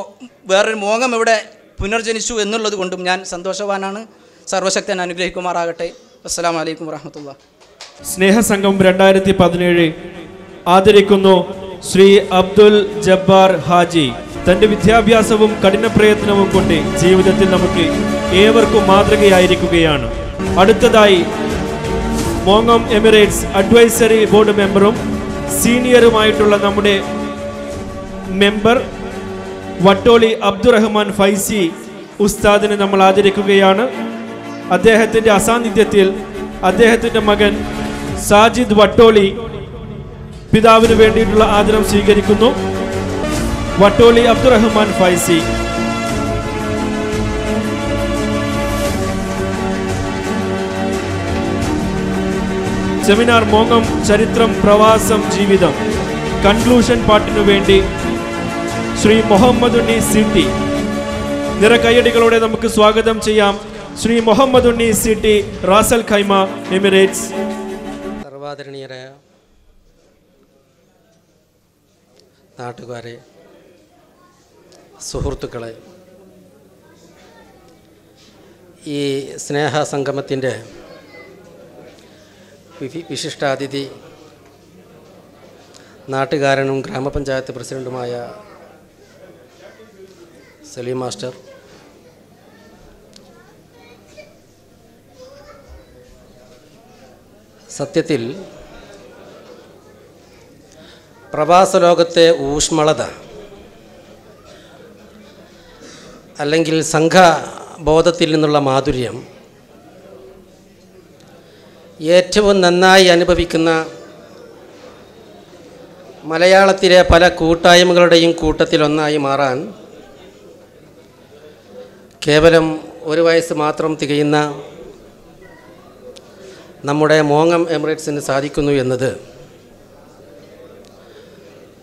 വേറൊരു മോങ്ങം ഇവിടെ പുനർജനിച്ചു എന്നുള്ളത് കൊണ്ടും ഞാൻ സന്തോഷവാനാണ് സർവശക്തൻ അനുഗ്രഹിക്കുമാറാകട്ടെ അസ്സാം വലൈക്കും വാഹമത്തുള്ള സ്നേഹസംഘം രണ്ടായിരത്തി പതിനേഴ് ആദരിക്കുന്നു ശ്രീ അബ്ദുൽ ജബ്ബാർ ഹാജി തന്റെ വിദ്യാഭ്യാസവും കഠിന പ്രയത്നവും കൊണ്ട് ജീവിതത്തിൽ നമുക്ക് ഏവർക്കും മാതൃകയായിരിക്കുകയാണ് അടുത്തതായി മോങ്ങം എമിറേറ്റ്സ് അഡ്വൈസറി ബോർഡ് മെമ്പറും സീനിയറുമായിട്ടുള്ള നമ്മുടെ മെമ്പർ വട്ടോളി അബ്ദുറഹ്മാൻ ഫൈസി ഉസ്താദിനെ നമ്മൾ ആദരിക്കുകയാണ് അദ്ദേഹത്തിൻ്റെ അസാന്നിധ്യത്തിൽ അദ്ദേഹത്തിൻ്റെ മകൻ സാജിദ് വട്ടോളി പിതാവിന് വേണ്ടിയിട്ടുള്ള ആദരം സ്വീകരിക്കുന്നു വട്ടോളി അബ്ദുറഹ്മാൻ ഫൈസി സെമിനാർ മോങ്ങം ചരിത്രം പ്രവാസം ജീവിതം കൺക്ലൂഷൻ പാട്ടിനു വേണ്ടി ശ്രീ മുഹമ്മദ് ഉണ്ണി സിട്ടി നിറ കൈയടികളോടെ നമുക്ക് സ്വാഗതം ചെയ്യാം ശ്രീ മുഹമ്മദ് ഉണ്ണി സിട്ടി റാസൽ ഖൈമ എമിറേറ്റ്സ് സർവാദരണീയരായ നാട്ടുകാരെ സുഹൃത്തുക്കളെ ഈ സ്നേഹ സംഗമത്തിൻ്റെ വിശിഷ്ടാതിഥി നാട്ടുകാരനും ഗ്രാമപഞ്ചായത്ത് പ്രസിഡൻറ്റുമായ സലീം മാസ്റ്റർ സത്യത്തിൽ പ്രവാസ ലോകത്തെ ഊഷ്മളത അല്ലെങ്കിൽ സംഘബോധത്തിൽ നിന്നുള്ള മാധുര്യം ഏറ്റവും നന്നായി അനുഭവിക്കുന്ന മലയാളത്തിലെ പല കൂട്ടായ്മകളുടെയും കൂട്ടത്തിലൊന്നായി മാറാൻ കേവലം ഒരു വയസ്സ് മാത്രം തികയുന്ന നമ്മുടെ മോങ്ങം എമിറേറ്റ്സിന് സാധിക്കുന്നു എന്നത്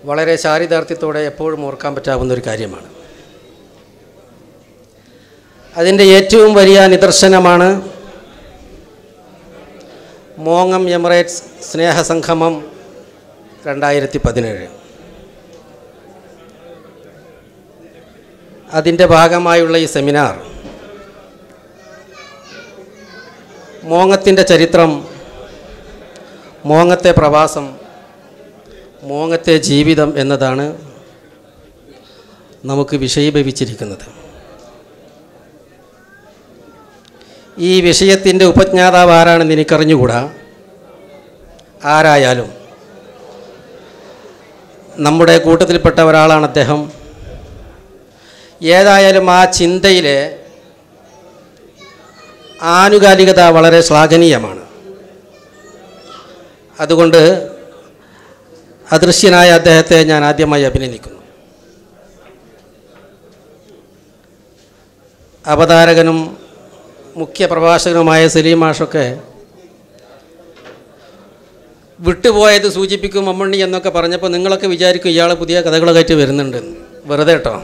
വളരെ ചാരിതാർത്ഥ്യത്തോടെ എപ്പോഴും ഓർക്കാൻ പറ്റാവുന്ന ഒരു കാര്യമാണ് അതിൻ്റെ ഏറ്റവും വലിയ നിദർശനമാണ് മോങ്ങം എമിറേറ്റ്സ് സ്നേഹസംഗമം രണ്ടായിരത്തി പതിനേഴ് അതിൻ്റെ ഭാഗമായുള്ള ഈ സെമിനാർ മോങ്ങത്തിൻ്റെ ചരിത്രം മോങ്ങത്തെ പ്രവാസം മോങ്ങത്തെ ജീവിതം എന്നതാണ് നമുക്ക് വിഷയഭവിച്ചിരിക്കുന്നത് ഈ വിഷയത്തിൻ്റെ ഉപജ്ഞാതാവ് ആരാണെന്ന് എനിക്കറിഞ്ഞുകൂടാ ആരായാലും നമ്മുടെ കൂട്ടത്തിൽപ്പെട്ട ഒരാളാണ് അദ്ദേഹം ഏതായാലും ആ ചിന്തയിലെ ആനുകാലികത വളരെ ശ്ലാഘനീയമാണ് അതുകൊണ്ട് അദൃശ്യനായ അദ്ദേഹത്തെ ഞാൻ ആദ്യമായി അഭിനന്ദിക്കുന്നു അവതാരകനും മുഖ്യ പ്രഭാഷകനുമായ സലീം മാഷൊക്കെ വിട്ടുപോയത് സൂചിപ്പിക്കും മമ്മണ്ണി എന്നൊക്കെ പറഞ്ഞപ്പോൾ നിങ്ങളൊക്കെ വിചാരിക്കും ഇയാൾ പുതിയ കഥകളൊക്കെ വരുന്നുണ്ട് വെറുതെ കേട്ടോ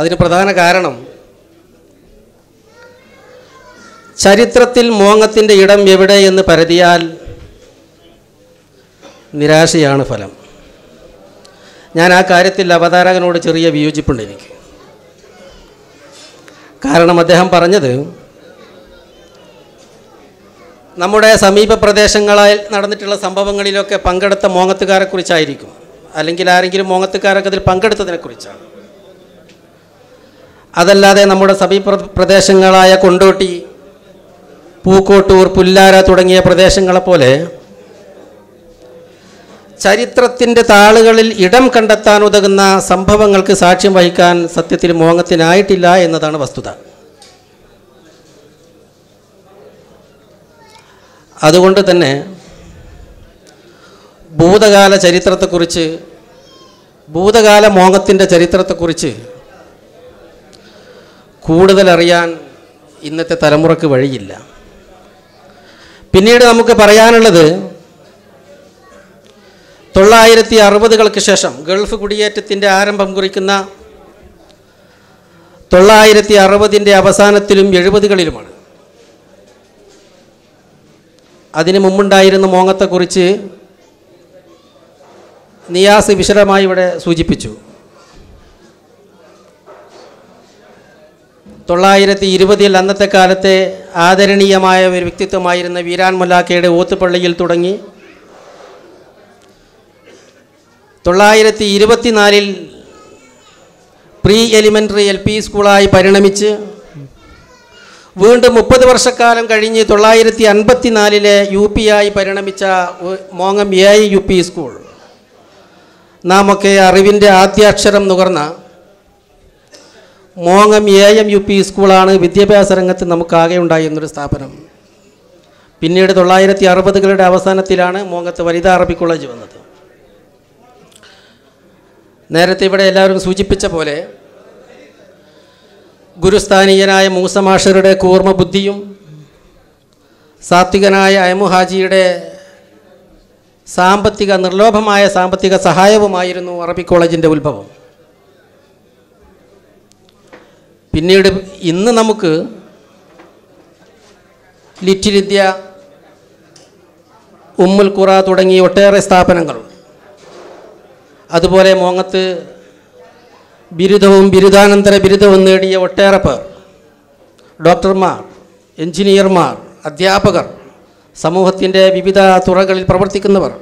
അതിന് പ്രധാന കാരണം ചരിത്രത്തിൽ മോങ്ങത്തിൻ്റെ ഇടം എവിടെ എന്ന് പരതിയാൽ നിരാശയാണ് ഫലം ഞാൻ ആ കാര്യത്തിൽ അവതാരകനോട് ചെറിയ വിയോജിപ്പുണ്ട് എനിക്ക് കാരണം അദ്ദേഹം പറഞ്ഞത് നമ്മുടെ സമീപ പ്രദേശങ്ങളിൽ നടന്നിട്ടുള്ള സംഭവങ്ങളിലൊക്കെ പങ്കെടുത്ത മോങ്ങത്തുകാരെക്കുറിച്ചായിരിക്കും അല്ലെങ്കിൽ ആരെങ്കിലും മോങ്ങത്തുകാരൊക്കെ അതിൽ പങ്കെടുത്തതിനെക്കുറിച്ചാണ് അതല്ലാതെ നമ്മുടെ സമീപ പ്രദേശങ്ങളായ കൊണ്ടോട്ടി പൂക്കോട്ടൂർ പുല്ലാര തുടങ്ങിയ പ്രദേശങ്ങളെപ്പോലെ ചരിത്രത്തിൻ്റെ താളുകളിൽ ഇടം കണ്ടെത്താൻ ഉതകുന്ന സംഭവങ്ങൾക്ക് സാക്ഷ്യം വഹിക്കാൻ സത്യത്തിൽ മോഹത്തിനായിട്ടില്ല എന്നതാണ് വസ്തുത അതുകൊണ്ട് തന്നെ ഭൂതകാല ചരിത്രത്തെക്കുറിച്ച് ഭൂതകാല മോഹത്തിൻ്റെ ചരിത്രത്തെക്കുറിച്ച് കൂടുതലറിയാൻ ഇന്നത്തെ തലമുറക്ക് വഴിയില്ല പിന്നീട് നമുക്ക് പറയാനുള്ളത് തൊള്ളായിരത്തി അറുപതുകൾക്ക് ശേഷം ഗൾഫ് കുടിയേറ്റത്തിൻ്റെ ആരംഭം കുറിക്കുന്ന തൊള്ളായിരത്തി അറുപതിൻ്റെ അവസാനത്തിലും എഴുപതുകളിലുമാണ് അതിന് മുമ്പുണ്ടായിരുന്ന മോങ്ങത്തെക്കുറിച്ച് നിയാസ് വിശദമായി ഇവിടെ സൂചിപ്പിച്ചു തൊള്ളായിരത്തി ഇരുപതിൽ അന്നത്തെ കാലത്തെ ആദരണീയമായ ഒരു വ്യക്തിത്വമായിരുന്ന വീരാൻ മുല്ലാക്കയുടെ ഓത്തുപള്ളിയിൽ തുടങ്ങി തൊള്ളായിരത്തി ഇരുപത്തിനാലിൽ പ്രീ എലിമെൻ്ററി എൽ പി സ്കൂളായി പരിണമിച്ച് വീണ്ടും മുപ്പത് വർഷക്കാലം കഴിഞ്ഞ് തൊള്ളായിരത്തി അൻപത്തിനാലിലെ യു പി ആയി പരിണമിച്ച മോങ്ങം A I U P school നാമൊക്കെ അറിവിൻ്റെ ആദ്യാക്ഷരം നുകർന്ന മോങ്ങം എ എം യു പി സ്കൂളാണ് വിദ്യാഭ്യാസ രംഗത്ത് നമുക്കാകെ ഉണ്ടായിരുന്നൊരു സ്ഥാപനം പിന്നീട് തൊള്ളായിരത്തി അറുപതുകളുടെ അവസാനത്തിലാണ് മോങ്ങത്ത് വനിതാ അറബി കോളേജ് വന്നത് നേരത്തെ ഇവിടെ എല്ലാവരും സൂചിപ്പിച്ച പോലെ ഗുരുസ്ഥാനീയനായ മൂസ മാഷറുടെ കൂർമ്മ ബുദ്ധിയും സാത്വികനായ അയമു ഹാജിയുടെ സാമ്പത്തിക നിർലോഭമായ സാമ്പത്തിക സഹായവുമായിരുന്നു അറബി കോളേജിൻ്റെ ഉത്ഭവം പിന്നീട് ഇന്ന് നമുക്ക് ലിറ്റിൽ ഇന്ത്യ ഉമ്മുൽ ഖുറ തുടങ്ങി ഒട്ടേറെ സ്ഥാപനങ്ങൾ അതുപോലെ മോങ്ങത്ത് ബിരുദവും ബിരുദാനന്തര ബിരുദവും നേടിയ ഒട്ടേറെ പേർ ഡോക്ടർമാർ എഞ്ചിനീയർമാർ അധ്യാപകർ സമൂഹത്തിൻ്റെ വിവിധ തുറകളിൽ പ്രവർത്തിക്കുന്നവർ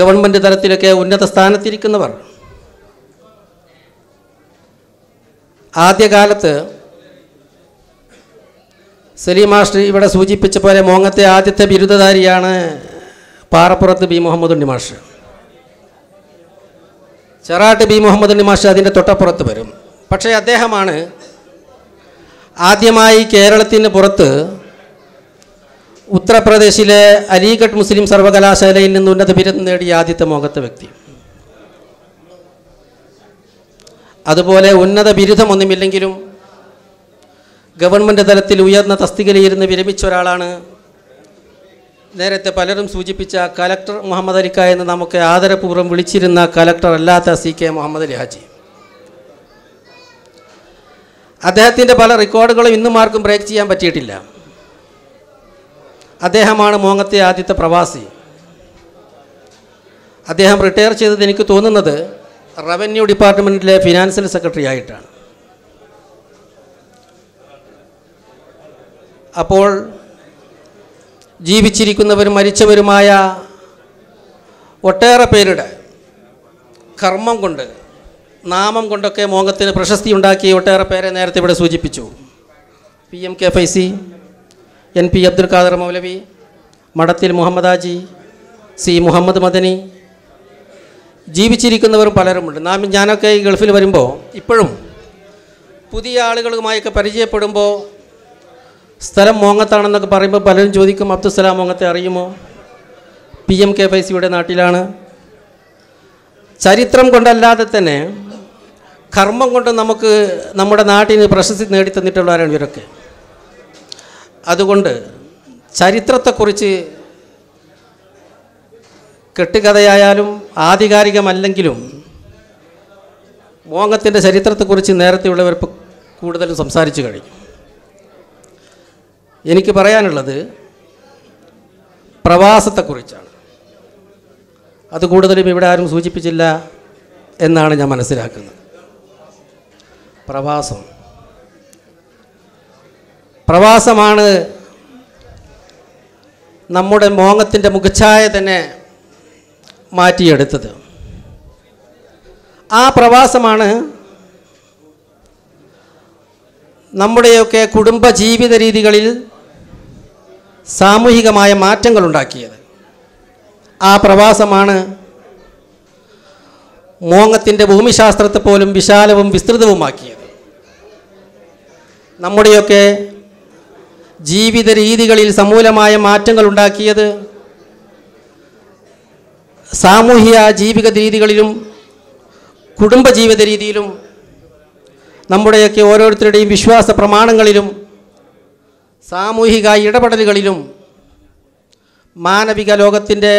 ഗവൺമെൻറ് തലത്തിലൊക്കെ ഉന്നത സ്ഥാനത്തിരിക്കുന്നവർ ആദ്യകാലത്ത് സലീം മാസ്റ്റർ ഇവിടെ സൂചിപ്പിച്ച പോലെ മോങ്ങത്തെ ആദ്യത്തെ ബിരുദധാരിയാണ് പാറപ്പുറത്ത് ബി മുഹമ്മദ് ഉണ്ണി മാഷ് ചെറാട്ട് ബി മുഹമ്മദ് ഉണ്ണി മാഷ് അതിൻ്റെ തൊട്ടപ്പുറത്ത് വരും പക്ഷേ അദ്ദേഹമാണ് ആദ്യമായി കേരളത്തിന് പുറത്ത് ഉത്തർപ്രദേശിലെ അലിഗഡ് മുസ്ലിം സർവകലാശാലയിൽ നിന്ന് ഉന്നത ബിരുദം നേടിയ ആദ്യത്തെ മോങ്ങത്തെ വ്യക്തി അതുപോലെ ഉന്നത ബിരുദമൊന്നുമില്ലെങ്കിലും ഗവൺമെൻറ് തലത്തിൽ ഉയർന്ന തസ്തികയിലിരുന്ന് വിരമിച്ച ഒരാളാണ് നേരത്തെ പലരും സൂചിപ്പിച്ച കലക്ടർ മുഹമ്മദ് അലിക്ക എന്ന് നമുക്ക് ആദരപൂർവ്വം വിളിച്ചിരുന്ന കലക്ടർ അല്ലാത്ത സി കെ മുഹമ്മദ് അലി ഹാജി അദ്ദേഹത്തിൻ്റെ പല റെക്കോർഡുകളും ഇന്നും ആർക്കും ബ്രേക്ക് ചെയ്യാൻ പറ്റിയിട്ടില്ല അദ്ദേഹമാണ് മോങ്ങത്തെ ആദ്യത്തെ പ്രവാസി അദ്ദേഹം റിട്ടയർ ചെയ്തത് എനിക്ക് തോന്നുന്നത് റവന്യൂ ഡിപ്പാർട്ട്മെൻറ്റിലെ ഫിനാൻഷ്യൽ സെക്രട്ടറി ആയിട്ടാണ് അപ്പോൾ ജീവിച്ചിരിക്കുന്നവരും മരിച്ചവരുമായ ഒട്ടേറെ പേരുടെ കർമ്മം കൊണ്ട് നാമം കൊണ്ടൊക്കെ മോഹത്തിന് പ്രശസ്തി ഉണ്ടാക്കി ഒട്ടേറെ പേരെ നേരത്തെ ഇവിടെ സൂചിപ്പിച്ചു P M K Faizy N P Abdul Khader Maulavi Madathil Muhammadaji C Muhammad Madani ജീവിച്ചിരിക്കുന്നവരും പലരുമുണ്ട് നാം ഞാനൊക്കെ ഈ ഗൾഫിൽ വരുമ്പോൾ ഇപ്പോഴും പുതിയ ആളുകളുമായൊക്കെ പരിചയപ്പെടുമ്പോൾ സ്ഥലം മോങ്ങത്താണെന്നൊക്കെ പറയുമ്പോൾ പലരും ചോദിക്കും അബ്ദുസ്സലാം മോങ്ങത്തെ അറിയുമോ പി എം കെ ഫൈസിയുടെ നാട്ടിലാണ് ചരിത്രം കൊണ്ടല്ലാതെ തന്നെ കർമ്മം കൊണ്ട് നമുക്ക് നമ്മുടെ നാട്ടിന് പ്രശസ്തി നേടിത്തന്നിട്ടുള്ളവരാണ് ഇവരൊക്കെ അതുകൊണ്ട് ചരിത്രത്തെക്കുറിച്ച് കെട്ടുകഥയായാലും ആധികാരികമല്ലെങ്കിലും മോങ്ങത്തിൻ്റെ ചരിത്രത്തെക്കുറിച്ച് നേരത്തെ നേരത്തെയുള്ളവർ കൂടുതലും സംസാരിച്ചു കഴിഞ്ഞു എനിക്ക് പറയാനുള്ളത് പ്രവാസത്തെക്കുറിച്ചാണ് അത് കൂടുതലും ഇവിടെ ആരും സൂചിപ്പിച്ചില്ല എന്നാണ് ഞാൻ മനസ്സിലാക്കുന്നത് പ്രവാസം പ്രവാസമാണ് നമ്മുടെ മോങ്ങത്തിൻ്റെ മുഖച്ഛായ തന്നെ മാറ്റിയെടുത്തത് ആ പ്രവാസമാണ് നമ്മുടെയൊക്കെ കുടുംബ ജീവിത രീതികളിൽ സാമൂഹികമായ ഉണ്ടാക്കിയത് ആ പ്രവാസമാണ് മോങ്ങത്തിൻ്റെ ഭൂമിശാസ്ത്രത്തെ പോലും വിശാലവും വിസ്തൃതവുമാക്കിയത് നമ്മുടെയൊക്കെ ജീവിത രീതികളിൽ സമൂലമായ ഉണ്ടാക്കിയത് സാമൂഹിക ജീവിക രീതികളിലും കുടുംബ രീതിയിലും നമ്മുടെയൊക്കെ ഓരോരുത്തരുടെയും വിശ്വാസ പ്രമാണങ്ങളിലും സാമൂഹിക ഇടപെടലുകളിലും മാനവിക ലോകത്തിൻ്റെ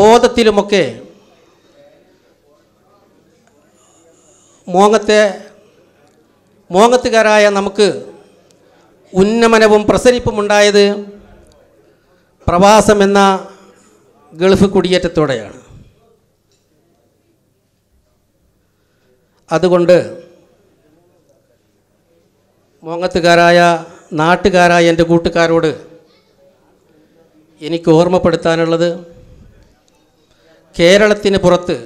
ബോധത്തിലുമൊക്കെ മോങ്ങത്തെ മോങ്ങത്തുകാരായ നമുക്ക് ഉന്നമനവും പ്രവാസം പ്രവാസമെന്ന ഗൾഫ് കുടിയേറ്റത്തോടെയാണ് അതുകൊണ്ട് മോങ്ങത്തുകാരായ നാട്ടുകാരായ എൻ്റെ കൂട്ടുകാരോട് എനിക്ക് ഓർമ്മപ്പെടുത്താനുള്ളത് കേരളത്തിന് പുറത്ത്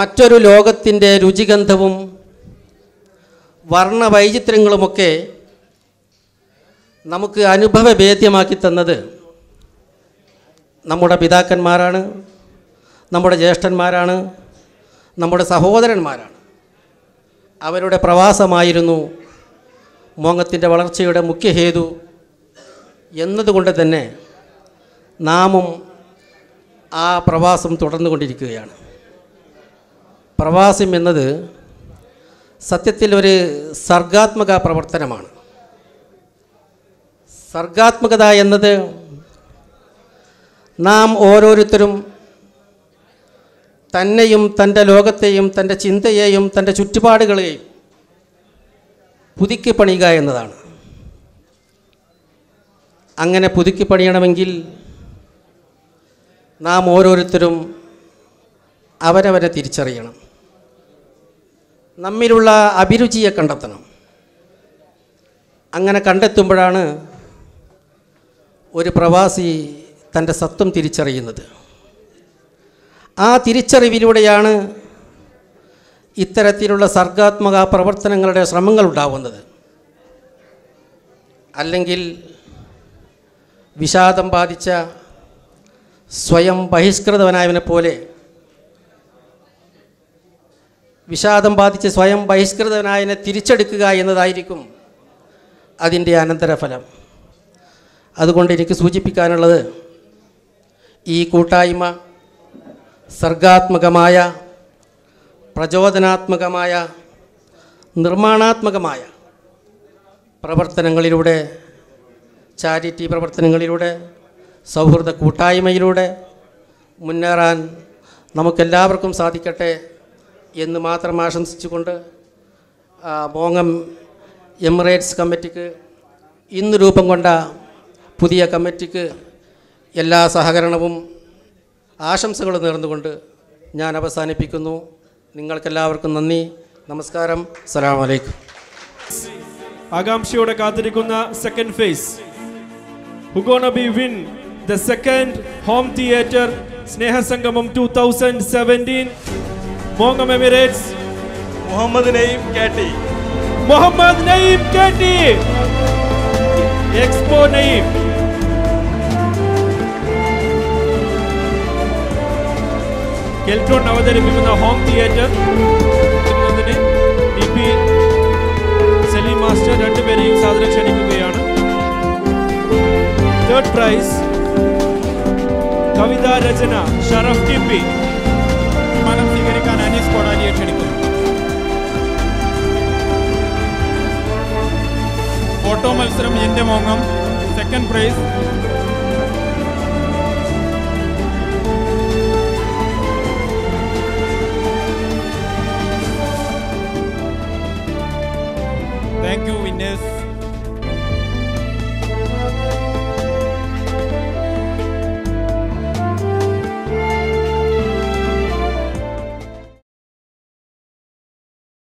മറ്റൊരു ലോകത്തിൻ്റെ രുചിഗന്ധവും വർണ്ണ നമുക്ക് അനുഭവഭേദ്യമാക്കി തന്നത് നമ്മുടെ പിതാക്കന്മാരാണ് നമ്മുടെ ജ്യേഷ്ഠന്മാരാണ് നമ്മുടെ സഹോദരന്മാരാണ് അവരുടെ പ്രവാസമായിരുന്നു മോങ്ങത്തിൻ്റെ വളർച്ചയുടെ മുഖ്യ എന്നതുകൊണ്ട് തന്നെ നാമും ആ പ്രവാസം തുടർന്നുകൊണ്ടിരിക്കുകയാണ് പ്രവാസം എന്നത് സത്യത്തിൽ ഒരു സർഗാത്മക പ്രവർത്തനമാണ് സർഗാത്മകത എന്നത് നാം ഓരോരുത്തരും തന്നെയും തൻ്റെ ലോകത്തെയും തൻ്റെ ചിന്തയെയും തൻ്റെ ചുറ്റുപാടുകളെയും പുതുക്കി പണിയുക എന്നതാണ് അങ്ങനെ പുതുക്കി പണിയണമെങ്കിൽ നാം ഓരോരുത്തരും അവരവരെ തിരിച്ചറിയണം നമ്മിലുള്ള അഭിരുചിയെ കണ്ടെത്തണം അങ്ങനെ കണ്ടെത്തുമ്പോഴാണ് ഒരു പ്രവാസി തൻ്റെ സത്വം തിരിച്ചറിയുന്നത് ആ തിരിച്ചറിവിലൂടെയാണ് ഇത്തരത്തിലുള്ള സർഗാത്മക പ്രവർത്തനങ്ങളുടെ ശ്രമങ്ങൾ ഉണ്ടാവുന്നത് അല്ലെങ്കിൽ വിഷാദം ബാധിച്ച സ്വയം ബഹിഷ്കൃതവനായവനെ പോലെ വിഷാദം ബാധിച്ച് സ്വയം ബഹിഷ്കൃതവനായനെ തിരിച്ചെടുക്കുക എന്നതായിരിക്കും അതിൻ്റെ അനന്തരഫലം അതുകൊണ്ട് എനിക്ക് സൂചിപ്പിക്കാനുള്ളത് ഈ കൂട്ടായ്മ സർഗാത്മകമായ പ്രചോദനാത്മകമായ നിർമ്മാണാത്മകമായ പ്രവർത്തനങ്ങളിലൂടെ ചാരിറ്റി പ്രവർത്തനങ്ങളിലൂടെ സൗഹൃദ കൂട്ടായ്മയിലൂടെ മുന്നേറാൻ നമുക്കെല്ലാവർക്കും സാധിക്കട്ടെ എന്ന് മാത്രം ആശംസിച്ചുകൊണ്ട് മോങ്ങം എമിറേറ്റ്സ് കമ്മിറ്റിക്ക് ഇന്ന് രൂപം കൊണ്ട പുതിയ കമ്മിറ്റിക്ക് എല്ലാ സഹകരണവും ആശംസകളും നേർന്നുകൊണ്ട് ഞാൻ അവസാനിപ്പിക്കുന്നു നിങ്ങൾക്കെല്ലാവർക്കും നന്ദി നമസ്കാരം അസ്സലാം വലൈക്കും ആകാംക്ഷയോടെ കാത്തിരിക്കുന്ന സെക്കൻഡ് ഫേസ് ഹുഗോണ B win the second home theatre സ്നേഹസംഗമം ടു തൗസൻഡ് സെവൻറ്റീൻ മോങ്ങം എമിറേറ്റ്സ് മുഹമ്മദ് നയീം കേട്ടി മുഹമ്മദ് നയീം കേട്ടി എക്സ്പോ നയീം എൽട്രോൺ അവതരിപ്പിക്കുന്ന home theatre Thiruvananthapuram D Saleem master രണ്ടുപേരെയും സാധനം ക്ഷണിക്കുകയാണ് തേർഡ് പ്രൈസ് കവിതാ രചന ഷറഫ് ടി പി സമ്മാനം സ്വീകരിക്കാൻ അനീസ് കൊടാലിയെ ക്ഷണിക്കുന്നു ഓട്ടോ മത്സരം എൻ്റെ മോങ്ങം second prize Thank you, Ines.